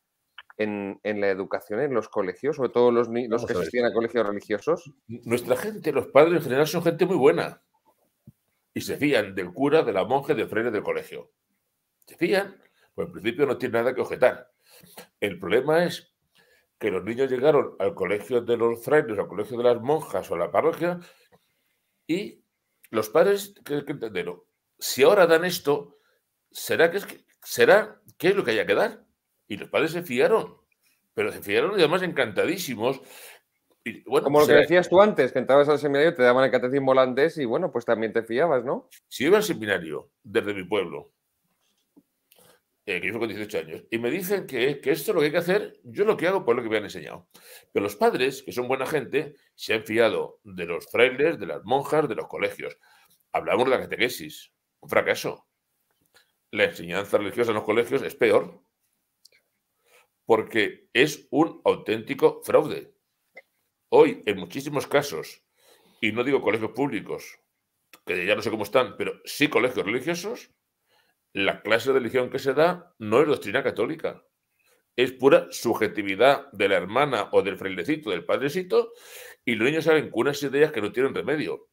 en, la educación, en los colegios, sobre todo los, los que asistían a colegios religiosos? Nuestra gente, los padres en general, son gente muy buena. Y se fían del cura, de la monja, del fraile del colegio. Se fían, pues en principio no tiene nada que objetar. El problema es que los niños llegaron al colegio de los frailes, al colegio de las monjas o a la parroquia, y los padres que, si ahora dan esto, ¿será que, es será qué es lo que haya que dar? Y los padres se fiaron, pero se fiaron y además encantadísimos. Como lo que decías tú antes, que entrabas al seminario, te daban el catecismo holandés y bueno, pues también te fiabas, ¿no? Si iba al seminario desde mi pueblo, eh, que yo con 18 años, y me dicen que, que, esto es lo que hay que hacer, yo lo que hago por lo que me han enseñado. Pero los padres, que son buena gente, se han fiado de los frailes, de las monjas, de los colegios. Hablamos de la catequesis, un fracaso. La enseñanza religiosa en los colegios es peor, porque es un auténtico fraude. Hoy, en muchísimos casos, y no digo colegios públicos, que ya no sé cómo están, pero sí colegios religiosos, la clase de religión que se da no es doctrina católica. Es pura subjetividad de la hermana o del frailecito, del padrecito, y los niños saben con unas ideas que no tienen remedio.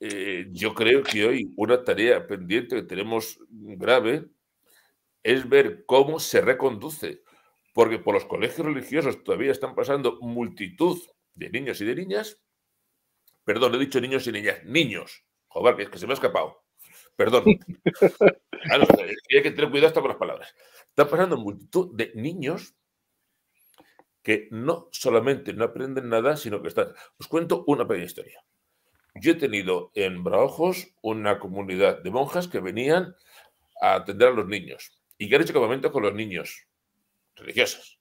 Eh, yo creo que hoy una tarea pendiente que tenemos grave es ver cómo se reconduce, porque por los colegios religiosos todavía están pasando multitud de niños y de niñas, perdón, he dicho niños y niñas, niños, joder, que es que se me ha escapado, Perdón. hay que tener cuidado hasta con las palabras. Está pasando multitud de niños que no solamente no aprenden nada, sino que están. Os cuento una pequeña historia. Yo he tenido en Braojos una comunidad de monjas que venían a atender a los niños y que han hecho campamento con los niños religiosos.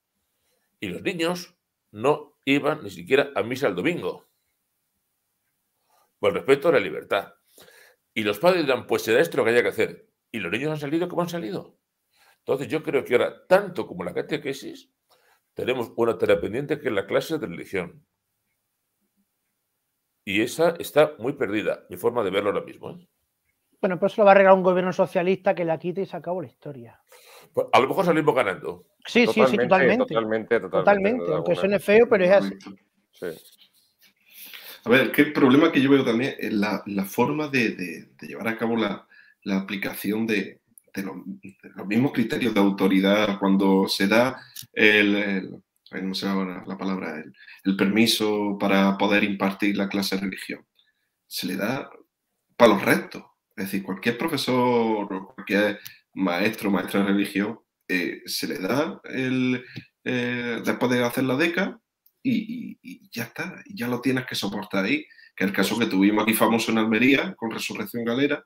Y los niños no iban ni siquiera a misa el domingo. Por respeto a la libertad. Y los padres dirán, pues será esto lo que haya que hacer. Y los niños han salido como han salido. Entonces yo creo que ahora, tanto como la catequesis, tenemos una tarea pendiente que es la clase de religión. Y esa está muy perdida, mi forma de verlo ahora mismo. ¿eh? Bueno, pues lo va a arreglar un gobierno socialista que la quite y se acabó la historia. Pues a lo mejor salimos ganando. Sí, sí, sí, totalmente. Totalmente, totalmente. Totalmente, aunque suene feo, pero es así. Sí, a ver, qué problema que yo veo también es eh, la, forma de, llevar a cabo la, aplicación de, los, mismos criterios de autoridad cuando se da el, la palabra, el, permiso para poder impartir la clase de religión. Se le da para los restos. Es decir, cualquier profesor, cualquier maestro, maestra de religión, eh, se le da el, eh, después de hacer la década y, ya está, ya lo tienes que soportar ahí, que el caso que tuvimos aquí famoso en Almería con Resurrección Galera,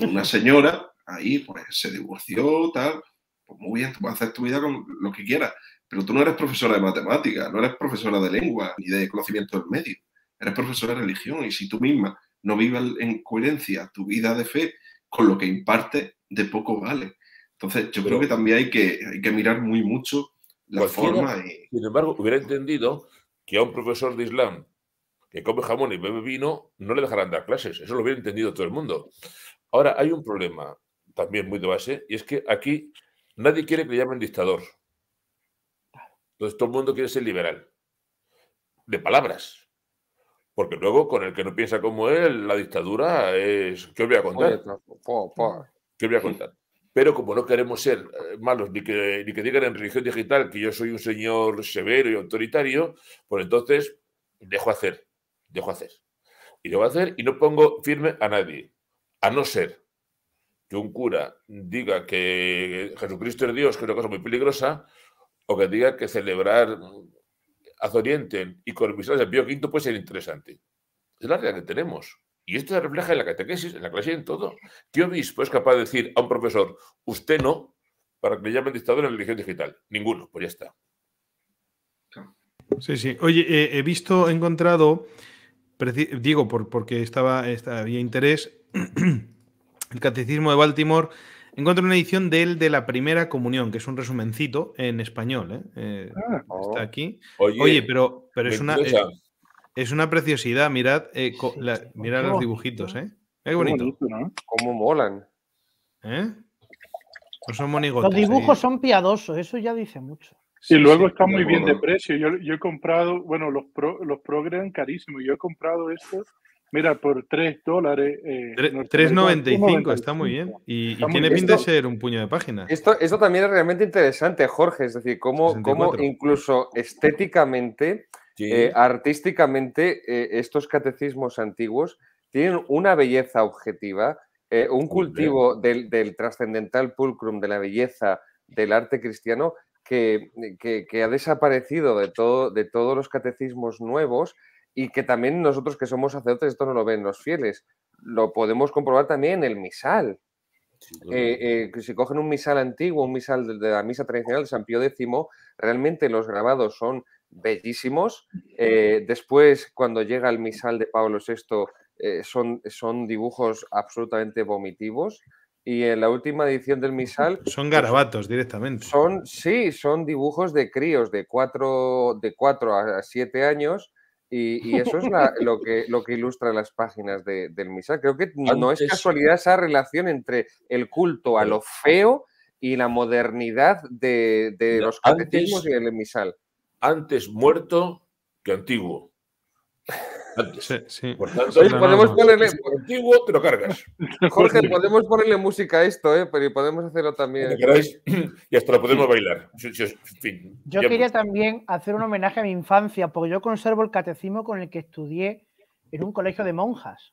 una señora ahí pues se divorció, tal, pues muy bien, tú puedes hacer tu vida con lo que quieras, pero tú no eres profesora de matemáticas, no eres profesora de lengua ni de conocimiento del medio, eres profesora de religión y si tú misma no vives en coherencia tu vida de fe con lo que imparte, de poco vale. Entonces yo creo que también hay que, hay que mirar muy mucho pues sin embargo, hubiera entendido que a un profesor de Islam que come jamón y bebe vino, no le dejarán dar clases. Eso lo hubiera entendido todo el mundo. Ahora, hay un problema también muy de base, y es que aquí nadie quiere que le llamen dictador. Entonces todo el mundo quiere ser liberal. De palabras. Porque luego, con el que no piensa como él, la dictadura es. ¿Qué os voy a contar? ¿Qué os voy a contar? Pero como no queremos ser eh, malos ni que, digan en religión digital que yo soy un señor severo y autoritario, pues entonces dejo hacer, dejo hacer. Y dejo hacer y no pongo firme a nadie, a no ser que un cura diga que Jesucristo es Dios, que es una cosa muy peligrosa, o que diga que celebrar a Zorienten y con del Pío V puede ser interesante. Es la realidad que tenemos. Y esto se refleja en la catequesis, en la clase en todo. ¿Qué obispo es capaz de decir a un profesor, usted no, para que le llamen dictador en la religión digital? Ninguno, pues ya está. Sí, sí. Oye, eh, he visto, he encontrado, digo, por, porque estaba, había interés, el Catecismo de Baltimore. Encuentro una edición de él de la primera comunión, que es un resumencito en español. ¿eh? Eh, ah, está oh. aquí. Oye, pero, pero es una. Es una preciosidad, mirad, los dibujitos, ¿eh? bonito. ¿no? Cómo molan. ¿Eh? Pues son los dibujos son piadosos, eso ya dice mucho. y luego está muy bien de precio. Yo, he comprado, bueno, los pro, los carísimos. Yo he comprado estos Mira, por 3 dólares. 3,95, eh, está muy bien. Y, tiene pinta de ser un puño de página. Esto, también es realmente interesante, Jorge. Es decir, cómo incluso estéticamente eh, artísticamente, eh, estos catecismos antiguos tienen una belleza objetiva, eh, un cultivo del, trascendental pulcrum de la belleza del arte cristiano que, ha desaparecido de, todo, de todos los catecismos nuevos y que también nosotros que somos sacerdotes, esto no lo ven los fieles, lo podemos comprobar también en el misal. si cogen un misal antiguo, un misal de la misa tradicional de San Pío X, realmente los grabados son bellísimos. Eh, después, cuando llega el misal de Pablo VI, eh, son, son dibujos absolutamente vomitivos. Y en la última edición del misal... Son pues, garabatos directamente. Son, sí, son dibujos de críos de 4 de cuatro a 7 años. Y, eso es lo, que, lo que ilustra las páginas del misal. Creo que no, es casualidad esa relación entre el culto a lo feo y la modernidad de, los catecismos y el misal antes muerto que antiguo. Antes. Por tanto, podemos ponerle antiguo te cargas. Jorge, podemos ponerle música a esto, ¿eh? pero podemos hacerlo también. y hasta lo podemos bailar. yo quería también hacer un homenaje a mi infancia, porque yo conservo el catecismo con el que estudié en un colegio de monjas.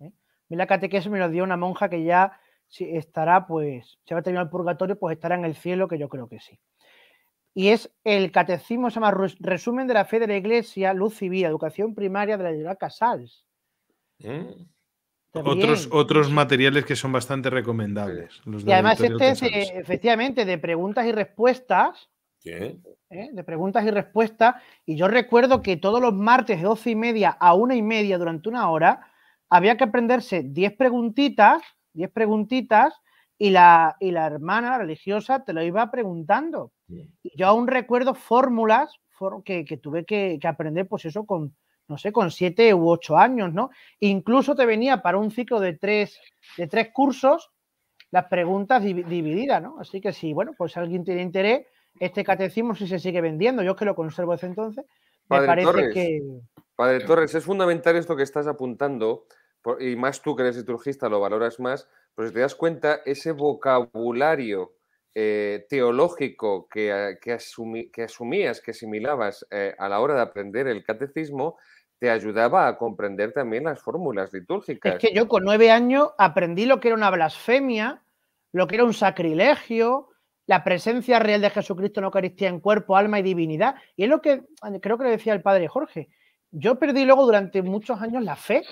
¿eh? La catequesis me lo dio una monja que ya estará, pues, si habrá terminado el purgatorio, pues estará en el cielo, que yo creo que sí y es el catecismo, se llama Resumen de la Fe de la Iglesia, Luz y Educación Primaria de la Universidad Casals. ¿Eh? Otros, otros materiales que son bastante recomendables. Los y además este es efectivamente de preguntas y respuestas. ¿eh? de preguntas y respuestas. Y yo recuerdo que todos los martes de doce y media a una y media durante una hora había que aprenderse 10 preguntitas, 10 preguntitas y la, hermana religiosa te lo iba preguntando. yo aún recuerdo fórmulas que, que, tuve que, aprender, pues eso con, no sé, con siete u ocho años, ¿no? Incluso te venía para un ciclo de tres, de tres cursos las preguntas divididas, ¿no? Así que si, bueno, pues alguien tiene interés, este catecismo si se sigue vendiendo, yo que lo conservo desde entonces, me parece que... Padre Torres, es fundamental esto que estás apuntando, y más tú que eres liturgista lo valoras más, pero pues, si te das cuenta, ese vocabulario eh, teológico eh, que, asumías, que asimilabas eh, a la hora de aprender el catecismo, te ayudaba a comprender también las fórmulas litúrgicas. Es que yo con nueve años aprendí lo que era una blasfemia, lo que era un sacrilegio, la presencia real de Jesucristo en Eucaristía en cuerpo, alma y divinidad. Y es lo que creo que le decía el padre Jorge. Yo perdí luego durante muchos años la fe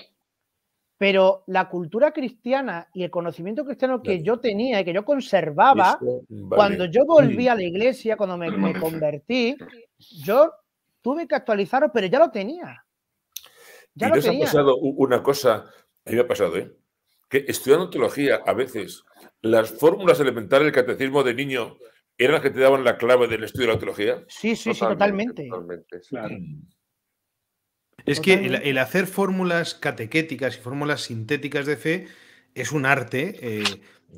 pero la cultura cristiana y el conocimiento cristiano que yo tenía y que yo conservaba, cuando yo volví a la iglesia, cuando me, convertí, yo tuve que actualizarlo, pero ya lo tenía. ¿Y lo ha pasado una cosa? A mí me ha pasado, ¿eh? Que estudiando teología, a veces, las fórmulas elementales del catecismo de niño eran las que te daban la clave del estudio de la teología. Sí, sí, totalmente, sí, totalmente. Es que el, hacer fórmulas catequéticas y fórmulas sintéticas de fe es un arte eh,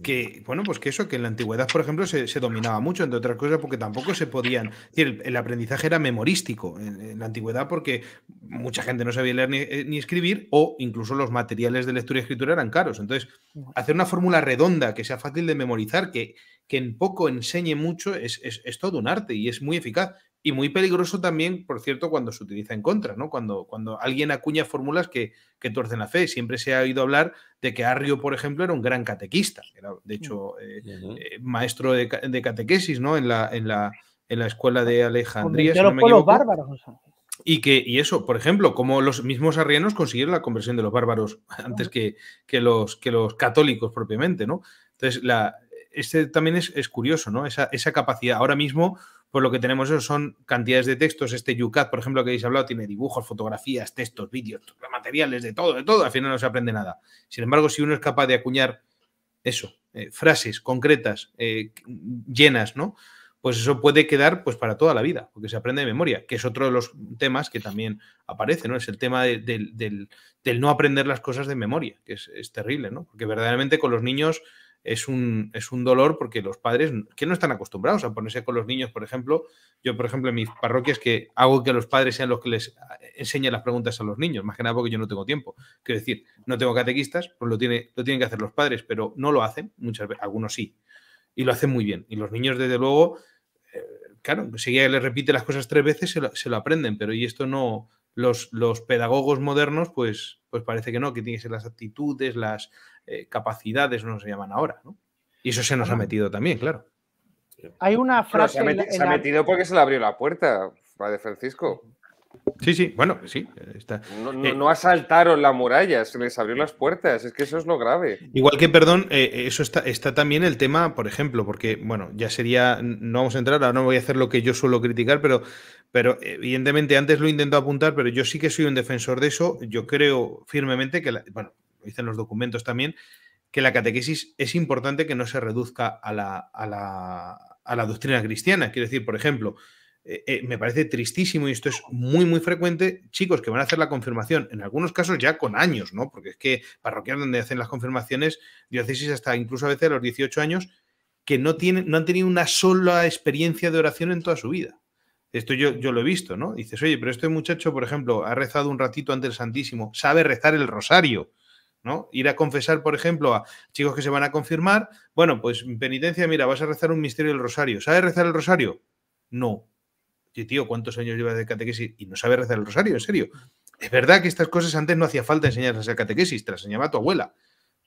que, bueno, pues que eso, que en la antigüedad, por ejemplo, se, dominaba mucho, entre otras cosas, porque tampoco se podían. el, aprendizaje era memorístico en, la antigüedad, porque mucha gente no sabía leer eh, ni, escribir, o incluso los materiales de lectura y escritura eran caros. Entonces, hacer una fórmula redonda que sea fácil de memorizar, que, que en poco enseñe mucho, es todo un arte y es muy eficaz y muy peligroso también, por cierto, cuando se utiliza en contra, ¿no? Cuando, cuando alguien acuña fórmulas que, que, torcen la fe. Siempre se ha oído hablar de que Arrio, por ejemplo, era un gran catequista. Era, de mm. hecho, eh, eh, maestro de, catequesis, ¿no? En la, en la, en la escuela de Alejandría. Si bárbaros. Y que, y eso, por ejemplo, como los mismos arrianos consiguieron la conversión de los bárbaros antes que, los, que los católicos propiamente, ¿no? Entonces, la, este también es, es curioso, ¿no? Esa, esa capacidad. Ahora mismo pues lo que tenemos son cantidades de textos. Este Yucat, por ejemplo, que habéis hablado, tiene dibujos, fotografías, textos, vídeos, materiales, de todo, de todo. Al final no se aprende nada. Sin embargo, si uno es capaz de acuñar eso, eh, frases concretas, eh, llenas, ¿no? Pues eso puede quedar pues, para toda la vida, porque se aprende de memoria, que es otro de los temas que también aparece, ¿no? Es el tema del, no aprender las cosas de memoria, que es, es terrible, ¿no? Porque verdaderamente con los niños es un, es un dolor porque los padres que no están acostumbrados a ponerse con los niños, por ejemplo, yo, por ejemplo, en mis parroquias que hago que los padres sean los que les ah, enseñen las preguntas a los niños, más que nada porque yo no tengo tiempo. Quiero decir, no tengo catequistas, pues lo, tiene, lo tienen que hacer los padres, pero no lo hacen, muchas veces, algunos sí, y lo hacen muy bien. Y los niños, desde luego, eh, claro, si ya les repite las cosas tres veces, se lo aprenden, pero y esto no, los, pedagogos modernos, pues, pues parece que no, que tienen que ser las actitudes, las eh, capacidades, no se llaman ahora, Y eso se nos ha metido también, claro. Hay una frase. Se ha, metido, porque se le abrió la puerta, de Francisco. Sí, sí, bueno, sí. Eh, no, asaltaron la muralla, se les abrió las puertas, es que eso es lo grave. Igual que, perdón, eh, eh, eso está, está también el tema, por ejemplo, porque, bueno, ya sería, no vamos a entrar, ahora no voy a hacer lo que yo suelo criticar, pero, pero evidentemente antes lo intento apuntar, pero yo sí que soy un defensor de eso, yo creo firmemente que, la, bueno, dicen los documentos también, que la catequesis es importante que no se reduzca a la, a la, a la doctrina cristiana. Quiero decir, por ejemplo, eh, eh, me parece tristísimo y esto es muy, muy frecuente, chicos que van a hacer la confirmación, en algunos casos ya con años, ¿no? Porque es que parroquias donde hacen las confirmaciones, diócesis hasta incluso a veces a los 18 años, que no, tienen, no han tenido una sola experiencia de oración en toda su vida. Esto yo, yo lo he visto, ¿no? Dices, oye, pero este muchacho, por ejemplo, ha rezado un ratito ante el Santísimo, sabe rezar el rosario, ¿no? Ir a confesar, por ejemplo, a chicos que se van a confirmar, bueno, pues penitencia, mira, vas a rezar un misterio del rosario. ¿Sabe rezar el rosario? No tío, ¿cuántos años llevas de catequesis y no sabe rezar el rosario? En serio. Es verdad que estas cosas antes no hacía falta enseñarlas a catequesis, te las enseñaba tu abuela,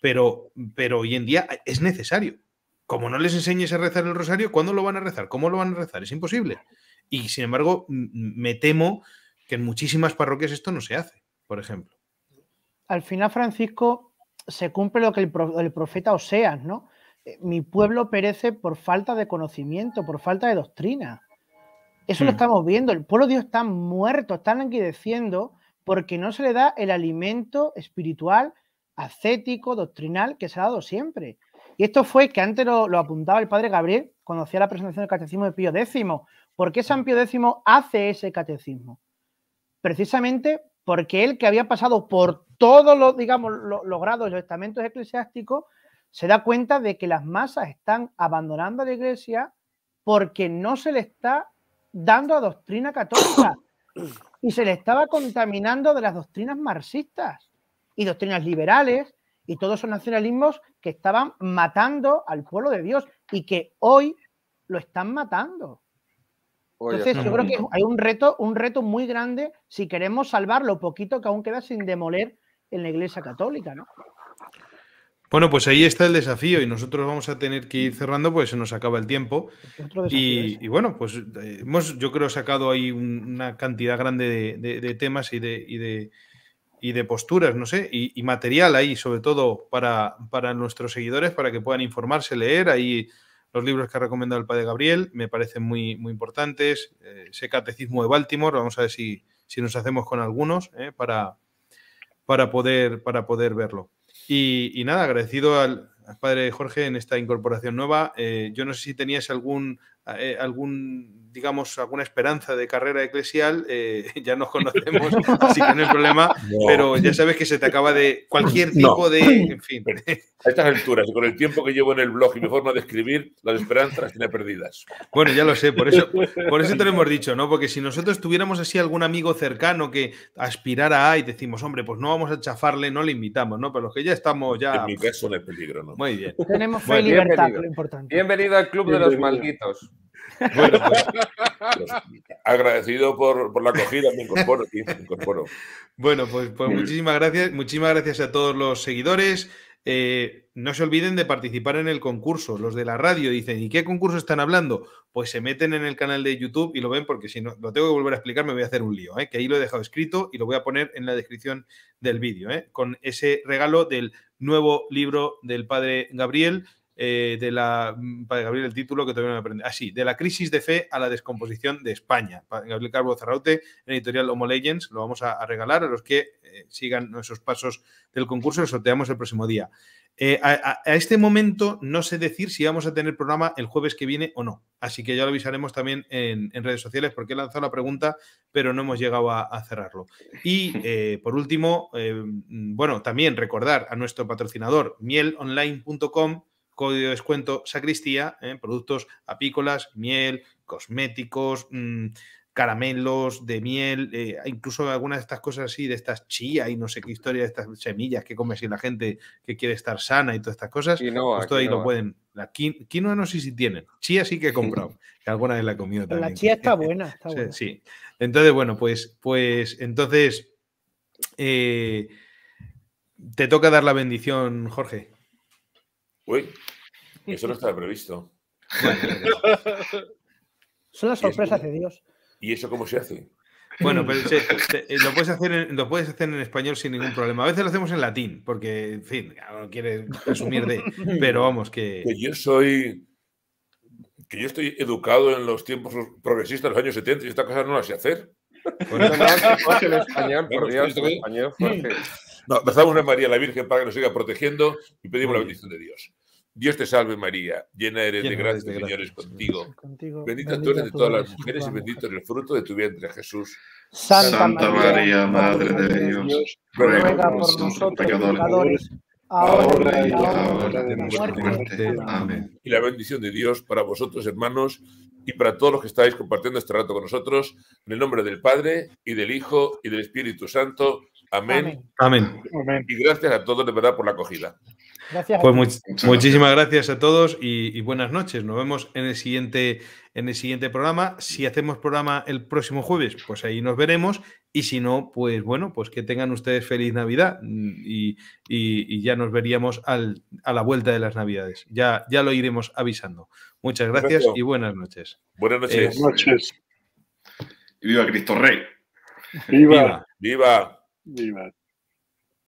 pero, pero hoy en día es necesario. Como no les enseñes a rezar el rosario, ¿cuándo lo van a rezar? ¿Cómo lo van a rezar? Es imposible. Y sin embargo, me temo que en muchísimas parroquias esto no se hace, por ejemplo. Al final, Francisco, se cumple lo que el, el profeta Oseas, ¿no? Eh, mi pueblo perece por falta de conocimiento, por falta de doctrina. Eso lo hmm. estamos viendo. El pueblo de Dios está muerto, está languideciendo porque no se le da el alimento espiritual, ascético, doctrinal que se ha dado siempre. Y esto fue que antes lo, apuntaba el padre Gabriel cuando hacía la presentación del catecismo de Pío X. ¿Por qué San hmm. Pío X hace ese catecismo? Precisamente porque él que había pasado por todos los, digamos, los, grados de los estamentos eclesiásticos, se da cuenta de que las masas están abandonando a la iglesia porque no se le está dando a doctrina católica y se le estaba contaminando de las doctrinas marxistas y doctrinas liberales y todos esos nacionalismos que estaban matando al pueblo de Dios y que hoy lo están matando. Entonces yo creo que hay un reto, un reto muy grande si queremos salvar lo poquito que aún queda sin demoler en la Iglesia Católica, ¿no? Bueno, pues ahí está el desafío y nosotros vamos a tener que ir cerrando, pues se nos acaba el tiempo. Y, bueno, pues eh, hemos, yo creo, sacado ahí una cantidad grande de, temas y de, y de, posturas, no sé, y, material ahí, sobre todo para, para, nuestros seguidores, para que puedan informarse, leer. Ahí los libros que ha recomendado el padre Gabriel me parecen muy, muy importantes. Eh, ese catecismo de Baltimore, vamos a ver si, si nos hacemos con algunos eh, para, para, poder, para poder verlo. Y, nada, agradecido al, padre Jorge en esta incorporación nueva. Eh, yo no sé si tenías algún, eh, algún digamos, alguna esperanza de carrera eclesial, eh, ya nos conocemos, así que no hay problema, pero ya sabes que se te acaba de cualquier tipo de... En fin. A estas alturas, con el tiempo que llevo en el blog y mi forma de escribir, las esperanzas las tiene perdidas. Bueno, ya lo sé, por eso, por eso te lo hemos dicho, ¿no? Porque si nosotros tuviéramos así algún amigo cercano que aspirara a y decimos, hombre, pues no vamos a chafarle, no le invitamos, ¿no? Pero los que ya estamos ya... En mi pues, caso no peligro, ¿no? Muy bien. Tenemos fe libertad, lo importante. Bienvenido al Club de los Malditos. Bueno, pues, agradecido por, la acogida, me incorporo, Bueno, pues, pues, muchísimas gracias, muchísimas gracias a todos los seguidores. Eh, no se olviden de participar en el concurso. Los de la radio dicen, ¿y qué concurso están hablando? Pues se meten en el canal de YouTube y lo ven, porque si no lo tengo que volver a explicar, me voy a hacer un lío, ¿eh? que ahí lo he dejado escrito y lo voy a poner en la descripción del vídeo, ¿eh? con ese regalo del nuevo libro del padre Gabriel eh, de la, mm, para Gabriel el título que todavía no así, ah, de la crisis de fe a la descomposición de España. Gabriel Carlos Zarraute, en editorial Homo Legends, lo vamos a, regalar a los que eh, sigan esos pasos del concurso, lo sorteamos el próximo día. Eh, a, este momento no sé decir si vamos a tener programa el jueves que viene o no. Así que ya lo avisaremos también en, redes sociales porque he lanzado la pregunta, pero no hemos llegado a, cerrarlo. Y por último, mm, bueno, también recordar a nuestro patrocinador mielonline.com código de descuento sacristía, ¿eh? productos apícolas, miel, cosméticos, mm, caramelos de miel, eh, incluso algunas de estas cosas así, de estas chía y no sé qué historia, de estas semillas que come si la gente que quiere estar sana y todas estas cosas, quinoa, pues ahí lo pueden. La quinoa no sé si tienen, chía sí que he comprado, que alguna vez la he comido también. La chía está buena, está buena. Sí, entonces bueno, pues, pues entonces eh, te toca dar la bendición, Jorge. Uy, eso no estaba previsto. Son las sorpresas de Dios. ¿Y eso cómo se hace? Bueno, pero eh, lo, puedes hacer en, español sin ningún problema. A veces lo hacemos en latín, porque, en fin, no quiere asumir de. Pero vamos, que. yo soy. Que yo estoy educado en los tiempos progresistas de los años 70 y esta cosa no la sé hacer. en español, No, rezamos una María la Virgen para que nos siga protegiendo y pedimos la bendición de Dios. Dios te salve María, llena eres de gracia, el Señor es contigo. Bendita, tú eres de todas las mujeres y bendito es el fruto de tu vientre, Jesús. Santa, María, Madre de Dios, ruega por nosotros pecadores, ahora y en la hora de nuestra muerte. Amén. Y la bendición de Dios para vosotros, hermanos, y para todos los que estáis compartiendo este rato con nosotros, en el nombre del Padre, y del Hijo, y del Espíritu Santo. Amén. Amén. Y gracias a todos de verdad por la acogida. Gracias. Pues muchísimas gracias a todos y, buenas noches. Nos vemos en el siguiente en el siguiente programa. Si hacemos programa el próximo jueves, pues ahí nos veremos. Y si no, pues bueno, pues que tengan ustedes feliz Navidad y, ya nos veríamos a la vuelta de las Navidades. Ya, ya lo iremos avisando. Muchas gracias, y buenas noches. Buenas noches. Y viva Cristo Rey. Viva. viva. anyway,